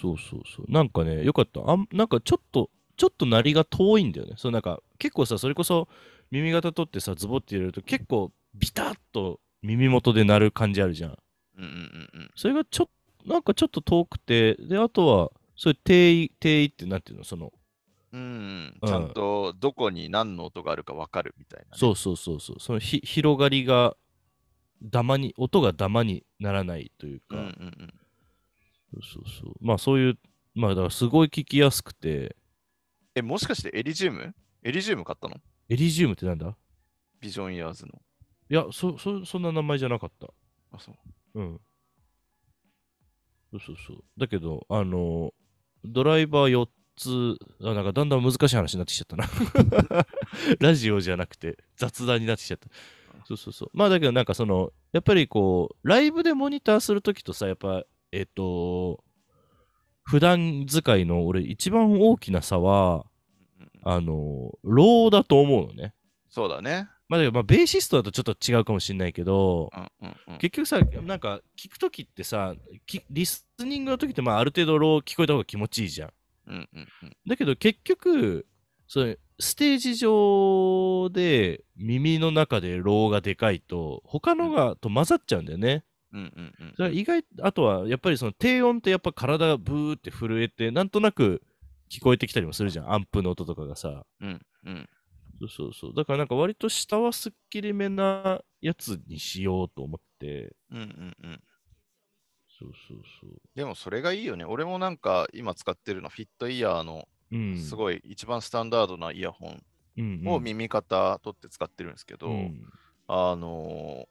そうそうそう。なんかね、よかった。あんなんかちょっと、ちょっと鳴りが遠いんだよね。そうなんか結構さ、それこそ耳型取ってさ、ズボって入れると結構ビタッと耳元で鳴る感じあるじゃん。うんうんうんそれがちょっなんかちょっと遠くて、で、あとは、それ定位、定位ってなんていうのその。うん、ちゃんとどこに何の音があるか分かるみたいな、ね、そうそうそうそう。そのひ広がりが、ダマに、音がダマにならないというか。うんうんうんそうそうそう。まあそういう、まあだからすごい聞きやすくて。え、もしかしてエリジウムエリジウム買ったのエリジウムってなんだビジョンイヤーズの。いや、そ、そ、そんな名前じゃなかった。あ、そう。うん。そうそうそう。だけど、あのドライバー4つ、あなんかだんだん難しい話になってきちゃったな [laughs] ラジオじゃなくて雑談になってきちゃった。そうそうそう。まあだけどなんかその、やっぱりこう、ライブでモニターするときとさ、やっぱ、えっ、ー、と、普段使いの俺一番大きな差は、あの、ローだと思うのね。そうだね。まあ、だまあ、ベーシストだとちょっと違うかもしれないけど、うんうんうん、結局さ、なんか、聞く時ってさ、リスニングの時って、まあ、ある程度、ロー聞こえた方が気持ちいいじゃん。うんうんうん、だけど、結局、そステージ上で耳の中でローがでかいと他のがと混ざっちゃうんだよね。うんうんうん、それ意外あとはやっぱりその低音ってやっぱ体がブーって震えてなんとなく聞こえてきたりもするじゃんアンプの音とかがさ。うんうん、そうそうそう。だからなんか割と下はすっきりめなやつにしようと思って。うんうんうん。そうそうそう。でもそれがいいよね。俺もなんか今使ってるのフィットイヤーのすごい一番スタンダードなイヤホンを耳型取って使ってるんですけど、うんうん、あの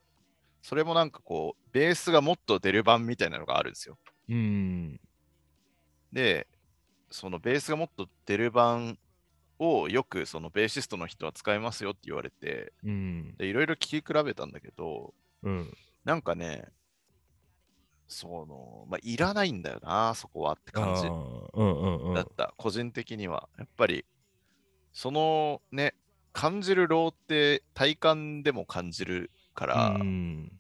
それもなんかこうベースがもっと出る版みたいなのがあるんですよ。うん、でそのベースがもっと出る版をよくそのベーシストの人は使いますよって言われて、でいろいろ聞き比べたんだけど、うん、なんかね、その、まあ、いらないんだよな、そこはって感じだった、個人的には。やっぱり、そのね、感じるローって体感でも感じるから、うん、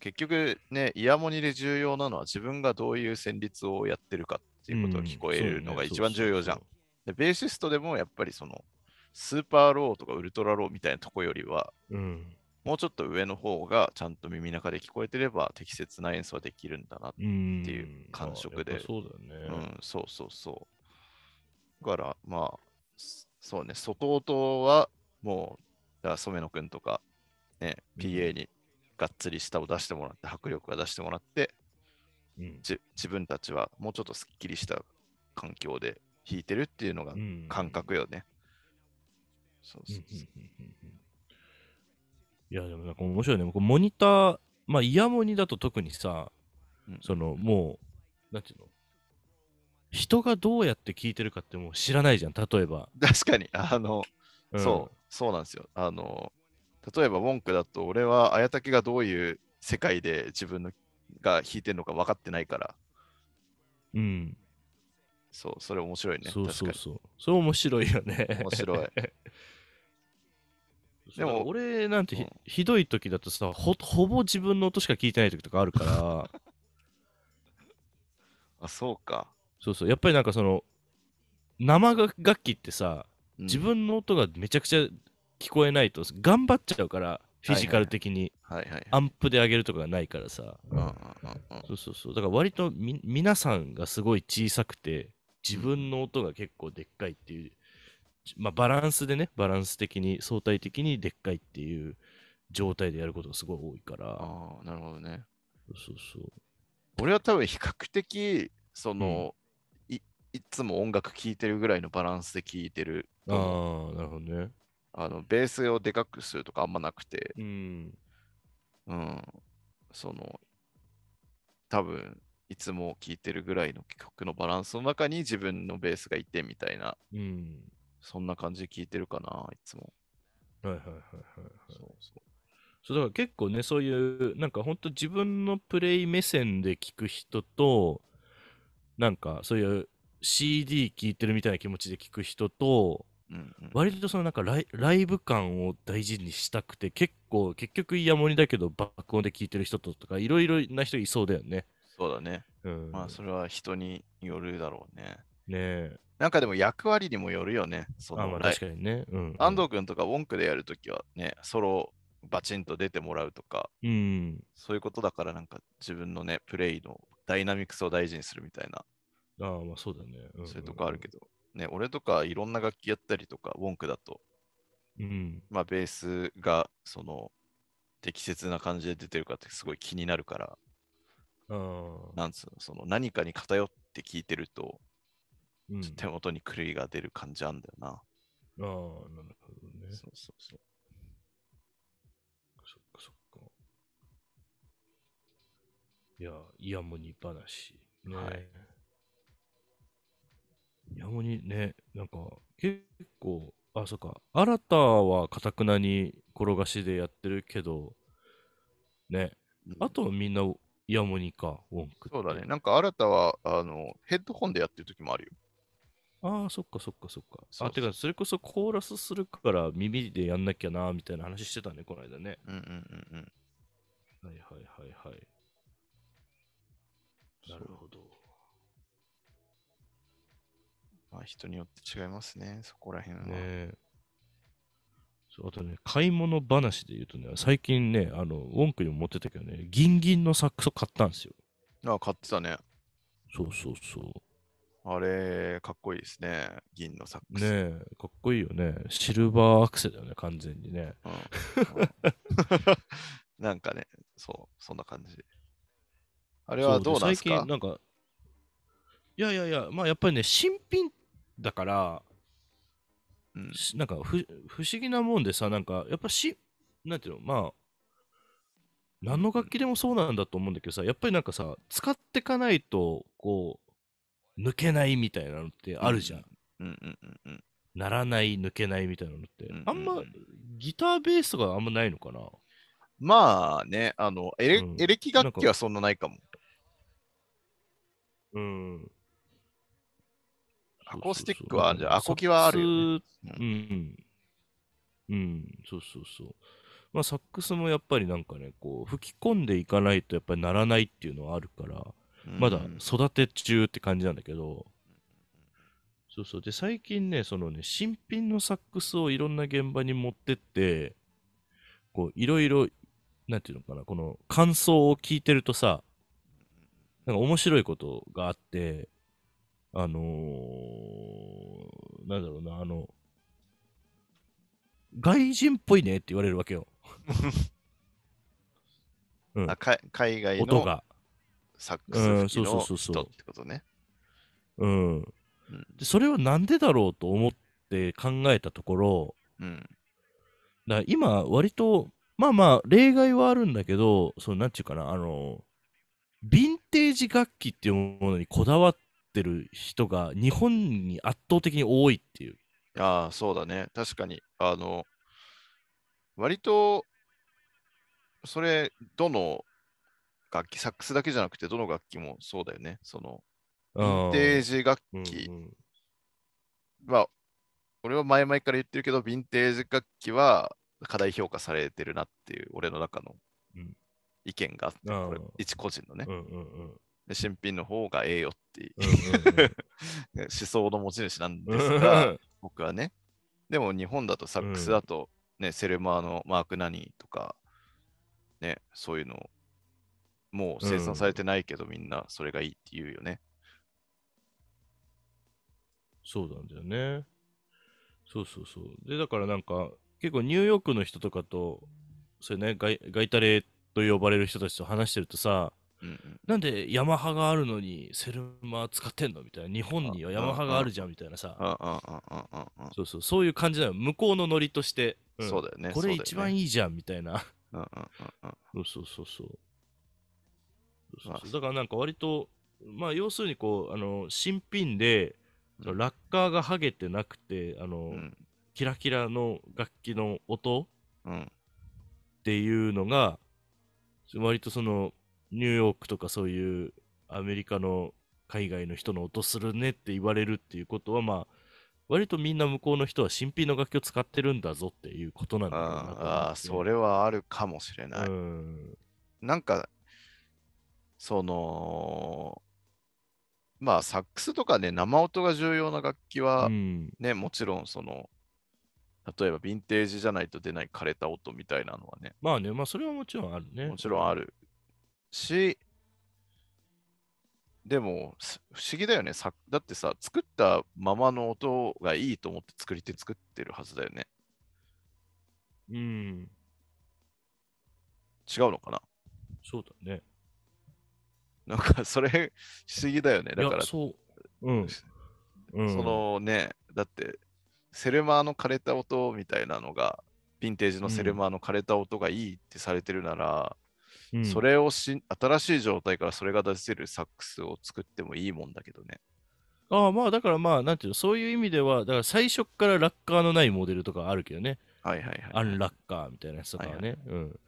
結局ね、イヤモニで重要なのは自分がどういう旋律をやってるかっていうことが聞こえるのが一番重要じゃん。うんでベーシストでもやっぱりそのスーパーローとかウルトラローみたいなとこよりは、うん、もうちょっと上の方がちゃんと耳中で聞こえてれば適切な演奏はできるんだなっていう感触で。うそうだよね、うん。そうそうそう。だからまあ、そうね、外音はもう、だ染野くんとか、ね、PA にがっつり舌を出してもらって、迫力が出してもらって、うん、自分たちはもうちょっとすっきりした環境で弾いてるっていうのが感覚よね。そうそうそう。いや、でもなんか面白いね。モニター、まあ、イヤモニだと特にさ、うん、その、もう、なんていうの人がどうやって聞いてるかってもう知らないじゃん、例えば。確かに、あの、うん、そう、そうなんですよ。あの、例えば文句だと、俺は綾竹がどういう世界で自分のが弾いてるのか分かってないから。うん。そう、それ面白いね。そうそうそう。それ面白いよね。面白い。[laughs] でも俺なんてひうん、ひどい時だとさほ、ほぼ自分の音しか聞いてない時とかあるから。[laughs] あ、そうか。そうそう。やっぱりなんかその、生楽器ってさ、うん、自分の音がめちゃくちゃ聞こえないと頑張っちゃうから、フィジカル的に。アンプで上げるとかがないからさ。そうそうそう。だから割とみ皆さんがすごい小さくて、自分の音が結構でっかいっていう、まあ、バランスでねバランス的に相対的にでっかいっていう状態でやることがすごい多いからああなるほどねそうそう俺は多分比較的その、うん、いいつも音楽聴いてるぐらいのバランスで聴いてるああなるほどねあのベースをでかくするとかあんまなくてうん、うん、その多分いつも聴いてるぐらいの曲のバランスの中に自分のベースがいてみたいな、うん、そんな感じで聴いてるかな、いつも。はいはいはいはい、そうそう。そうだから結構ね、そういう、なんか本当自分のプレイ目線で聞く人と、なんかそういう CD 聴いてるみたいな気持ちで聞く人と、うんうん、割とそのなんかライライブ感を大事にしたくて結構結局イヤモニだけど爆音で聴いてる人ととかいろいろな人いそうだよねそうだね。うん、まあ、それは人によるだろうね。ねえ。なんかでも役割にもよるよね。そのあまあ確かにね。うん、安藤君とかウォンクでやるときはね、ソロバチンと出てもらうとか、うん、そういうことだからなんか自分のね、プレイのダイナミクスを大事にするみたいな。ああ、まあそうだね、うん、そういうとこあるけど。ね、俺とかいろんな楽器やったりとか、ウォンクだと、うん、まあベースがその適切な感じで出てるかってすごい気になるから、うん、なんつうの、その何かに偏って聞いてると、うん、手元に狂いが出る感じあんだよな。ああ、なるほどね。そうそうそう。そっかそっか。いや、イヤモニ話、ね。はい。イヤモニね、なんか、結構、あ、そっか、新たはかたくなに転がしでやってるけど、ね、あとはみんなヤモニか、ウォンク。そうだね。なんか新たは、あの、ヘッドホンでやってる時もあるよ。ああ、そっかそっかそっか。そうそうあ、てか、それこそコーラスするから耳でやんなきゃな、みたいな話してたね、この間ね。うんうんうんうん。はいはいはいはい。なるほど。まあ、人によって違いますね、そこら辺は。ねあとね、買い物話で言うとね、最近ね、あの、文句にも持ってたけどね、ギンギンのサックスを買ったんですよ。ああ、買ってたね。そうそうそう。あれ、かっこいいですね。銀のサックス。ねえ、かっこいいよね。シルバーアクセだよね、完全にね。うんうん、[laughs] なんかね、そう、そんな感じ。あれはどうなんですか最近、なんか、いやいやいや、まあやっぱりね、新品だから、うん、なんか不思議なもんでさ、なんかやっぱし、なんていうの、まあ、何の楽器でもそうなんだと思うんだけどさ、やっぱりなんかさ、使っていかないと、こう、抜けないみたいなのってあるじゃん。うんうんうんうん、ならない、抜けないみたいなのって、うんうん、あんまギターベースがあんまないのかなまあね、あのエレ、うん、エレキ楽器はそんなないかも。うん。アコースティックは、じゃあ、アコギはあるよ、ね、うん。うん、そうそうそう。まあ、サックスもやっぱりなんかね、こう、吹き込んでいかないとやっぱりならないっていうのはあるから、まだ育て中って感じなんだけど、そうそう。で、最近ね、そのね、新品のサックスをいろんな現場に持ってって、こう、いろいろ、なんていうのかな、この感想を聞いてるとさ、なんか面白いことがあって、あのー、なんだろうな、あの、外人っぽいねって言われるわけよ。[laughs] うん、あ海外の音がサックスの人ってことね。ううんで。それはなんでだろうと思って考えたところ、うん、だ今割とまあまあ例外はあるんだけどそのなんていうかなあのヴィンテージ楽器っていうものにこだわっってる人が日本に圧倒的に多いっていう。ああ、そうだね。確かに。あの、割と、それ、どの楽器、サックスだけじゃなくて、どの楽器もそうだよね。その、ヴィンテージ楽器は、うんうんまあ、俺は前々から言ってるけど、ヴィンテージ楽器は過大評価されてるなっていう、俺の中の意見があって、うん、一個人のね。うんうんうん新品の方がええよっていう,、うんうん [laughs] 思想の持ち主なんですが、僕はね。でも日本だとサックスだとね、うん、セルマーのマーク何とか、ね、そういうの、もう生産されてないけど、みんなそれがいいって言うよね。そうなんだよね。そうそうそう。で、だからなんか、結構ニューヨークの人とかと、それね、ガイガイタレと呼ばれる人たちと話してるとさ、うんなんでヤマハがあるのにセルマ使ってんのみたいな。日本にはヤマハがあるじゃんみたいなさ。そうそう、そういう感じなの。向こうのノリとして。んそうだよねこれ一番いいじゃんみたいな。そうそうそうそう。そうそうそうだからなんか割と、まあ要するにこう、あの、新品で、ラッカーが剥げてなくて、あの、うんキラキラの楽器の音うんっていうのが、割とその、ニューヨークとかそういうアメリカの海外の人の音するねって言われるっていうことは、まあ、割とみんな向こうの人は新品の楽器を使ってるんだぞっていうことなんだろうなああ、それはあるかもしれない。んなんか、その、まあ、サックスとかね、生音が重要な楽器はね、ね、うん、もちろん、その、例えばヴィンテージじゃないと出ない枯れた音みたいなのはね。まあね、まあそれはもちろんあるね。もちろんあるし、でも不思議だよね。さだってさ、作ったままの音がいいと思って作り手作ってるはずだよね。うん。違うのかなそうだね。なんかそれ不思議だよね。だから、そう。うん。そのね、だって、セルマーの枯れた音みたいなのが、ヴィンテージのセルマーの枯れた音がいいってされてるなら、それをし新しい状態からそれが出せるサックスを作ってもいいもんだけどね。ああまあだからまあなんていうのそういう意味ではだから最初からラッカーのないモデルとかあるけどね。はいはいはい、アンラッカーみたいなやつとかはね。はいはい、うん、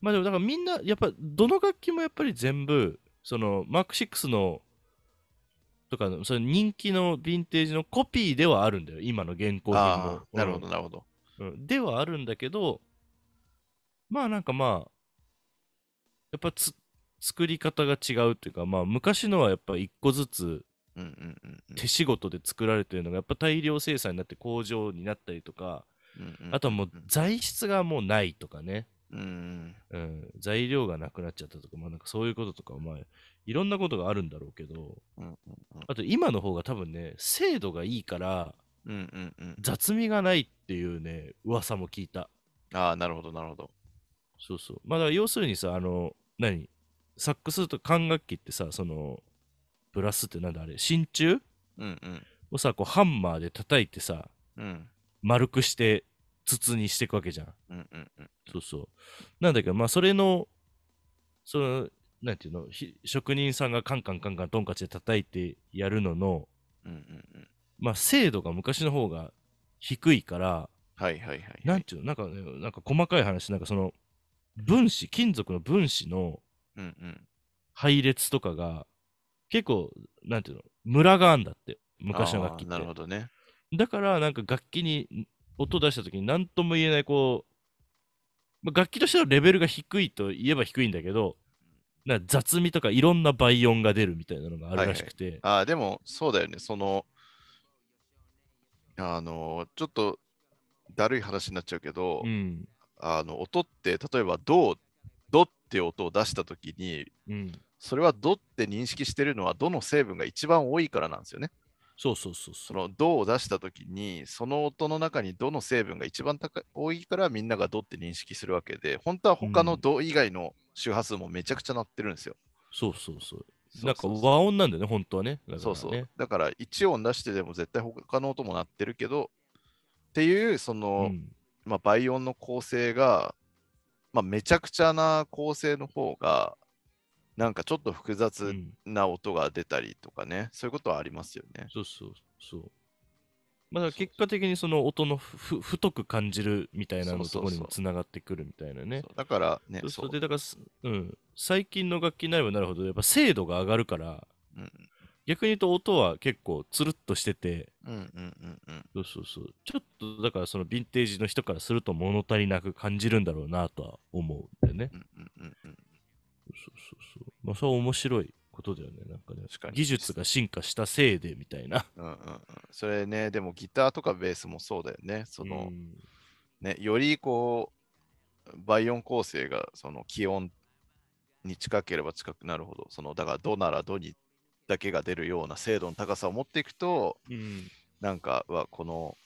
まあでもだからみんなやっぱどの楽器もやっぱり全部そのマーク6のとかのその人気のヴィンテージのコピーではあるんだよ今の現行品も。なるほどなるほど、うん。ではあるんだけどまあなんかまあやっぱつ作り方が違うというか、まあ、昔のはやっぱ一個ずつうんうんうん手仕事で作られてるのがやっぱ大量生産になって工場になったりとかうんうんあとはもう材質がもうないとかね、うんうん、材料がなくなっちゃったとか,、まあ、なんかそういうこととか、まあ、いろんなことがあるんだろうけどうんうんあと今の方が多分ね精度がいいからうんうん雑味がないっていうね噂も聞いたああなるほどなるほどそうそうまあだから要するにさあの何サックスと管楽器ってさそのブラスってなんだあれ真鍮、うんうん、をさこうハンマーで叩いてさ、うん、丸くして筒にしていくわけじゃん。うんうんうん、そうそう。なんだけどまあそれのそのなんていうの職人さんがカンカンカンカントンカチで叩いてやるのの、うんうんうん、まあ精度が昔の方が低いから、はいはいはい、はい、なんていうのなんか、ね、なんか細かい話なんかその分子、金属の分子の配列とかが、結構、なんていうの、ムラがあんだって、昔の楽器って。なるほどね。だから、なんか楽器に音出した時に何とも言えない、こう、まあ、楽器としてのレベルが低いと言えば低いんだけど、な雑味とかいろんな倍音が出るみたいなのがあるらしくて。はいはい、ああ、でもそうだよね。その、あの、ちょっとだるい話になっちゃうけど、うん、あの音って例えばド「ド」って音を出した時に、うん、それは「ド」って認識してるのはどの成分が一番多いからなんですよね。そうそうそうその「ド」を出した時にその音の中にどの成分が一番高い多いからみんなが「ド」って認識するわけで本当は他の「ド」以外の周波数もめちゃくちゃ鳴ってるんですよ。うん、そうそうそう。なんか和音なんだよね、本当はね。ねそうそう。だから1音出してでも絶対他の音も鳴ってるけど、っていう、その、うん、まあ、倍音の構成が、まあ、めちゃくちゃな構成の方が、なんかちょっと複雑な音が出たりとかね、うん、そういうことはありますよね。そうそうそう。まあ、結果的にその音のふ太く感じるみたいなのとこにもつながってくるみたいなね。だからね、そうでだから、うん、最近の楽器になればなるほど、やっぱ精度が上がるから、うん、逆に言うと音は結構つるっとしてて、うんうんうんうん。そうそうそう。ちょっとだからそのヴィンテージの人からすると物足りなく感じるんだろうなとは思うんだよね。うんうんうんうん。そうそうそう。まあそう面白いことだよね。なんかね、か技術が進化したせいでみたいな。うんうんうん。それね、でもギターとかベースもそうだよね。その、うん、ね、よりこう、倍音構成がその気温に近ければ近くなるほど、そのだからドならドにだけが出るような精度の高さを持っていくと、うん、なんかはこの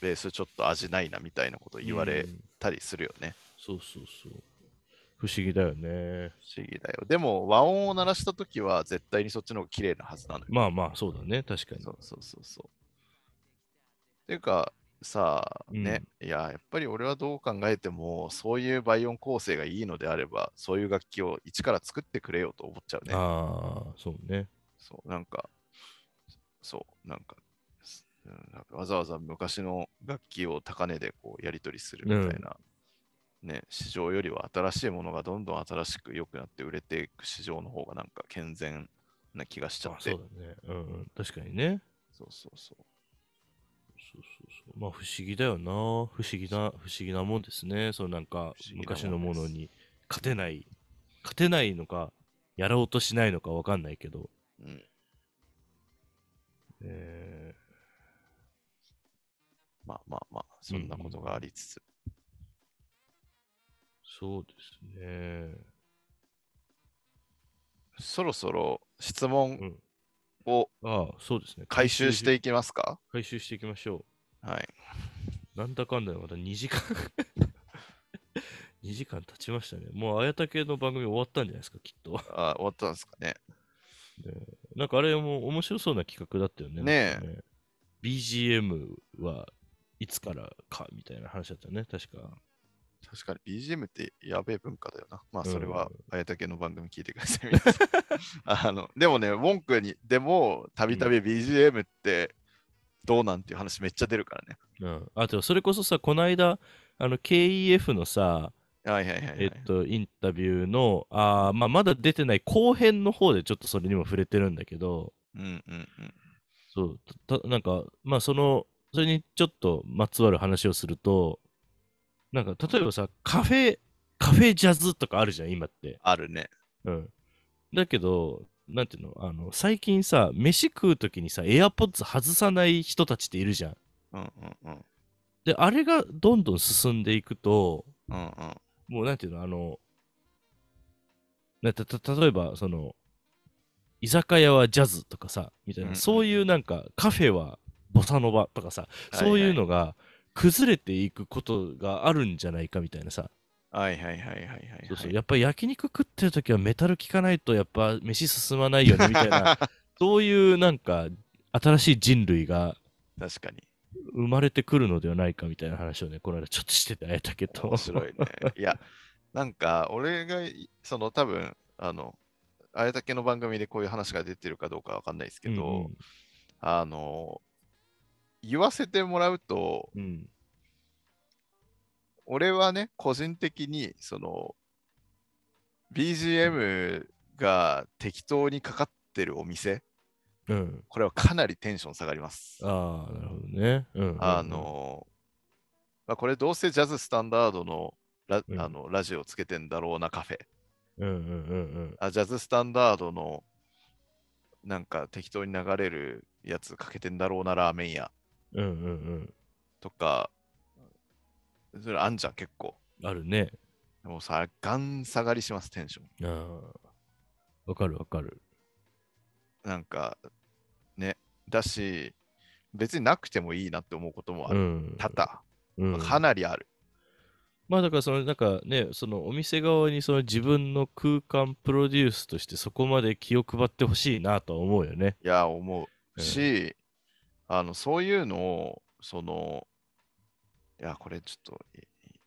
ベースちょっと味ないなみたいなこと言われたりするよね、うん、そうそうそう不思議だよね不思議だよでも和音を鳴らした時は絶対にそっちの方が綺麗なはずなのよまあまあそうだね確かにそうそうそうそうっていうかさあね、うん、いややっぱり俺はどう考えてもそういう倍音構成がいいのであればそういう楽器を一から作ってくれよと思っちゃうねああそうねそう、なんか、そう、なんか、なんかわざわざ昔の楽器を高値でこうやり取りするみたいな、うん、ね、市場よりは新しいものがどんどん新しく良くなって売れていく市場の方がなんか健全な気がしちゃって。そうだね。うん、確かにね。そうそうそう。そうそうそう。まあ不思議だよな。不思議な、不思議なもんですね。そうなんか昔のものに勝てない、勝てないのか、やろうとしないのかわかんないけど、うん。えー、まあまあまあ、そんなことがありつつ。うん、そうですね。そろそろ質問を、うん、ああそうですね回収していきますか回収していきましょう。はい。なんだかんだまだ2時間2時間経ちましたね。もう綾竹の番組終わったんじゃないですか、きっと。ああ、終わったんですかね。ね。なんかあれも面白そうな企画だったよね。ねえ。ね BGM はいつからかみたいな話だったよね、確か。確かに BGM ってやべえ文化だよな。まあそれは、あやたけの番組聞いてください。[laughs] あのでもね、文句に、でもたびたび BGM ってどうなんていう話めっちゃ出るからね。うん、あと、それこそさ、この間、あの KEF のさ、はいはいはい、はい、えっと、インタビューの、あまあ、まだ出てない後編の方でちょっとそれにも触れてるんだけど、うんうんうん。そう、たなんか、まあ、その、それにちょっとまつわる話をすると、なんか、例えばさ、カフェ、カフェジャズとかあるじゃん、今って。あるね。うん。だけど、なんていうの、あの、最近さ、飯食うときにさ、エアポッツ外さない人たちっているじゃん。うんうんうん。で、あれがどんどん進んでいくと、うんうん。もうなんていうの、あの、なたた例えば、その、居酒屋はジャズとかさ、みたいな、うんそういうなんか、カフェはボサノバとかさ、そういうのが崩れていくことがあるんじゃないかみたいなさ、はいはいはいはいはいはい。そうそうやっぱり焼肉食ってる時はメタル聞かないとやっぱ飯進まないよねみたいな [laughs] そういうなんか新しい人類が確かに。生まれてくるのではないかみたいな話をね、この間ちょっとしててあえたけど。面白いね。いや、なんか、俺が、その多分、あの、あやたけの番組でこういう話が出てるかどうかわかんないですけど、うんあの、言わせてもらうと、うん、俺はね、個人的に、その、BGM が適当にかかってるお店うん、これはかなりテンション下がります。ああ、なるほどね。うん、あの、まあ、これどうせジャズスタンダードのラ,、あのラジオつけてんだろうなカフェ。うんうんうんうん、あジャズスタンダードのなんか適当に流れるやつかけてんだろうなラーメン屋。うんうんうん、とか、それあんじゃん結構。あるね。もうさ、ガン下がりします、テンション。ああ。わかるわかる。なんか、ね、だし、別になくてもいいなって思うこともある。うん、多々、うん、かなりある。まあだからそのなんかね、そのお店側にその自分の空間プロデュースとしてそこまで気を配ってほしいなと思うよね。いや、思うし、うん、あの、そういうのを、その、いや、これちょっと、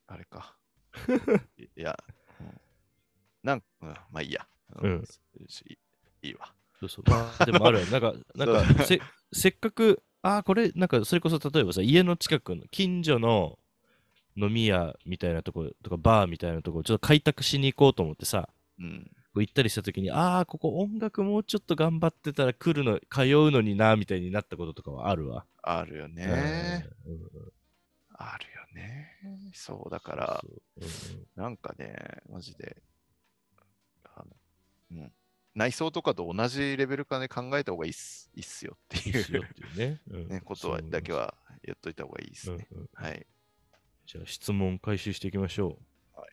あれか。[laughs] いや、なんか、まあいいや。うん、いいわ。そうそう。まあ、でもある。なんか、[laughs] なんかせ、せっかく、ああ、これ、なんか、それこそ例えばさ、家の近くの、近所の飲み屋みたいなとことか、バーみたいなとこ、ちょっと開拓しに行こうと思ってさ、うん、行ったりしたときに、ああ、ここ音楽もうちょっと頑張ってたら来るの、通うのにな、みたいになったこととかはあるわ。あるよね。あるよね。そう、だから、うん、なんかね、マジで、あの、うん。内装とかと同じレベル感で考えた方がいいっすいいっすよっていうねうん、ねことはだけはやっといた方がいいっすね、うんうん。はい。じゃあ質問回収していきましょう。はい。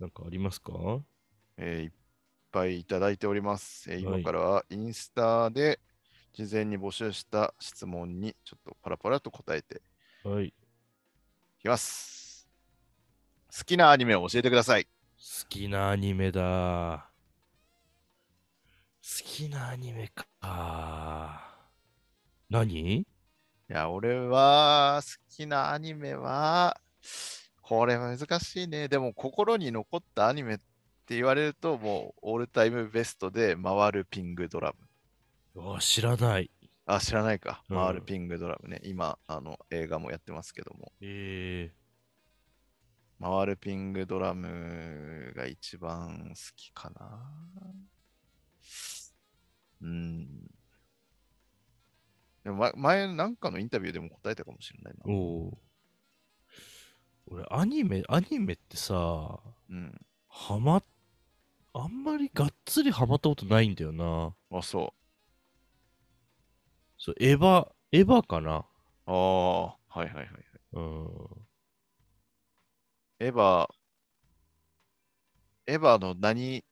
なんかありますかえー、いっぱいいただいております。えー、今からはインスタで事前に募集した質問にちょっとパラパラと答えてはい。いきます。好きなアニメを教えてください。好きなアニメだ。好きなアニメか。何いや、俺は好きなアニメは、これは難しいね。でも心に残ったアニメって言われると、もうオールタイムベストで回るピングドラム。あ、知らない。あ、知らないか。回るピングドラムね。今、あの映画もやってますけども。え回るピングドラムが一番好きかな。うん。前、なんかのインタビューでも答えたかもしれないな。お俺、アニメ、アニメってさ、うん。はま、あんまりがっつりはまったことないんだよな。あ、そう。そう、エヴァ、エヴァかな。ああ、はいはいはい。うん。エヴァ、エヴァの何、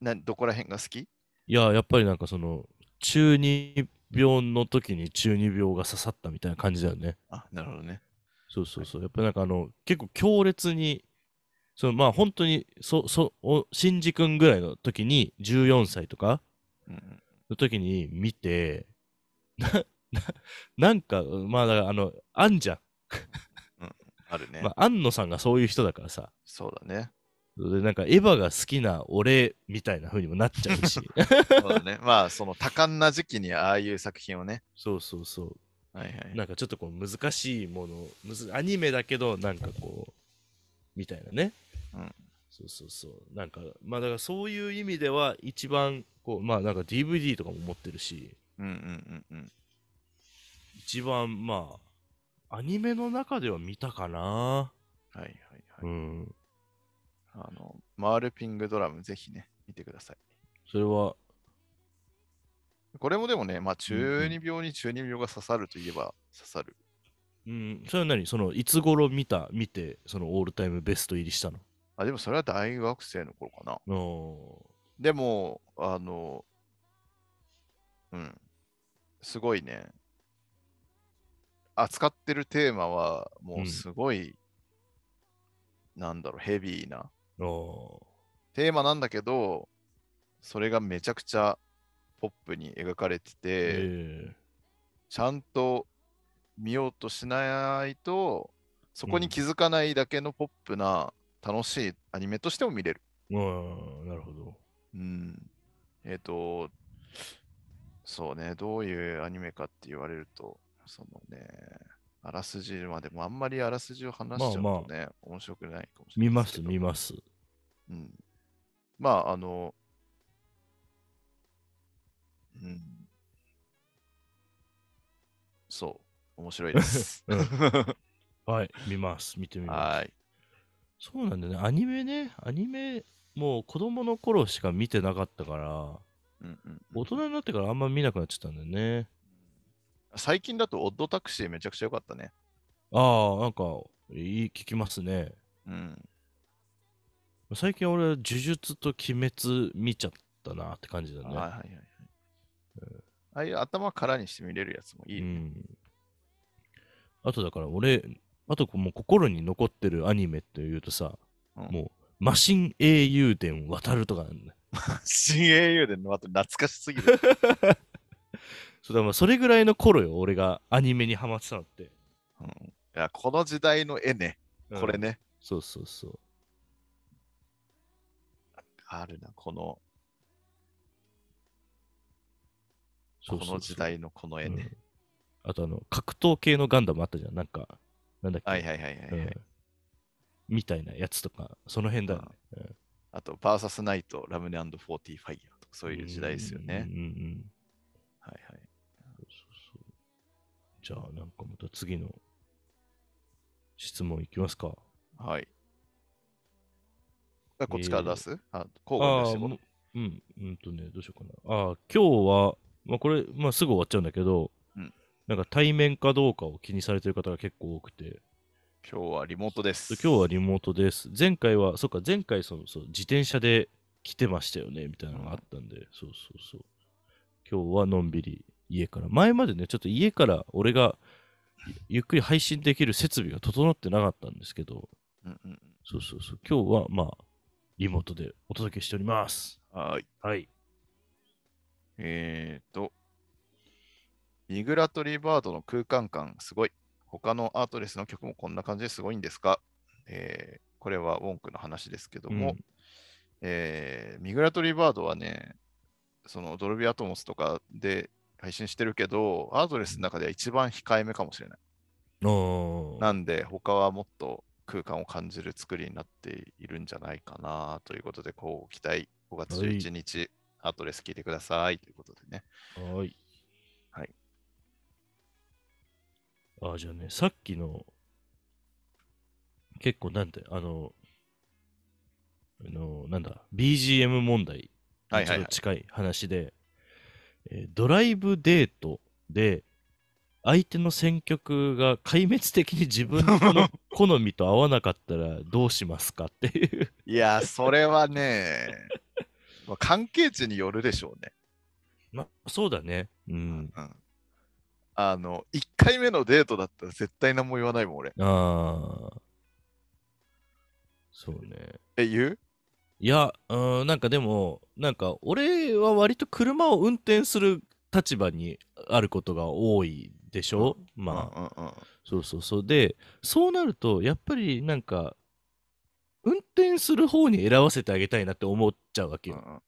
などこら辺が好きいや、やっぱりなんかその、中二病の時に中二病が刺さったみたいな感じだよね。あ、なるほどね。そうそうそう。やっぱりなんかあの、結構強烈に、そのまあ本当に、そ、そ、お、新次君ぐらいの時に、14歳とかの時に見て、な、ななんか、まあだからあの、あんじゃん。うん、あるね。[laughs] まあ、安野さんがそういう人だからさ。そうだね。でなんかエヴァが好きな俺みたいな風にもなっちゃうし [laughs] そうだね。まあその多感な時期にああいう作品をね。そうそうそう。はいはい。なんかちょっとこう難しいもの、むずアニメだけどなんかこう、みたいなね。うん。そうそうそう。なんか、まあだからそういう意味では一番こう、まあなんか DVD とかも持ってるし。うんうんうんうん。一番まあ、アニメの中では見たかな。はいはいはい。うん。あの、マールピングドラム、ぜひね、見てください。それは、これもでもね、まあ、中二病に中二病が刺さるといえば刺さる。うん、それは何その、いつ頃見た、見て、そのオールタイムベスト入りしたのあ、でもそれは大学生の頃かな。でも、あの、うん、すごいね、扱ってるテーマは、もうすごい、うん、なんだろう、ヘビーなテーマなんだけど、それがめちゃくちゃポップに描かれてて、ちゃんと見ようとしないと、そこに気づかないだけのポップな楽しいアニメとしても見れる。うん、なるほど。うん。えっ、ー、と、そうね、どういうアニメかって言われると、そのね、あらすじまでもあんまりあらすじを話しちゃうとね、まあまあ、面白くないかもしれない。見ます、見ます。うん。まあ、あの、うん。そう、面白いです。うん、[laughs] はい、見ます、見てみます。はい。そうなんだね、アニメね、アニメ、もう子供の頃しか見てなかったから、うんうんうん、大人になってからあんま見なくなっちゃったんだよね。最近だとオッドタクシーめちゃくちゃ良かったね。ああ、なんか、いい、聞きますね。うん。最近俺、呪術と鬼滅見ちゃったなって感じだね。はいはいはい、うん。ああいう頭空にして見れるやつもいい、ね、うん。あとだから俺、あともう心に残ってるアニメっていうとさ、うん、もう、マシン英雄伝渡るとかなんだ、ね。[laughs] マシン英雄伝の渡る懐かしすぎる。[laughs] そうそれぐらいの頃よ、俺がアニメにハマってたのって。うん、いや、この時代の絵ね。これね。うん、そうそうそう。あるな、この。この時代のこの絵ね。あとあの、格闘系のガンダムあったじゃん。なんか、なんだっけ。はいはいはいはい、はいうん、みたいなやつとか、その辺だよね。うん、あと、バーサスナイト、ラムネフォーティファイヤーとか、そういう時代ですよね。うんうんうん、はいはい。じゃあなんかまた次の質問いきますか。はい。こっちから出す、あ交互に出してもう。ん、うんとね、どうしようかな。ああ、今日は、まあこれ、まあすぐ終わっちゃうんだけど、うんなんか対面かどうかを気にされてる方が結構多くて、今日はリモートです。今日はリモートです。前回は、そっか、前回そのそう、自転車で来てましたよね、みたいなのがあったんで、そうそうそう。今日はのんびり家から。前までね、ちょっと家から俺がゆっくり配信できる設備が整ってなかったんですけど、うんうん、そうそうそう、今日はまあ、リモートでお届けしております。はい。はい。えーと、ミグラトリーバードの空間感すごい。他のアートレスの曲もこんな感じですごいんですか、えー、これはウォンクの話ですけども、うん、えー、ミグラトリーバードはね、そのドルビアトモスとかで配信してるけど、アドレスの中では一番控えめかもしれない。なんで、他はもっと空間を感じる作りになっているんじゃないかなということで、こう期待、5月11日、アドレス聞いてくださいということでね。はい。はい。あ、じゃあね、さっきの、結構なんて、あの、あのなんだ、BGM 問題、はいはいはい、近い話で、えドライブデートで、相手の選曲が壊滅的に自分の [laughs] 好みと合わなかったらどうしますかっていういや、それはね、[laughs] ま関係値によるでしょうね。ま、そうだね。うん。うん、あの、1回目のデートだったら絶対何も言わないもん、俺。ああ。そうね。え、言ういや、うん、なんかでも、なんか俺は割と車を運転する立場にあることが多いでしょ、まあ、うんうんそうそうそう。で、そうなると、やっぱりなんか、運転する方に選ばせてあげたいなって思っちゃうわけうんよ。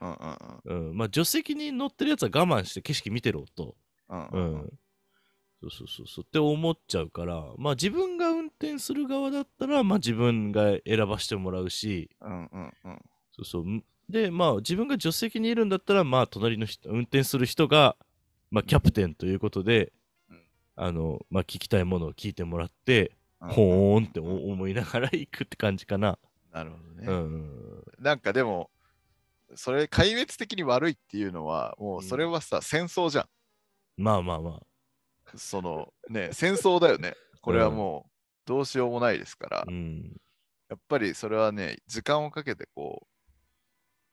うんうんうんうんまあ、助手席に乗ってるやつは我慢して景色見てろと。うんううんそうそうそうそうって思っちゃうから、まあ自分が運転する側だったら、まあ自分が選ばしてもらうし、うんうんうん。そうそう。で、まあ自分が助手席にいるんだったら、まあ隣の人、運転する人が、まあキャプテンということで、うん、あの、まあ聞きたいものを聞いてもらって、うん、ほーんって思いながら行くって感じかな。なるほどね。うん、なんかでも、それ、壊滅的に悪いっていうのは、もうそれはさ、うん、戦争じゃん。まあまあまあ。そのね、戦争だよね。これはもうどうしようもないですから、うん、やっぱりそれはね、時間をかけてこう、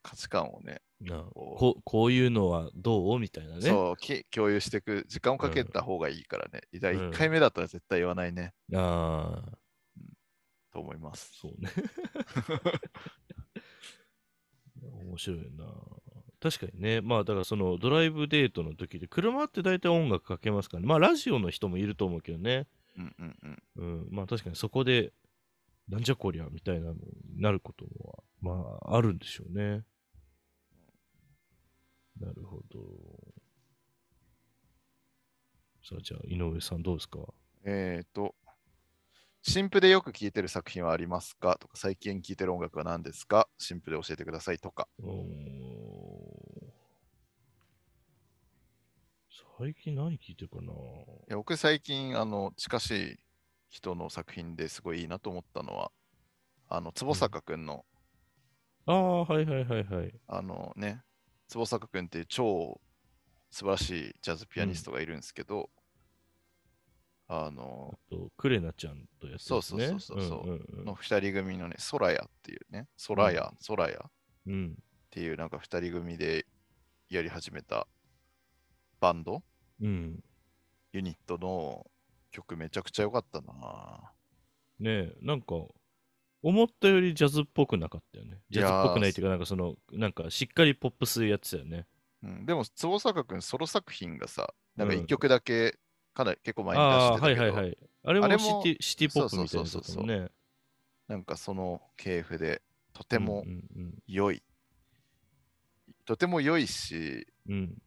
価値観をね、こうこういうのはどうみたいなね。そう、共有していく、時間をかけた方がいいからね。うん、1回目だったら絶対言わないね。うん、ああ、と思います。そうね。[laughs] 面白いな。確かにね。まあ、だからそのドライブデートの時で、車って大体音楽かけますからね。まあ、ラジオの人もいると思うけどね。うんうんうん。うん、まあ、確かにそこで、なんじゃこりゃみたいなのになることは、まあ、あるんでしょうね。なるほど。さあ、じゃあ、井上さんどうですかえっ、ー、と、新譜でよく聴いてる作品はありますかとか、最近聴いてる音楽は何ですか新譜で教えてくださいとか。最近何聞いてるかないや僕最近あの近しい人の作品ですごいいいなと思ったのはあの坪坂くんの、ああ、はいはいはいはい。あのね坪坂くんっていう超素晴らしいジャズピアニストがいるんですけど、あのあと、クレナちゃんとやつ、ね。そうそうそうそううんうんの2人組のね空ヤっていうね空ラ空屋っうん。うていうなんか2人組でやり始めたバンドうん。ユニットの曲めちゃくちゃ良かったな。ねえ、なんか、思ったよりジャズっぽくなかったよね。ジャズっぽくないっていうか、なんかその、なんかしっかりポップするやつだよね。うん、でも、坪坂君、ソロ作品がさ、なんか1曲だけ、かなり結構前に出してたけど、はいはいあれもシティシティポップみたいなそうそうね。なんかその系譜で、とても良い。うんうんうん、とても良いし、うん、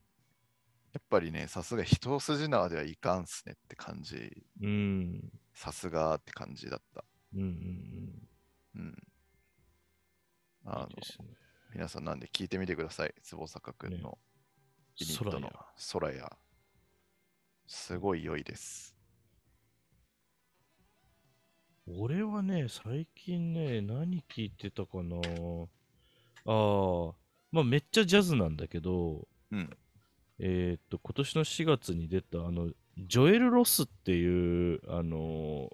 やっぱりね、さすが一筋縄ではいかんっすねって感じ。うん。さすがって感じだった。うんうんうん。うん。あの、いいね、皆さんなんで聞いてみてください。坪坂くんのユニットの空や。すごい良いです。俺はね、最近ね、何聞いてたかなああ、まあめっちゃジャズなんだけど、うん。えー、っと、今年の4月に出た、あの、ジョエル・ロスっていう、あの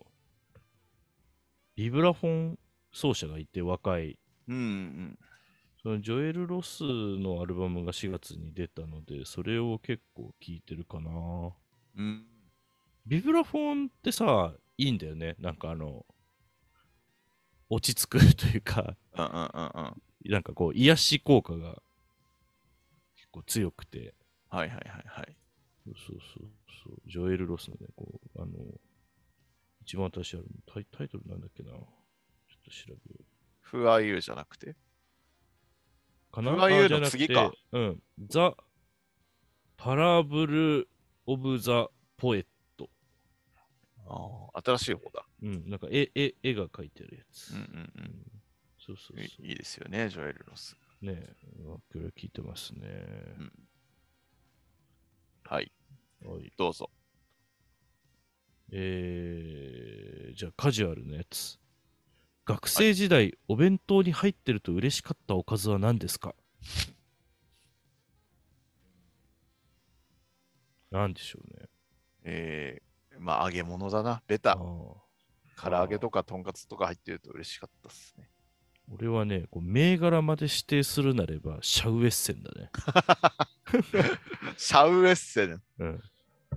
ビブラフォン奏者がいて、若い。うん、うん。そのジョエル・ロスのアルバムが4月に出たので、それを結構聴いてるかな。うん。ビブラフォンってさ、いいんだよね。なんかあの、落ち着くというかうんうんうん、なんかこう、癒し効果が結構強くて。はいはいはいはい。そうそうそうそう。ジョエル・ロスのね、こう、あの、一番私あるタイタイトルなんだっけな。ちょっと調べよう。Who are you じゃなくてかな ?Who are you の次か。うん。ザ・パラブル・オブ・ザ・ポエット。ああ、新しい方だ。うん、なんか絵絵絵が描いてるやつ。うんうんうん。うん、そうそうそうい。いいですよね、ジョエル・ロス。ねえ、これ聞いてますね。うんはい。はい、どうぞ。えー、じゃあカジュアルのやつ。学生時代、はい、お弁当に入ってると嬉しかったおかずは何ですか何でしょうね。えー、まあ揚げ物だな、ベタ。唐揚げとかとんかつとか入ってると嬉しかったっすね。俺はね、こう銘柄まで指定するなれば、シャウエッセンだね。シャウエッセン。うん。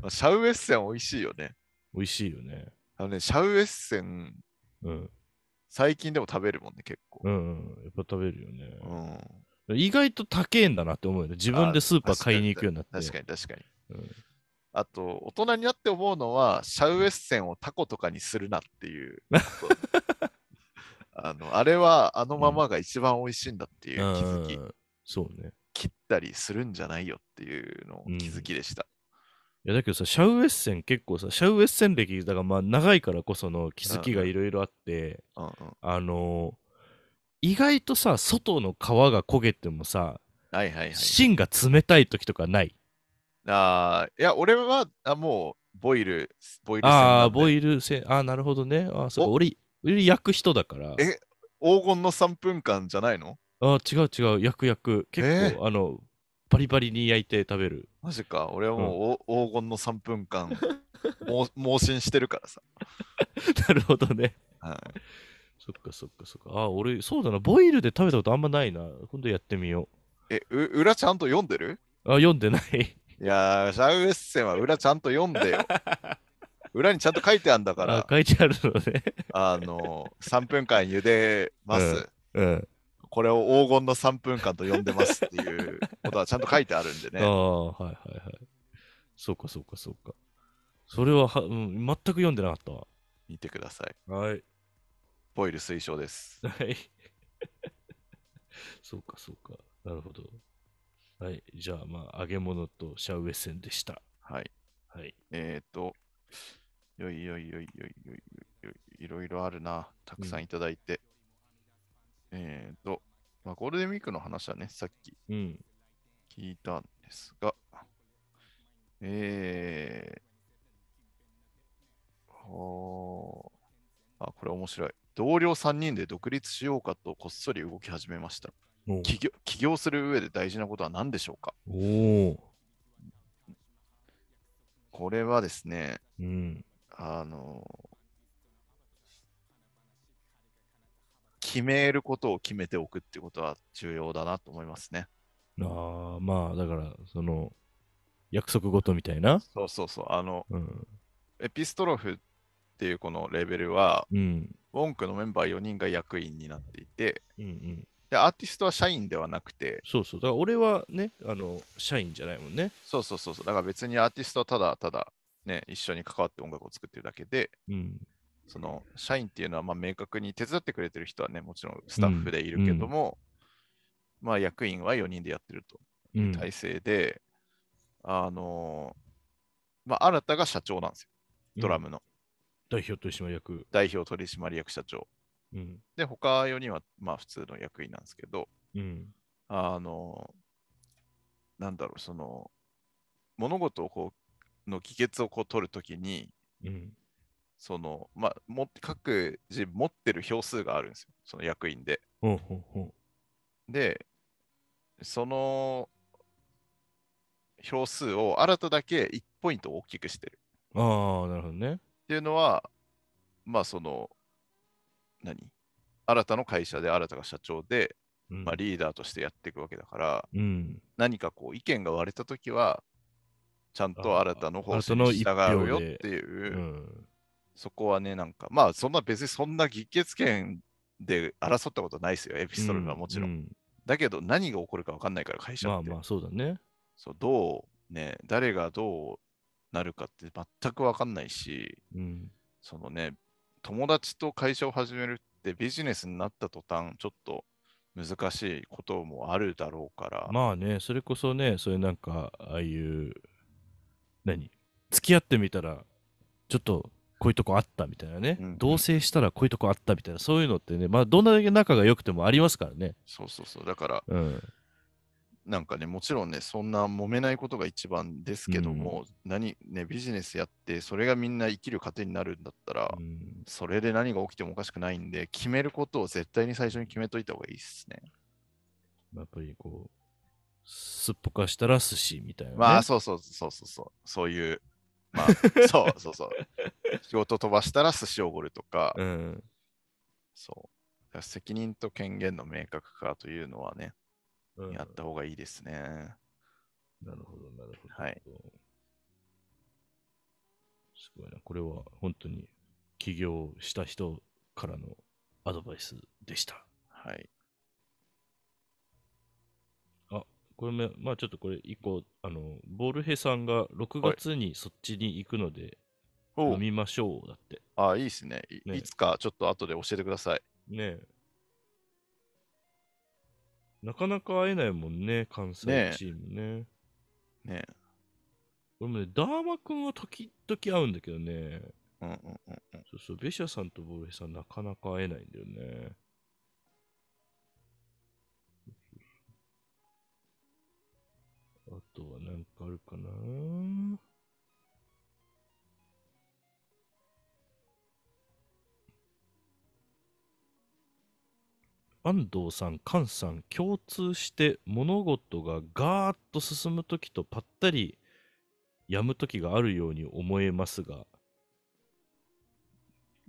シャウエッセン美味しいよね。美味しいよね。あのね、シャウエッセン、うん。最近でも食べるもんね、結構。うん、うん。やっぱ食べるよね。うん。意外と高えんだなって思うよね。自分でスーパー買いに行くようになって。確かに確かに。うんあと、大人になって思うのは、シャウエッセンをタコとかにするなっていう。[laughs] あのあれはあのままが一番美味しいんだっていう気づき、うん、そうね切ったりするんじゃないよっていうの気づきでした、うん、いやだけどさシャウエッセン結構さシャウエッセン歴だからまあ長いからこその気づきがいろいろあって、あの意外とさ外の皮が焦げてもさ、はいはいはい、芯が冷たい時とかないあいや俺はあもうボイルボイルああボイルせああなるほどねあそう俺焼く人だから。え、黄金の3分間じゃないのあ違う違う、焼く焼く。結構、えー、あの、バリバリに焼いて食べる。マジか、俺はもう、うん、黄金の3分間、盲 [laughs] 信してるからさ。[laughs] なるほどね。はい。そっかそっかそっか。あ、俺、そうだな、ボイルで食べたことあんまないな。今度やってみよう。え、う裏ちゃんと読んでるあ、読んでない。いやー、シャウエッセンは裏ちゃんと読んでよ。[laughs] 裏にちゃんと書いてあるんだから。書いてあるのね。あの、3分間茹でます。うん、うんこれを黄金の3分間と呼んでますっていうことはちゃんと書いてあるんでね。ああ、はいはいはい。そうかそうかそうか。それはは、うん、全く読んでなかったわ。見てください。はい。ボイル推奨です。はい。[laughs] そうかそうか。なるほど。はい。じゃあ、まあ、揚げ物とシャウエッセンでした。はい。はい、えっ、と、よいよいよいよいよいよい。いろいろあるな。たくさんいただいて。うん、えっ、ー、と、まあ、ゴールデンウィークの話はね、さっき聞いたんですが、うん、えぇ、ほーあ、これ面白い。同僚3人で独立しようかとこっそり動き始めました。起業起業する上で大事なことは何でしょうかおお。これはですね、うん、あの、決めることを決めておくってことは重要だなと思いますね。ああ、まあ、だから、その、約束事みたいな。そうそうそう。あの、うん、エピストロフっていうこのレベルは、うん、ウォンクのメンバー4人が役員になっていて、うんうん、で、アーティストは社員ではなくて、そうそう。だから俺はね、あの、社員じゃないもんね。そうそうそう。だから別にアーティストはただただね、一緒に関わって音楽を作ってるだけで、うん、その社員っていうのはま明確に手伝ってくれてる人はね、もちろんスタッフでいるけども、うん、まあ、役員は4人でやってるという体制で、あの、まあ、新たが社長なんですよ、ドラムの。代表取締役。代表取締役社長。うん、で、他4人はまあ普通の役員なんですけど、うん、あの、なんだろう、その、物事をこうの議決をこう取るときに、うん、その、まあ、も各自持ってる票数があるんですよ、その役員で。ほうほうほうで、その票数を新ただけ1ポイント大きくしてる。ああ、なるほどね。っていうのは、まあその、何新たの会社で新たが社長で、うん、まあ、リーダーとしてやっていくわけだから、うん、何かこう意見が割れた時はちゃんと新たの方針に従うよっていう、うん、そこはね、なんか、まあ、そんな別にそんな議決権で争ったことないですよ、エピソードはもちろん。うん、だけど、何が起こるか分かんないから、会社って。まあまあ、そうだね。そうどう、ね、誰がどうなるかって全く分かんないし、うん、そのね、友達と会社を始めるってビジネスになった途端、ちょっと難しいこともあるだろうから。まあね、それこそね、そういうなんか、ああいう何付き合ってみたらちょっとこういうとこあったみたいなね、うん、同棲したらこういうとこあったみたいなそういうのってねまあどんだけ仲が良くてもありますからねそうそうそうだから、うん、なんかねもちろんねそんな揉めないことが一番ですけども、うん、何ねビジネスやってそれがみんな生きる糧になるんだったら、うん、それで何が起きてもおかしくないんで決めることを絶対に最初に決めといた方がいいですねやっぱりこうすっぽかしたら寿司みたいな、ね、まあ、そうそうそうそうそう、そういう、まあ、[laughs] そうそうそう。仕事飛ばしたら寿司おごるとか、うん、そう。責任と権限の明確化というのはね、うん、やった方がいいですね。なるほど、なるほど。はい。すごいな。これは本当に起業した人からのアドバイスでした。はい。これも、まあちょっとこれ一個、あの、ボールヘさんが6月にそっちに行くので、飲みましょう、だって。ああ、いいですねい、ね、いつかちょっと後で教えてください。ねえ。なかなか会えないもんね、関西チームね。ねえ。俺もね、ダーマくんは時々会うんだけどね。うんうんうん、うん。そうそう、ベシャさんとボルヘさんなかなか会えないんだよね。とはなんかあるかな安藤さん、菅さん、共通して物事がガーッと進むときとぱったりやむときがあるように思えますが、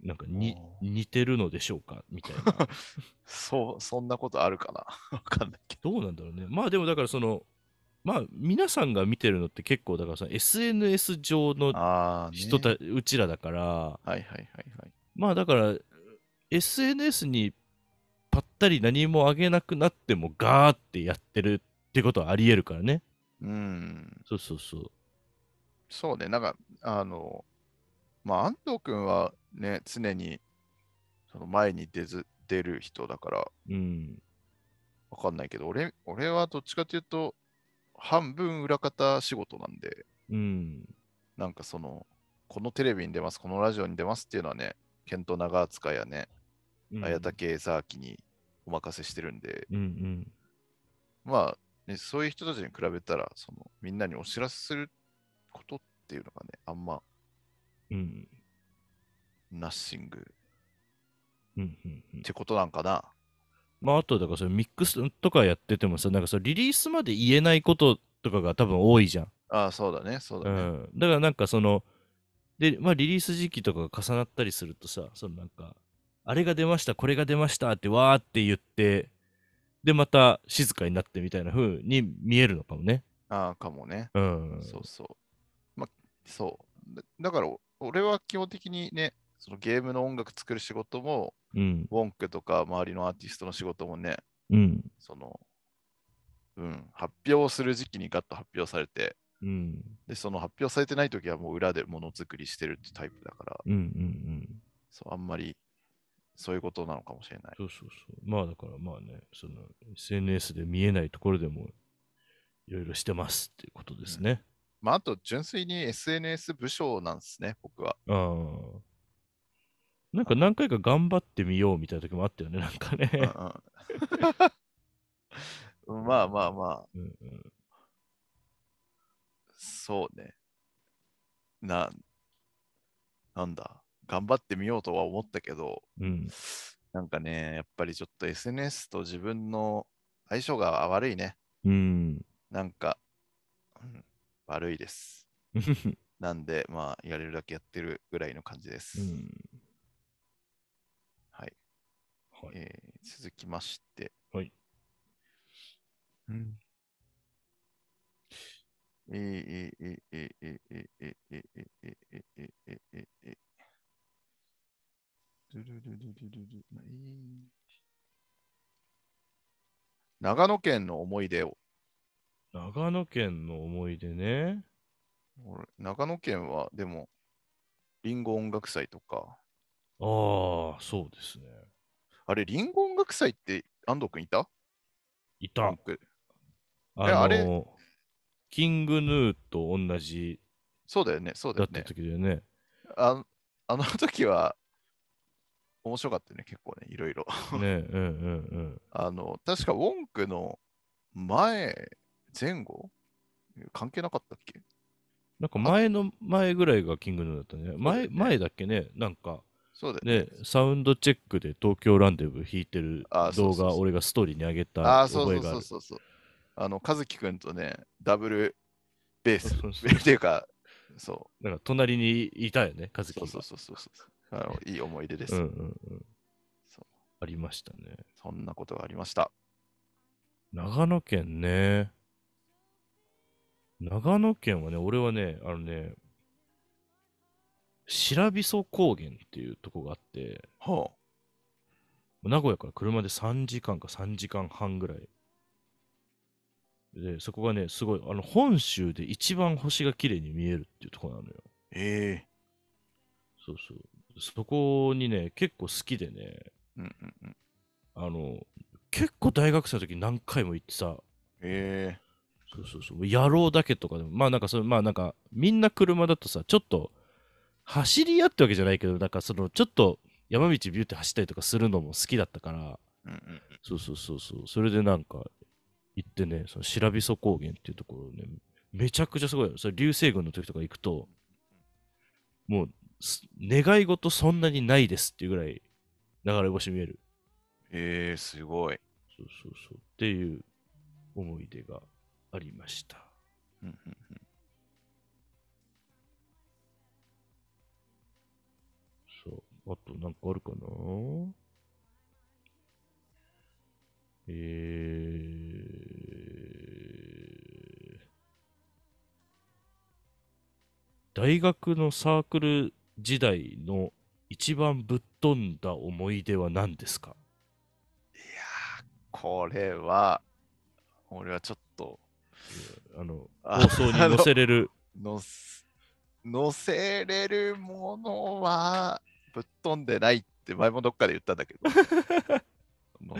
なんかに似てるのでしょうかみたいな。[laughs] そう、そんなことあるかな [laughs] わかんないけど。どうなんだろうね。まあでもだからその、まあ、皆さんが見てるのって結構、だからその SNS 上の人た、ね、うちらだから、はいはいはいはい。まあだから、SNS にぱったり何もあげなくなってもガーってやってるってことはありえるからね。うん。そうそうそう。そうね、なんか、あの、まあ安藤君はね、常にその前に出ず出る人だから、うん。わかんないけど、俺、俺はどっちかというと、半分裏方仕事なんで、うん、なんかその、このテレビに出ます、このラジオに出ますっていうのはね、ケント長塚やね、綾竹沢明にお任せしてるんで、うんうん、まあ、ね、そういう人たちに比べたら、そのみんなにお知らせすることっていうのがね、あんま、うん、ナッシング、うんうんうん、ってことなんかな。まあ、あと、だからそれミックスとかやっててもさ、なんかそリリースまで言えないこととかが多分多いじゃん。ああ、そうだね、そうだね。うん、だからなんかその、で、まあ、リリース時期とかが重なったりするとさ、そのなんか、あれが出ました、これが出ましたってわーって言って、で、また静かになってみたいな風に見えるのかもね。ああ、かもね。うん。そうそう。まあ、そう。だから、俺は基本的にね、そのゲームの音楽作る仕事も、うん、ウォンクとか周りのアーティストの仕事もね、うん、その、うん、発表する時期にガッと発表されて、うん、でその発表されてない時はもう裏でものづくりしてるってタイプだから、うんうんうん、そうあんまりそういうことなのかもしれない。そうそうそう。まあだからまあね、その SNS で見えないところでもいろいろしてますっていうことですね。うん、まああと純粋に SNS 部署なんですね、僕は。ああ。なんか何回か頑張ってみようみたいな時もあったよね、なんかね。うんうん、[laughs] まあまあまあ、うんうん。そうね。な、なんだ。頑張ってみようとは思ったけど、うん、なんかね、やっぱりちょっと SNS と自分の相性が悪いね。うん。なんか、うん、悪いです。[laughs] なんで、まあ、やれるだけやってるぐらいの感じです。うんはい、えー、続きまして、はい。うん。ええええええええええええええ長野県の思い出を。長野県の思い出ね。長野県はでも、リンゴ音楽祭とか。ああ、そうですね。あれ、リンゴ音楽祭って安藤君いたいた。あのあれキングヌーと同じ。そうだよね、そうだよね。だった時だよね。ああの時は、面白かったよね、結構ね、いろいろ。ねうんうんうん。あの、確かウォンクの前、前後関係なかったっけなんか前の前ぐらいがキングヌーだったね。前、前だっけね、なんか。そうだね、サウンドチェックで東京ランデブ弾いてる動画俺がストーリーに上げた覚えがある。あ、そうそうそうあの、和樹くんとね、ダブルベース。っていうか、そう。なんか隣にいたよね、和樹そうそうそうそうあの。いい思い出です。うんうんうん、ありましたね。そんなことがありました。長野県ね。長野県はね、俺はね、あのね、白磯高原っていうとこがあって、はあ、名古屋から車で3時間か3時間半ぐらい。で、そこがね、すごい、あの、本州で一番星が綺麗に見えるっていうとこなのよ。ええー、そうそう。そこにね、結構好きでね、うんうんうん、あの、結構大学生の時何回も行ってさ、ええー、そうそうそう、野郎だけとかでも、まあなんかそまあなんか、みんな車だとさ、ちょっと、走り屋ってわけじゃないけどなんかそのちょっと山道ビューって走ったりとかするのも好きだったから、うんうん、そうそうそうそうそれでなんか行ってねその白磯高原っていうところねめちゃくちゃすごいそれ流星群の時とか行くともう願い事そんなにないですっていうぐらい流れ星見えるへえー、すごいそうそうそうっていう思い出がありました、うんうんうんあとなんかあるかなえー、大学のサークル時代の一番ぶっ飛んだ思い出は何ですかいやこれは、俺はちょっと、あの、放送に載せれる。載せれるものは、ぶっ飛んでないって前もどっかで言ったんだけど、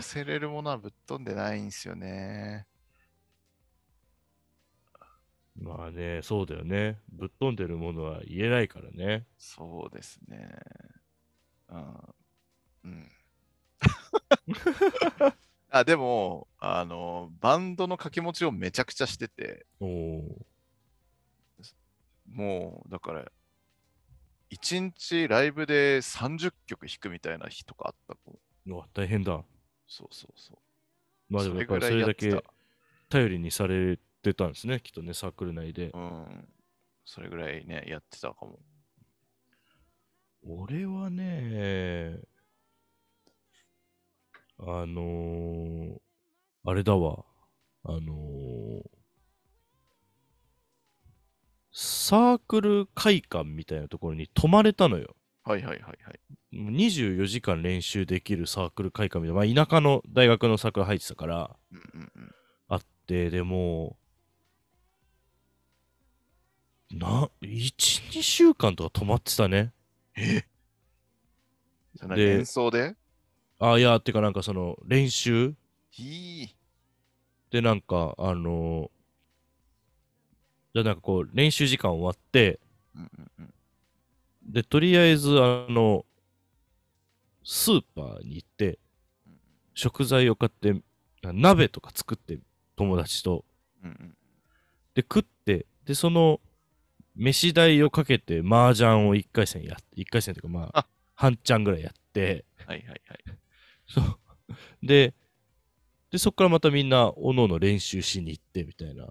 載 [laughs] せれるものはぶっ飛んでないんですよね。まあね、そうだよね。ぶっ飛んでるものは言えないからね。そうですね。あうん。[laughs] あでもあの、バンドの掛け持ちをめちゃくちゃしてて、もう、だから、1日ライブで30曲弾くみたいな日とかあったと。うわ、大変だ。そうそうそう。まあでもやっぱりそれだけ頼りにされてたんですね、きっとね、サークル内で。うん。それぐらいね、やってたかも。俺はね、あのー、あれだわ。あのー、サークル会館みたいなところに泊まれたのよ。はいはいはいはい。24時間練習できるサークル会館みたいな、まあ、田舎の大学のサークル入ってたから、あって、でも、な、1、2週間とか泊まってたね。えい。演奏であ、いや、ってかなんかその練習でなんか、あのじゃなんかこう、練習時間終わって、うんうんで、とりあえず、あの、スーパーに行って、食材を買って、鍋とか作って、友達と。うんうん、で、食って、で、その、飯代をかけて、麻雀を1回戦やって、1回戦というか、まあ、半ちゃんぐらいやって、はいはいはい。そう。で、で、そこからまたみんな、おのおの練習しに行って、みたいな。あ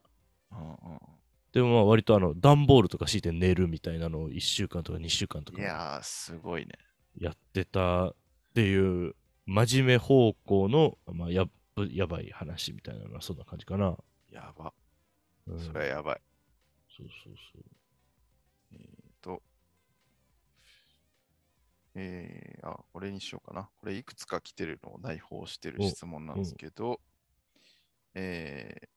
あでもまあ割とあの段ボールとか敷いて寝るみたいなのを1週間とか2週間とかいやーすごいねやってたっていう真面目方向の、まあ、ややばい話みたいなのはそんな感じかなやば、うん、それはやばいそうそうそうえっ、ー、とえー、あこれにしようかなこれいくつか来てるのを内包してる質問なんですけどえー、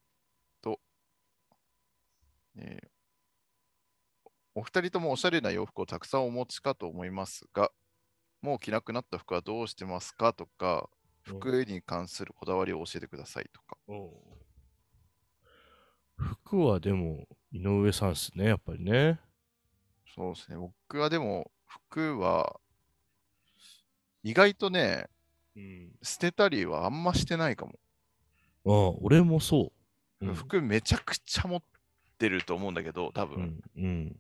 えー、お二人ともおしゃれな洋服をたくさんお持ちかと思いますが、もう着なくなった服はどうしてますかとか、服に関するこだわりを教えてくださいとか。服はでも、井上さんですね、やっぱりね。そうですね。僕はでも、服は、意外とね、うん、捨てたりはあんましてないかも。ああ、俺もそう。うん、服めちゃくちゃ持っってると思うんだけど、多分、うん、うん、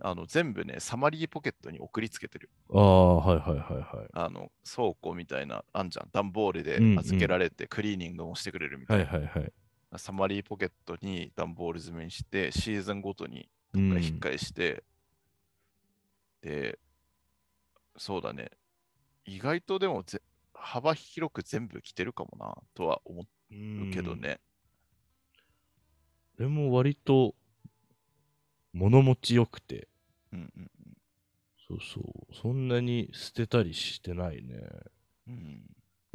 あの全部ね、サマリーポケットに送りつけてる。ああ、はいはいはいはい。あの、倉庫みたいな、あんじゃん、段ボールで預けられてクリーニングもしてくれるみたいな。はいはいはサマリーポケットに段ボール詰めにして、シーズンごとにどっか引っ返して、うん、で、そうだね、意外とでもぜ幅広く全部着てるかもなとは思うけどね。れも割と物持ちよくて、うんうんうん、そうそう、そんなに捨てたりしてないね。うん、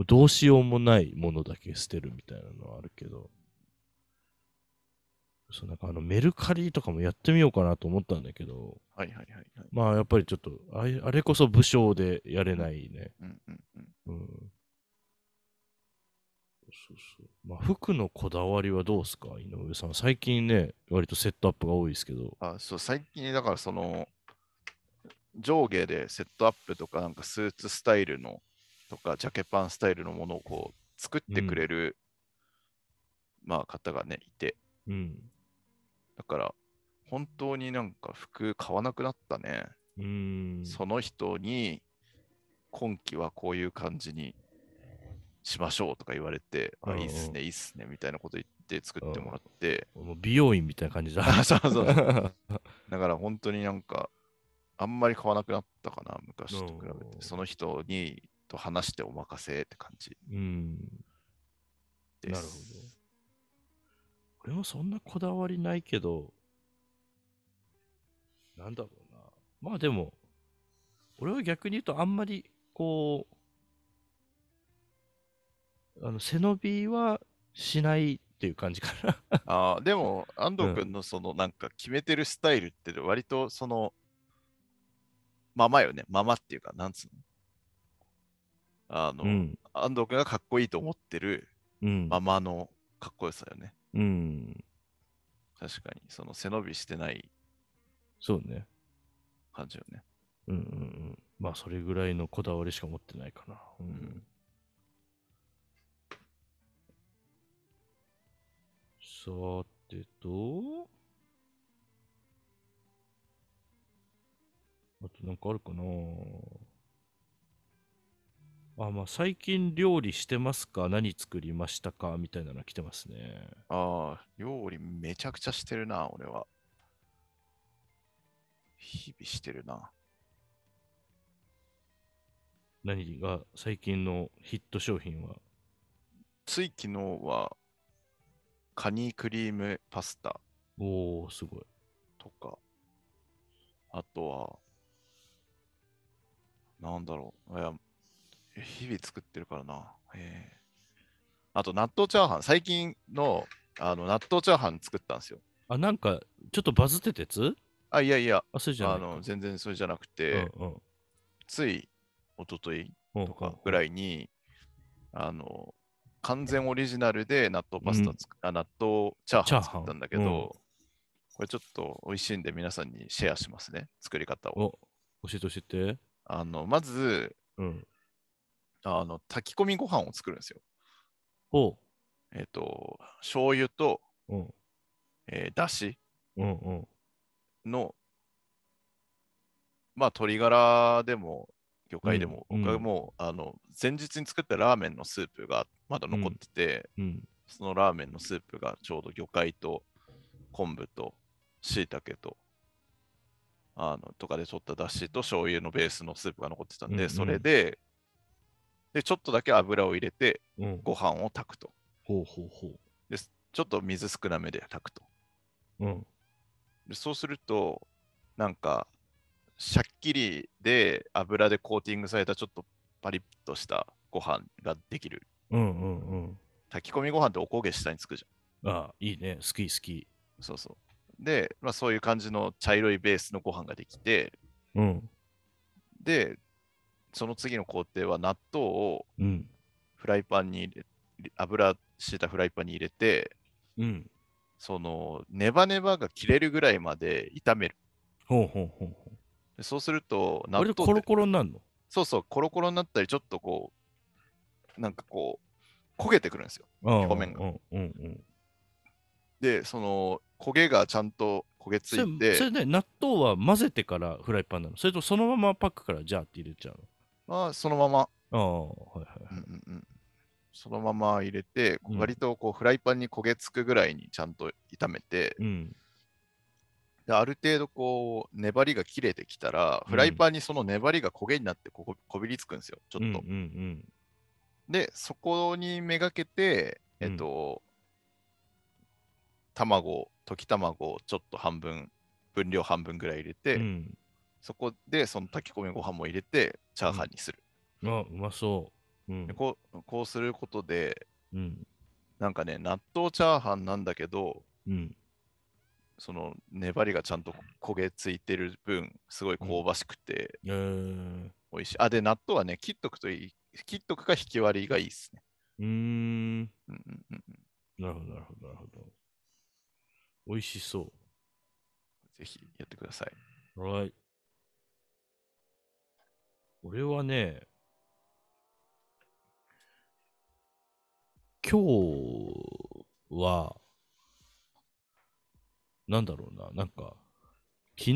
どうしようもないものだけ捨てるみたいなのはあるけど、そうなんかあのメルカリとかもやってみようかなと思ったんだけど、はいはいはい、はい、まあやっぱりちょっとあれこそ武将でやれないね、うんうんうん、うん、そうそうまあ、服のこだわりはどうですか、井上さん。最近ね、割とセットアップが多いですけど。あそう最近、だからその、上下でセットアップとか、なんかスーツスタイルのとか、ジャケパンスタイルのものをこう作ってくれる、うん、まあ、方がね、いて。うん、だから、本当になんか服買わなくなったね。うんその人に今季はこういう感じにしましょうとか言われて、うん、あいいっすね、いいっすねみたいなこと言って作ってもらって。うん、美容院みたいな感じだ。[laughs] そうそうそう。[laughs] だから本当になんか、あんまり買わなくなったかな、昔と比べて。その人にと話してお任せって感じ。うん。です。なるほど。俺もそんなこだわりないけど、なんだろうな。まあでも、俺は逆に言うとあんまりこう、あの背伸びはしないっていう感じかな。ああ、でも、安藤君のそのなんか決めてるスタイルって割とその、ままよね。ままっていうか、なんつうのあの、うん、安藤君がかっこいいと思ってる、ままのかっこよさよね。うん。確かに、その背伸びしてない。そうね。感じよね。うんうんうん。まあ、それぐらいのこだわりしか持ってないかな。うん、うんさてと、あとなんかあるかなあ、まあ、最近料理してますか何作りましたかみたいなの来てますね。ああ、料理めちゃくちゃしてるな、俺は。日々してるな。何が最近のヒット商品はつい昨日はカニクリームパスタおおすごい。とか、あとは、なんだろう。いや、日々作ってるからな。ええ。あと、納豆チャーハン。最近のあの納豆チャーハン作ったんですよ。あ、なんか、ちょっとバズってたやつあ、いやいや、あそれじゃあの全然それじゃなくて、うんうん、つい一昨日とかぐらいに、うんうん、あの、完全オリジナルで納豆パスタうん、あ納豆チャーハン作ったんだけど、うん、これちょっと美味しいんで皆さんにシェアしますね、作り方を。教えて教えて。あの、まず、うん、あの、炊き込みご飯を作るんですよ。ほう。えっ、ー、と、醤油と、うん、えー、だしの、うんうん、まあ、鶏ガラでも魚介でも、僕はもうあの前日に作ったラーメンのスープがまだ残ってて、そのラーメンのスープがちょうど魚介と昆布としいたけとあのとかで取っただしと醤油のベースのスープが残ってたんで、うんそれででちょっとだけ油を入れて、ご飯を炊くと、ほうほうほうでちょっと水少なめで炊くと、うん、でそうするとなんかシャッキリで油でコーティングされたちょっとパリッとしたご飯ができる。うんうんうん。炊き込みご飯っておこげ下につくじゃん。ああ、いいね。好き好き。そうそう。で、まあ、そういう感じの茶色いベースのご飯ができて、うん、で、その次の工程は納豆をフライパンに入れ、油してたフライパンに入れて、うん、そのネバネバが切れるぐらいまで炒める。ほうほうほうほう。そうすると納豆割とコロコロになるのそうそうコロコロになったりちょっとこうなんかこう焦げてくるんですよ表面が、うんうんうん、でその焦げがちゃんと焦げつそいれそれで納豆は混ぜてからフライパンなのそれとそのままパックからジャーって入れちゃうまあそのまま、あはいはい、そのまま入れて割とこうフライパンに焦げつくぐらいにちゃんと炒めてうんである程度こう粘りが切れてきたら、フライパンにその粘りが焦げになってこここびりつくんですよちょっと。うんうんうんで、そこにめがけて、えっと、うん、卵、溶き卵をちょっと半分、分量半分ぐらい入れて、うん、そこでその炊き込みご飯も入れて、チャーハンにする。うん、あ、うまそう。うん、こうこうすることで、うん、なんかね、納豆チャーハンなんだけど、うん、その粘りがちゃんと焦げついてる分、すごい香ばしくて、うん、美味しい。あ、で、納豆はね、切っとくといい、切っとくか引き割りがいいですね。うーん。うんうんうん、なるほど、なるほど、なるほど。美味しそう。ぜひやってください。はい。俺はね、今日は、なんだろうな、なんか、昨日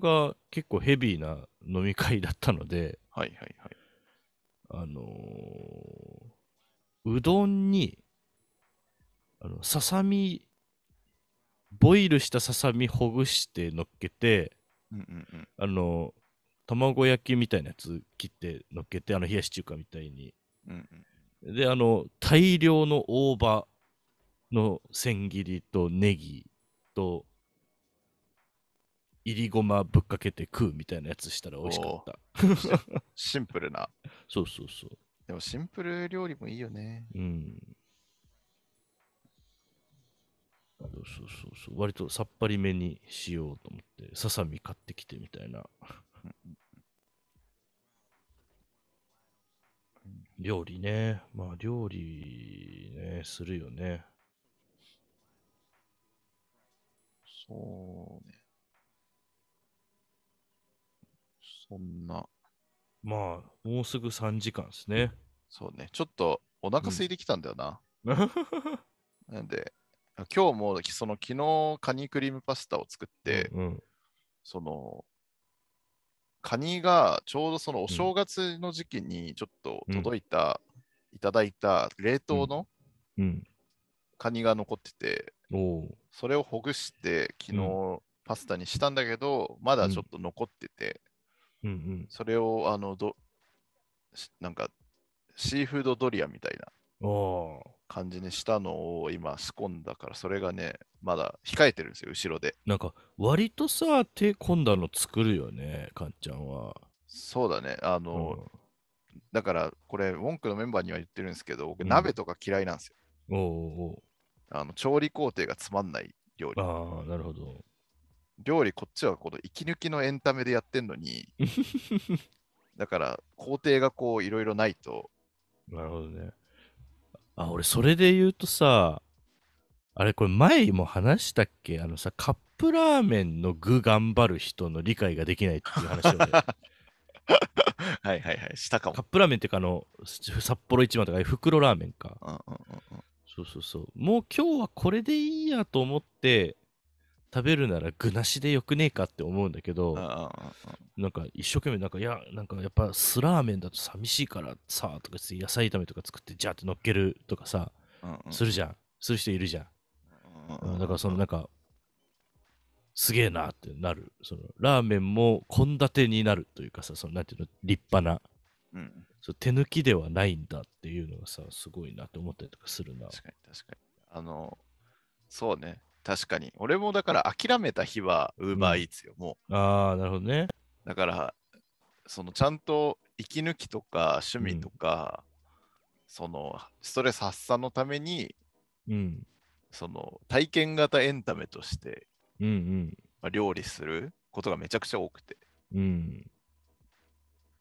が結構ヘビーな飲み会だったので、はいはいはい。あのー、うどんに、あの、ささみ、ボイルしたささみほぐして乗っけて、うんうんうん、あの、卵焼きみたいなやつ切って乗っけて、あの、冷やし中華みたいに。うんうん、で、あの、大量の大葉の千切りとネギといりごまぶっかけて食うみたいなやつしたら美味しかった。[laughs] シンプルな。そうそうそう。でもシンプル料理もいいよね。うん。そうそうそう割とさっぱりめにしようと思って、ささみ買ってきてみたいな料理ね。まあ料理ね、するよね。そうね。そんな。まあ、もうすぐ3時間ですね。そうね。ちょっとお腹空いてきたんだよな。うん、なんで、今日もその昨日カニクリームパスタを作って、うん、そのカニがちょうどそのお正月の時期にちょっと届いた、うん、いただいた冷凍のカニが残ってて、それをほぐして昨日パスタにしたんだけど、まだちょっと残ってて、うんうん、それをあのどなんかシーフードドリアみたいな感じにしたのを今仕込んだからそれがねまだ控えてるんですよ後ろでなんか割とさ手込んだの作るよねかんちゃんはそうだねあの、うん、だからこれ文句のメンバーには言ってるんですけど僕鍋とか嫌いなんですよ、うん、おうおうあの調理工程がつまんない料理ああなるほど料理こっちはこの息抜きのエンタメでやってんのに [laughs] だから工程がこういろいろないとなるほどねあ俺それで言うとさあれこれ前も話したっけあのさカップラーメンの具頑張る人の理解ができないっていう話をね [laughs] はいはいはいしたかもカップラーメンっていうかあの札幌一番とか袋ラーメンか、うんうんうんそうそうそうもう今日はこれでいいやと思って食べるなら具なしでよくねえかって思うんだけどなんか一生懸命なんかいやなんかやっぱ酢ラーメンだと寂しいからさとか野菜炒めとか作ってじゃってのっけるとかさするじゃんする人いるじゃんだからそのなんかすげえなってなるそのラーメンも献立になるというかさそのなんていうの立派な、うん、そう手抜きではないんだっていうのがさすごいなって思ったりとかするな確かに確かにあのそうね確かに。俺もだから諦めた日は UberEats よ、もう。ああ、なるほどね。だから、そのちゃんと息抜きとか趣味とか、そのストレス発散のために、うん、その体験型エンタメとして、うんうんまあ、料理することがめちゃくちゃ多くて。うん、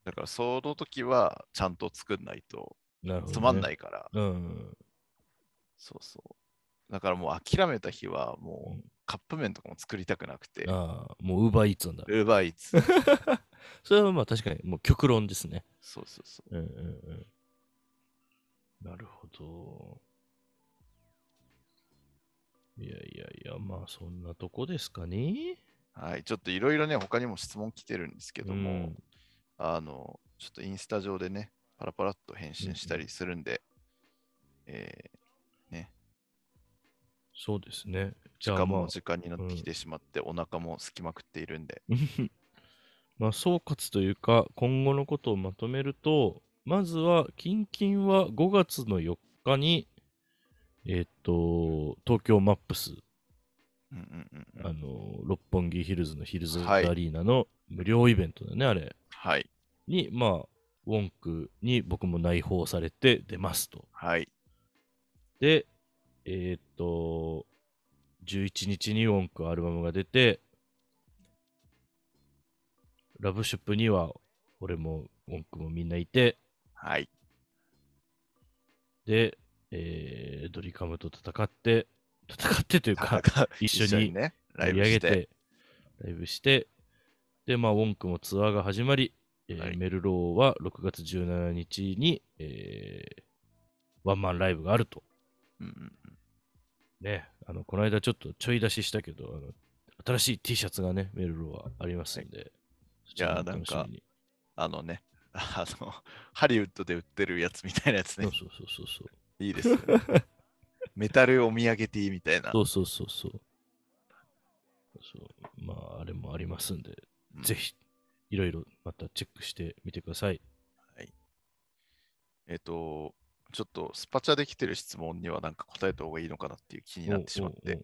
だからその時はちゃんと作んないとつまんないから。うん、そうそう。だからもう諦めた日はもうカップ麺とかも作りたくなくて。ああ、もうウーバーイーツなんだ。ウーバーイーツ。[laughs] それはまあ確かにもう極論ですね。そうそうそう。うんうんうん。なるほど。いやいやいや、まあそんなとこですかね。はい、ちょっといろいろね、他にも質問来てるんですけども、うん、あの、ちょっとインスタ上でね、パラパラっと返信したりするんで、うん、えー、そうですね。時間も時間になってきてしまって、お腹も空きまくっているんで。まあ、[laughs] 総括というか、今後のことをまとめると、まずは、キンキンは5月の4日に、えっ、ー、と、東京マップス、あの、六本木ヒルズのヒルズアリーナの無料イベントだね、はい、あれ。はい。に、まあ、ウォンクに僕も内包されて出ますと。はい。で、えー、っと、11日に音楽アルバムが出て、ラブショップには俺も音楽もみんないて、はい。で、えー、ドリカムと戦って、戦ってというか、一緒に盛り上げて、ライブして、で、まあ、ウォンクもツアーが始まり、えーはい、メルローは6月17日に、えー、ワンマンライブがあると。うん、ね、あの、この間ちょっとちょい出ししたけど、あの新しい T シャツがね、メルロはありますんで。はい、じゃあ、なんか、あのね、[laughs] あの、ハリウッドで売ってるやつみたいなやつね。そうそうそうそう。いいです、ね、メタルお土産ーみたいな。そうそうそうそう。そうまあ、あれもありますんで、うん、ぜひ、いろいろまたチェックしてみてください。はい。えっ、ー、と、ちょっとスパチャできてる質問にはなんか答えた方がいいのかなっていう気になってしまって、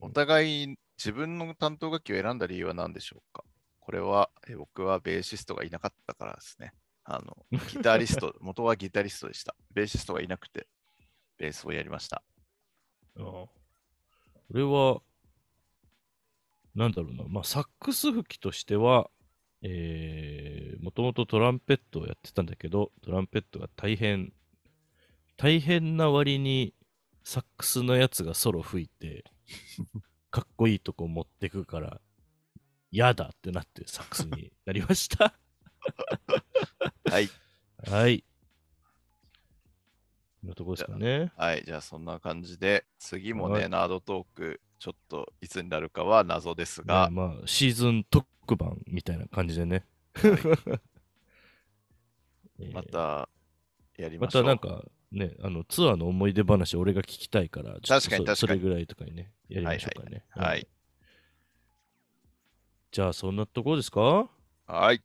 お互い自分の担当楽器を選んだ理由は何でしょうかこれは、え僕はベーシストがいなかったからですね。あの [laughs] ギタリスト、元はギタリストでした。ベーシストがいなくて、ベースをやりました。ああ。これは、なんだろうな、まあ、サックス吹きとしては、えー、もともとトランペットをやってたんだけど、トランペットが大変、大変な割に、サックスのやつがソロ吹いて、[laughs] かっこいいとこ持ってくから、嫌だってなってサックスになりました。はい。はい。のとこですかね。はい、じゃあそんな感じで、次もね、はい、ナードトーク、ちょっといつになるかは謎ですが。まあ、シーズン特ック版みたいな感じでね。はい、またやりましょう。またなんかね、あのツアーの思い出話、俺が聞きたいから、確かに確かにそれぐらいとかにね、やりましょうかね。はい、はいはい、じゃあ、そんなところですかはい。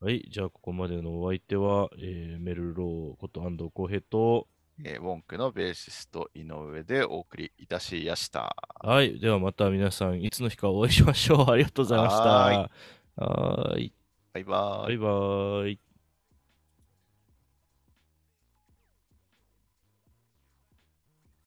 はい、じゃあ、ここまでのお相手は、えー、メルローこと安藤浩平と、えー、ウォンクのベーシスト井上でお送りいたしやした。はい。ではまた皆さん、いつの日かお会いしましょう。ありがとうございました。はい。バイバイ。バイバイ。